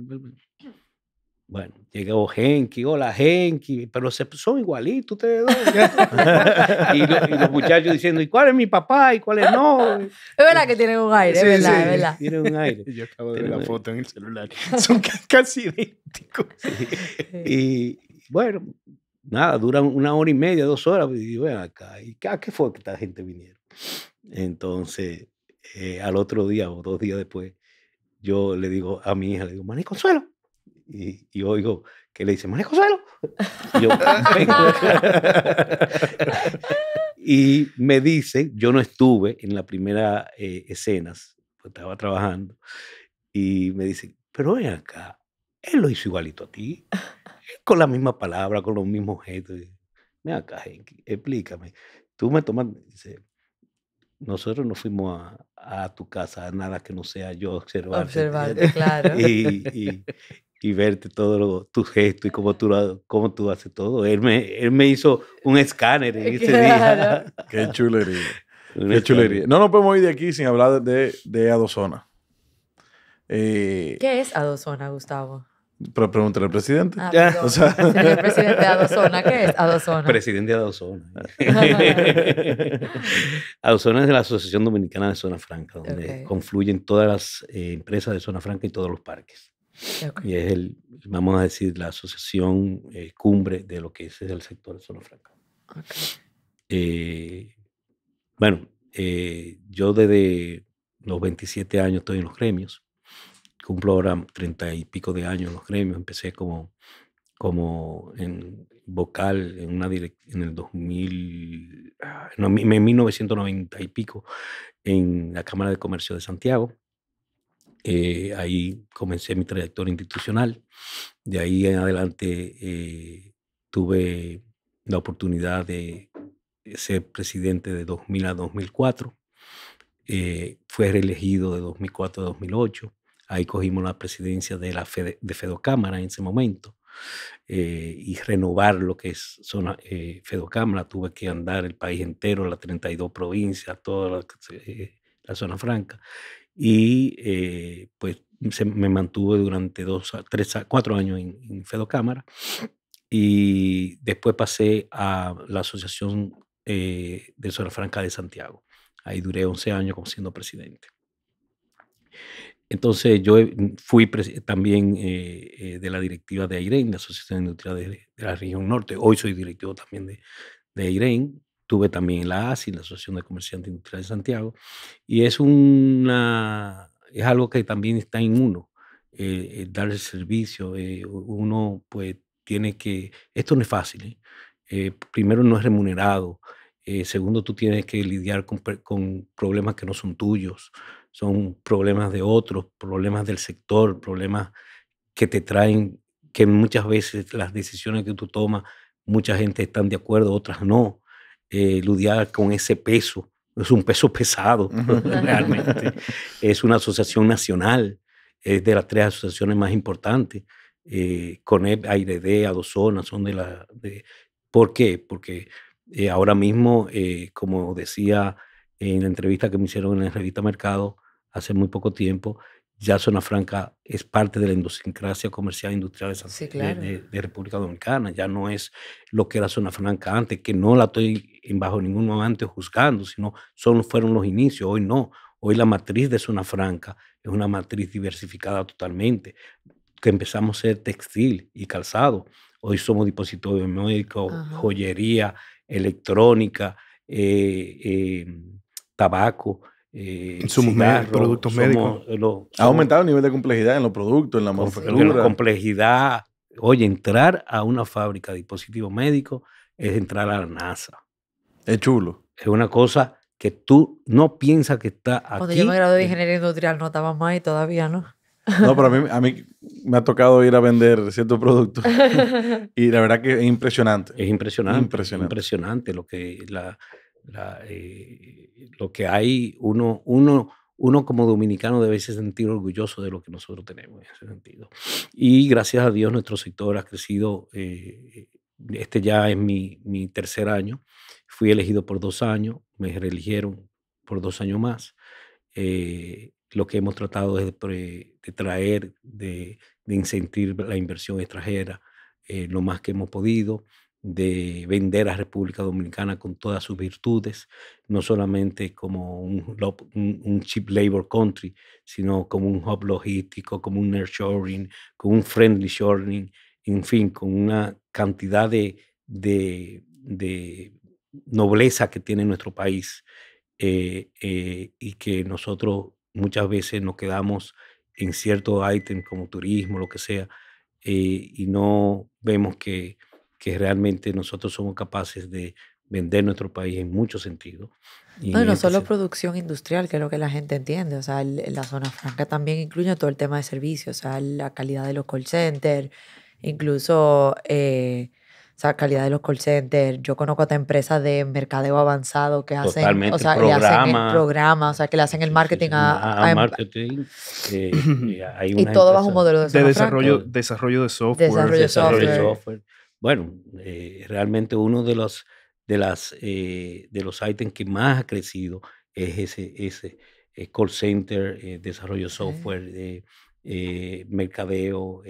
bueno, llegó Genki, oh, hola Genki, pero son igualitos ustedes dos. [laughs] y, los muchachos diciendo, ¿y cuál es mi papá y cuál es no? [laughs] Es verdad que tienen un aire, es verdad, es verdad. Tienen un aire. [laughs] Yo acabo de ver la foto en el celular. Son casi idénticos. y bueno, nada, duran una hora y media, dos horas. Pues, y bueno, acá, ¿y qué fue que esta gente vinieron? Entonces, eh, al otro día o dos días después, yo le digo a mi hija, le digo, Mani Consuelo, y, oigo que le dice, María [laughs] Y, me dice, yo no estuve en la primera eh, escenas, pues, estaba trabajando, y me dice, pero ven acá, él lo hizo igualito a ti, con la misma palabra, con los mismos gestos. Ven acá, explícame. Tú me tomas, dice, nosotros no fuimos a, tu casa, nada que no sea yo observar [laughs] claro. y, y verte todo tu gesto y cómo tú, cómo tú haces todo. Él me, él me hizo un escáner en eh, ese día. [laughs] Qué chulería. Qué chulería. No nos podemos ir de aquí sin hablar de, de Adozona. Eh, ¿Qué es Adozona, Gustavo? Pero pregúntale al presidente. Ah, [laughs] El presidente de Adozona, ¿qué es Adozona? Presidente de Adozona. [laughs] Adozona es la Asociación Dominicana de Zona Franca, donde confluyen todas las eh, empresas de Zona Franca y todos los parques. Y es el, vamos a decir, la asociación eh, cumbre de lo que es el sector de zona franca. Eh, bueno, eh, yo desde los 27 años estoy en los gremios. Cumplo ahora 30 y pico de años en los gremios. Empecé como, como en vocal en, una en el 2000, ah, en 1990 y pico en la Cámara de Comercio de Santiago. Eh, ahí comencé mi trayectoria institucional. De ahí en adelante eh, tuve la oportunidad de ser presidente de 2000 a 2004. Eh, fue reelegido de 2004 a 2008. Ahí cogimos la presidencia de la Fedocámara en ese momento. y renovar lo que es zona Fedocámara. Tuve que andar el país entero, las 32 provincias, toda la zona franca y eh, pues se, me mantuve durante dos, tres, cuatro años en, Fedocámara y después pasé a la Asociación eh, de Zona Franca de Santiago. Ahí duré 11 años como siendo presidente. Entonces yo mm, fui también eh, de la directiva de AIREN, la Asociación Industrial de, la Región Norte. Hoy soy directivo también de, de AIREN estuve también la ASI, la Asociación de Comerciantes Industriales de Santiago, y es, una, es algo que también está en uno, eh, dar el servicio. Eh, uno pues tiene que, esto no es fácil, ¿eh? Eh, primero no es remunerado, segundo tú tienes que lidiar con, con problemas que no son tuyos, son problemas de otros, problemas del sector, problemas que te traen, que muchas veces las decisiones que tú tomas, mucha gente están de acuerdo, otras no eh, con ese peso. Es un peso [laughs] pesado, realmente. Es una asociación nacional, es de las tres asociaciones más importantes. Eh, Conep, dos Adozona, son de la... De, ¿Por qué? Porque eh, ahora mismo, eh, como decía en la entrevista que me hicieron en la revista Mercado hace muy poco tiempo, ya Zona Franca es parte de la idiosincrasia comercial e industrial de, República Dominicana, ya no es lo que era Zona Franca antes, que no la estoy bajo ningún momento juzgando, sino son, fueron los inicios, hoy no, hoy la matriz de Zona Franca es una matriz diversificada totalmente, que empezamos a ser textil y calzado, hoy somos dispositivos médicos, joyería, electrónica, eh, em, tabaco, insumos eh, productos médicos. ha aumentado el nivel de complejidad en los productos, en la manufactura. complejidad, oye, entrar a una fábrica de dispositivos médicos es entrar a la NASA. Es chulo. Es una cosa que tú no piensas que está aquí. Cuando yo me gradué de ingeniería industrial no estaba más y todavía no. No, pero a mí, a mí me ha tocado ir a vender ciertos productos [laughs] y la verdad que es impresionante. Es impresionante. Impresionante. Impresionante lo que la, eh, lo que hay, uno, uno, uno como dominicano debe sentir orgulloso de lo que nosotros tenemos en ese sentido. Y gracias a Dios nuestro sector ha crecido. Eh, este ya es mi, tercer año. Fui elegido por dos años, me reeligieron por dos años más. Eh, lo que hemos tratado es de, traer, de, incentivar la inversión extranjera lo más que hemos podido de vender a República Dominicana con todas sus virtudes, no solamente como un, un, cheap labor country, sino como un hub logístico, como un nearshoring, como un friendly shoring, en fin, con una cantidad de, de, de nobleza que tiene nuestro país eh, eh, y que nosotros muchas veces nos quedamos en cierto ítem como turismo, lo que sea, eh, y no vemos que que realmente nosotros somos capaces de vender nuestro país en muchos sentidos. no, solo producción industrial, que es lo que la gente entiende, o sea, la zona franca también incluye todo el tema de servicios, o sea, la calidad de los call centers, incluso... Eh, o sea, calidad de los call centers. Yo conozco a esta empresas de mercadeo avanzado que hacen, o sea, hacen el programa, o sea, que le hacen el marketing a, a, em marketing. Eh, [clears throat] eh, y todo bajo un modelo de, de desarrollo, desarrollo de software, desarrollo, de software bueno, eh, realmente uno de los, de, las, eh, de los ítems que más ha crecido es ese, ese eh, call center, desarrollo software, mercadeo,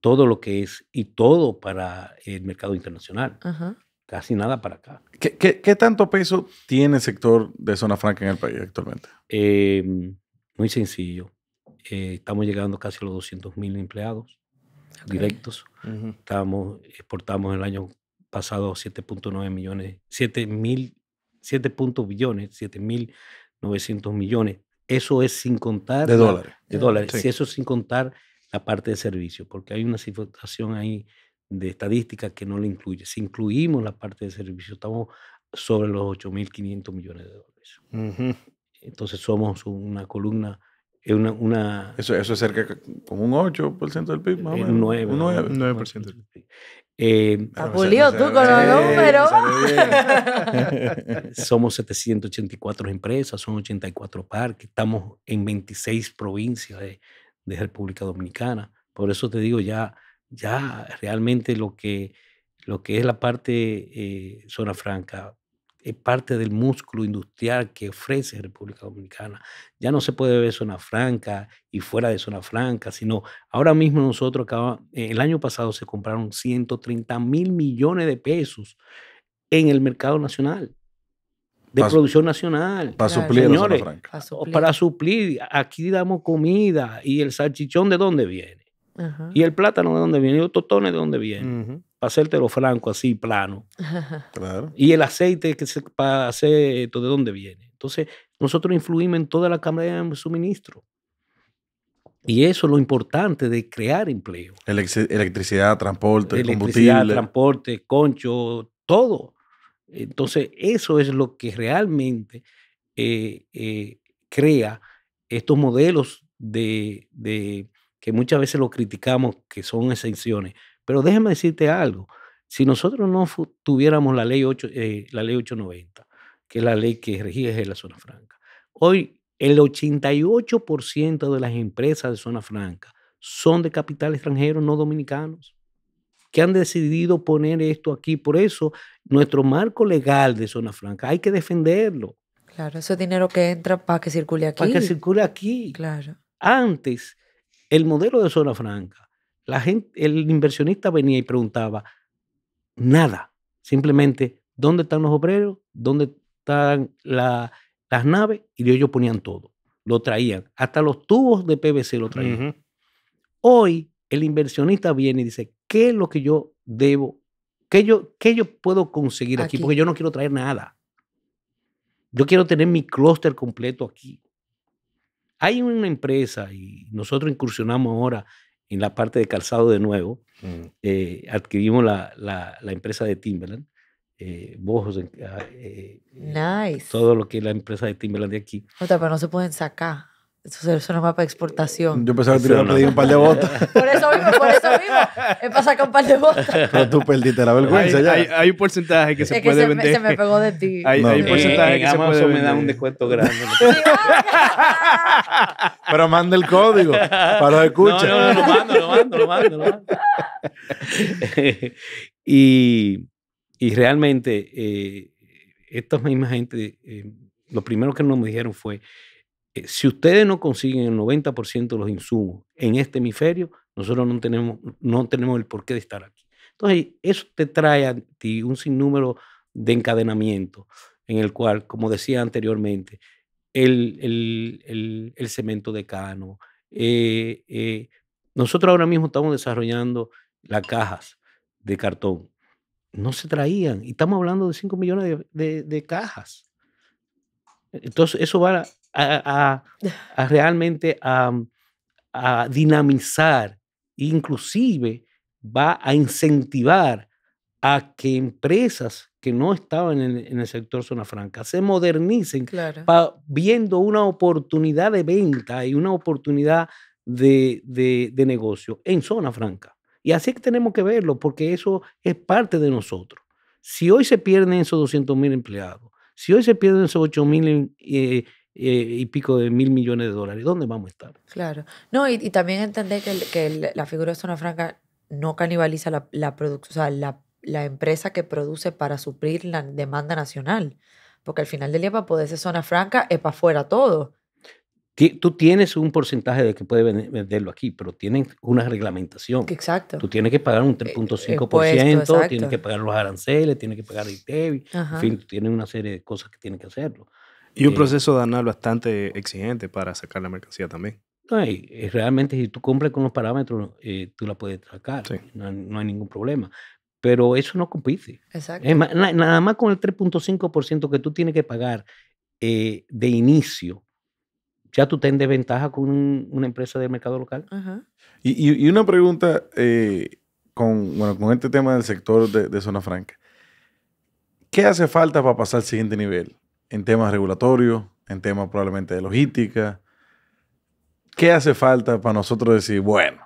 todo lo que es y todo para el mercado internacional. Casi nada para acá. ¿Qué, qué, tanto peso tiene el sector de zona franca en el país actualmente? Em, muy sencillo. estamos llegando casi a los 200 mil empleados directos. estábamos exportamos el año pasado 7.9 millones, 7 billones, millones. Eso es sin contar... De dólares. De dólares. eso es sin contar la parte de servicio, porque hay una situación ahí de estadística que no lo incluye. Si incluimos la parte de servicio, estamos sobre los 8.500 millones de dólares. Entonces somos una columna eso, es cerca como un 8% del PIB, más o eh, menos. un 9. 9%, eh, ah, tú con los números. [laughs] [laughs] Somos 784 empresas, son 84 parques, estamos en 26 provincias de, de, República Dominicana. Por eso te digo, ya, realmente lo que, es la parte eh, zona franca es eh, parte del músculo industrial que ofrece República Dominicana. Ya no se puede ver zona franca y fuera de zona franca, sino ahora mismo nosotros, eh, el año pasado se compraron 130 mil millones de pesos en el mercado nacional, de producción nacional. Para suplir Para suplir. Aquí damos comida y el salchichón de dónde viene. Y el plátano de dónde viene, y los totones de dónde viene hacerte hacértelo franco, así, plano. [laughs] Y el aceite que se, para hacer ¿de dónde viene? Entonces, nosotros influimos en toda la cadena de suministro. Y eso es lo importante de crear empleo. electricidad, transporte, electricidad, combustible. transporte, concho, todo. Entonces, eso es lo que realmente eh, eh, crea estos modelos de, que muchas veces lo criticamos, que son exenciones, pero déjame decirte algo, si nosotros no tuviéramos la ley, 8, eh, la ley 890, que es la ley que rige la zona franca, hoy el 88% de las empresas de zona franca son de capital extranjero, no dominicanos, que han decidido poner esto aquí. Por eso, nuestro marco legal de zona franca hay que defenderlo. Claro, ese dinero que entra para que circule aquí. Para que circule aquí. Claro. Antes, el modelo de zona franca la gente, el inversionista venía y preguntaba nada, simplemente dónde están los obreros, dónde están las naves y ellos ponían todo, lo traían, hasta los tubos de PVC lo traían. Hoy el inversionista viene y dice, ¿qué es lo que yo debo? ¿Qué yo, qué yo puedo conseguir aquí? aquí? Porque yo no quiero traer nada. Yo quiero tener mi clúster completo aquí. Hay una empresa, y nosotros incursionamos ahora en la parte de calzado de nuevo. Mm. Eh, adquirimos la, la, empresa de Timberland, eh, bojos, ah, eh, eh, nice. todo lo que es la empresa de Timberland de aquí. O pero no se pueden sacar. Eso, no va para exportación. Yo pensaba que te iba a un par de botas. [laughs] por eso vivo, por eso vivo. Es pasado con un par de botas. [laughs] Pero tú perdiste la vergüenza hay, ya. Hay, un porcentaje que se puede vender. se me pegó de ti. Hay, un porcentaje eh, que se puede. me da un descuento grande. [laughs] Pero manda el código para los escuchas. No, no, no, lo mando, lo mando, lo mando. Lo mando. y, y, realmente, eh, estas mismas gente, eh, lo primero que nos dijeron fue eh, si ustedes no consiguen el 90% de los insumos en este hemisferio, nosotros no tenemos, no tenemos el porqué de estar aquí. Entonces, eso te trae a ti un sinnúmero de encadenamiento en el cual, como decía anteriormente, el, el, cemento de cano. Eh, eh, nosotros ahora mismo estamos desarrollando las cajas de cartón. No se traían y estamos hablando de 5 millones de, cajas. Entonces, eso va a a, realmente a dinamizar, inclusive va a incentivar a que empresas que no estaban en, el sector zona franca se modernicen viendo una oportunidad de venta y una oportunidad de, negocio en zona franca. Y así es que tenemos que verlo porque eso es parte de nosotros. Si hoy se pierden esos 200.000 mil empleados, si hoy se pierden esos 8.000 mil eh, eh, y pico de mil millones de dólares. ¿Dónde vamos a estar? Claro. No, y, también entender que, que la figura de Zona Franca no canibaliza la, la, sea, la, empresa que produce para suplir la demanda nacional. Porque al final del día, para poder ser Zona Franca, es para afuera todo. Tú tienes un porcentaje de que puedes venderlo aquí, pero tienen una reglamentación. Exacto. Tú tienes que pagar un 3.5%, eh, eh, tienes que pagar los aranceles, tienes que pagar el IVA en fin, tienes una serie de cosas que tienes que hacerlo. Y un eh, proceso de anal bastante exigente para sacar la mercancía también. No hay, eh, realmente si tú cumples con los parámetros, eh, tú la puedes sacar, no, hay ningún problema. Pero eso no compite. Exacto. nada más con el 3.5% que tú tienes que pagar de inicio, ya tú tienes desventaja con una empresa del mercado local. Y, una pregunta con, con este tema del sector de Zona Franca. ¿Qué hace falta para pasar al siguiente nivel? en temas regulatorios, en temas probablemente de logística. ¿Qué hace falta para nosotros decir, bueno,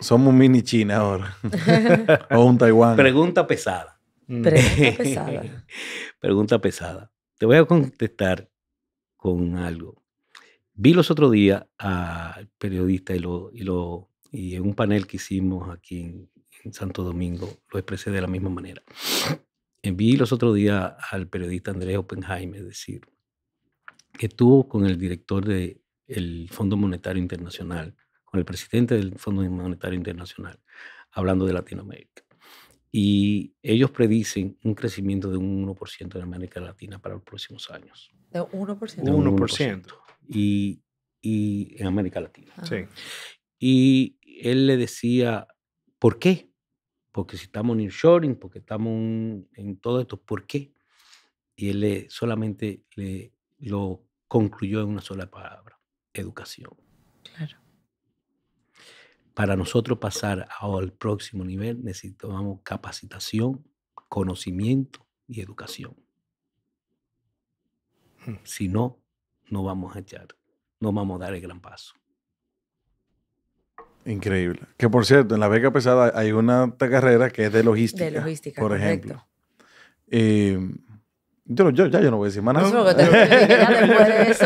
somos un mini China ahora? [laughs] o un Taiwán. Pregunta pesada. Mm. Pregunta [laughs] pesada. Pregunta pesada. Te voy a contestar con algo. Vi los otros días al periodista y, lo, y, en un panel que hicimos aquí en, en Santo Domingo, lo expresé de la misma manera vi los otro día al periodista Andrés Oppenheimer decir que estuvo con el director del el Fondo Monetario Internacional, con el presidente del Fondo Monetario Internacional, hablando de Latinoamérica. Y ellos predicen un crecimiento de un 1% en América Latina para los próximos años. ¿De 1%? De un 1%. Y, y en América Latina. Sí. Y él le decía, ¿por qué? porque si estamos en shoring, porque estamos en todo esto, ¿por qué? Y él solamente lo concluyó en una sola palabra, educación. Claro. Para nosotros pasar al próximo nivel necesitamos capacitación, conocimiento y educación. Hmm. Si no, no vamos a echar, no vamos a dar el gran paso. Increíble. Que por cierto, en la beca pesada hay una carrera que es de logística. De logística, por correcto. ejemplo. Eh, yo, ya yo no voy a decir más nada.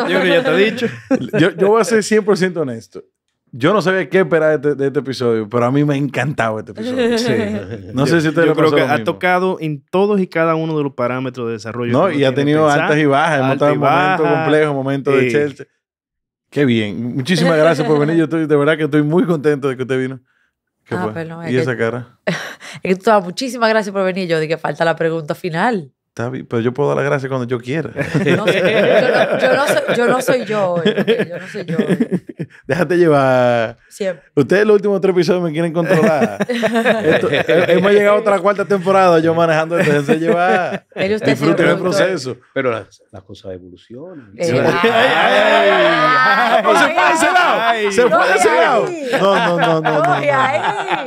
yo Yo, voy a ser 100% honesto. Yo no sabía qué esperar este, de este, episodio, pero a mí me ha encantado este episodio. [laughs] Sí. No sé si te lo Yo creo que ha tocado en todos y cada uno de los parámetros de desarrollo. No, y ha tenido altas y bajas. Hemos estado en momentos complejos, momentos de Chelsea. Qué bien. Muchísimas [laughs] gracias por venir. Yo estoy, de verdad que estoy muy contento de que usted vino. ¿Qué ah, pues ¿Y esa cara? [laughs] Es que tú muchísimas gracias por venir. Yo dije, falta la pregunta final pero yo puedo dar la gracia cuando yo quiera. [laughs] yo, no, soy, yo ¿eh? yo no soy yo [laughs] Déjate llevar. Siempre. Ustedes los últimos tres episodios me quieren controlar. [laughs] Eh, hemos llegado a otra cuarta temporada yo manejando esto. Déjense llevar. Disfruten el proceso. Pero las, cosas evolucionan. Eh, ay, no, se fue Se fue No, no, no, no.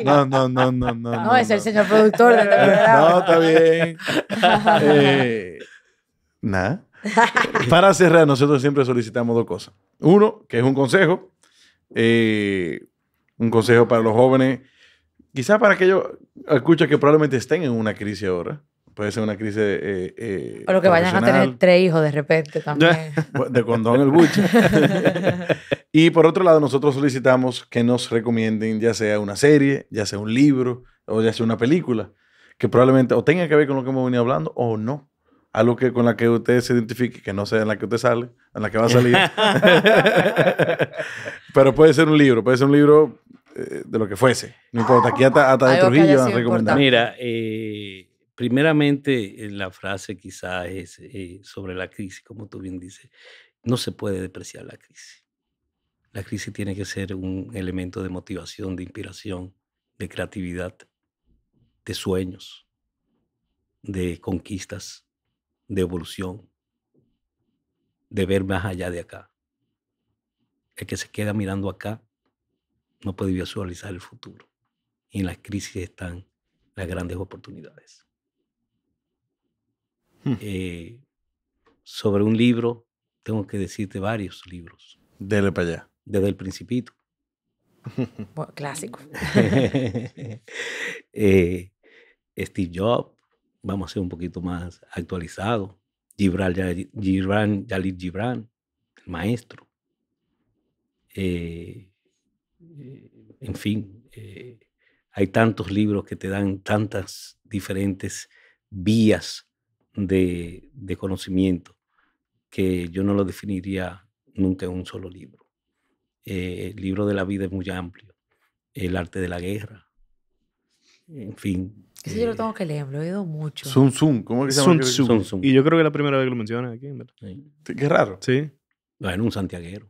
No, no, no, no, no. es el señor productor. De no, está bien. [laughs] nada. Para cerrar, nosotros siempre solicitamos dos cosas. Uno, que es un consejo. Eh, un consejo para los jóvenes. Quizás para aquellos escucha que probablemente estén en una crisis ahora. Puede ser una crisis. Eh, eh, o lo que vayan a tener tres hijos de repente también. [laughs] de condón el buche. [laughs] y por otro lado, nosotros solicitamos que nos recomienden ya sea una serie, ya sea un libro o ya sea una película que probablemente o tenga que ver con lo que hemos venido hablando o no. Algo que, con la que usted se identifique, que no sea en la que usted sale, en la que va a salir. [laughs] Pero puede ser un libro, puede ser un libro eh, de lo que fuese. No importa, aquí hasta, de Trujillo recomendar. Mira, eh, primeramente la frase quizás es eh, sobre la crisis, como tú bien dices, no se puede depreciar la crisis. La crisis tiene que ser un elemento de motivación, de inspiración, de creatividad de sueños, de conquistas, de evolución, de ver más allá de acá. El que se queda mirando acá no puede visualizar el futuro. Y en las crisis están las grandes oportunidades. Hmm. Eh, sobre un libro, tengo que decirte varios libros. Dele para allá. Desde el principito clásico. [laughs] Eh, Steve Jobs, vamos a ser un poquito más actualizado. Gibran, Gibran Jalil Gibran, el maestro. Eh, eh, en fin, hay tantos libros que te dan tantas diferentes vías de, de conocimiento que yo no lo definiría nunca en un solo libro. Eh, el libro de la vida es muy amplio. El arte de la guerra. En fin. Ese yo lo eh tengo que leer, lo he oído mucho. Sun Tzu, ¿cómo que se llama? Sun Y yo creo que es la primera vez que lo mencionas aquí, ¿verdad? Qué raro. Sí. Bueno, un santiaguero.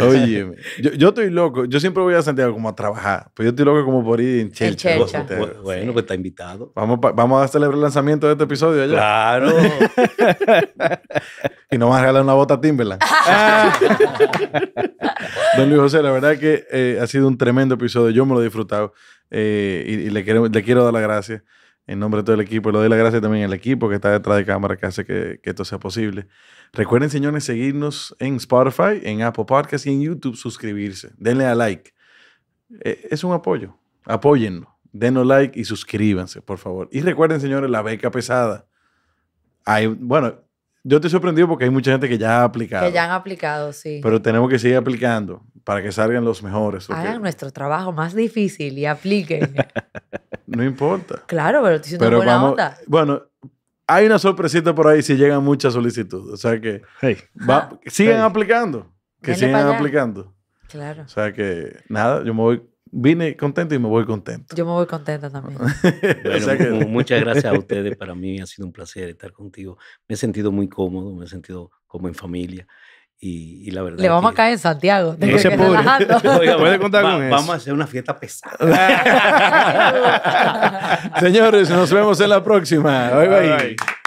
Oye, [laughs] [laughs] yo, estoy loco. Yo siempre voy a Santiago como a trabajar. Pues yo estoy loco como por ir en Chelcha. Bueno, pues está invitado. Vamos, a celebrar el lanzamiento de este episodio allá. Claro. [laughs] y no van a regalar una bota Timberland. Don Luis José, la verdad que eh, ha sido un tremendo episodio. Yo me lo he disfrutado. Eh, y, le, le quiero dar las gracias en nombre de todo el equipo. Le doy las gracias también al equipo que está detrás de cámara que hace que, esto sea posible. Recuerden, señores, seguirnos en Spotify, en Apple Podcasts y en YouTube. Suscribirse. Denle a like. Eh, es un apoyo. Apóyennos. Denos like y suscríbanse, por favor. Y recuerden, señores, la beca pesada. bueno, yo estoy sorprendido porque hay mucha gente que ya ha aplicado. Que ya han aplicado, sí. Pero tenemos que seguir aplicando para que salgan los mejores. Hagan nuestro trabajo más difícil y apliquen. [laughs] no importa. Claro, pero estoy pero buena onda. Bueno, hay una sorpresita por ahí si llegan muchas solicitudes. O sea que ah. sigan aplicando. Que sigan aplicando. Claro. O sea que nada, yo me voy vine contento y me voy contento. Yo me voy contenta también. [laughs] muchas gracias a ustedes. Para mí ha sido un placer estar contigo. Me he sentido muy cómodo, me he sentido como en familia. Y, la verdad. Le vamos a caer en Santiago. No se [laughs] puede contar con eso. Vamos a hacer una fiesta pesada. [laughs] [laughs] Señores, nos vemos en la próxima. bye. bye.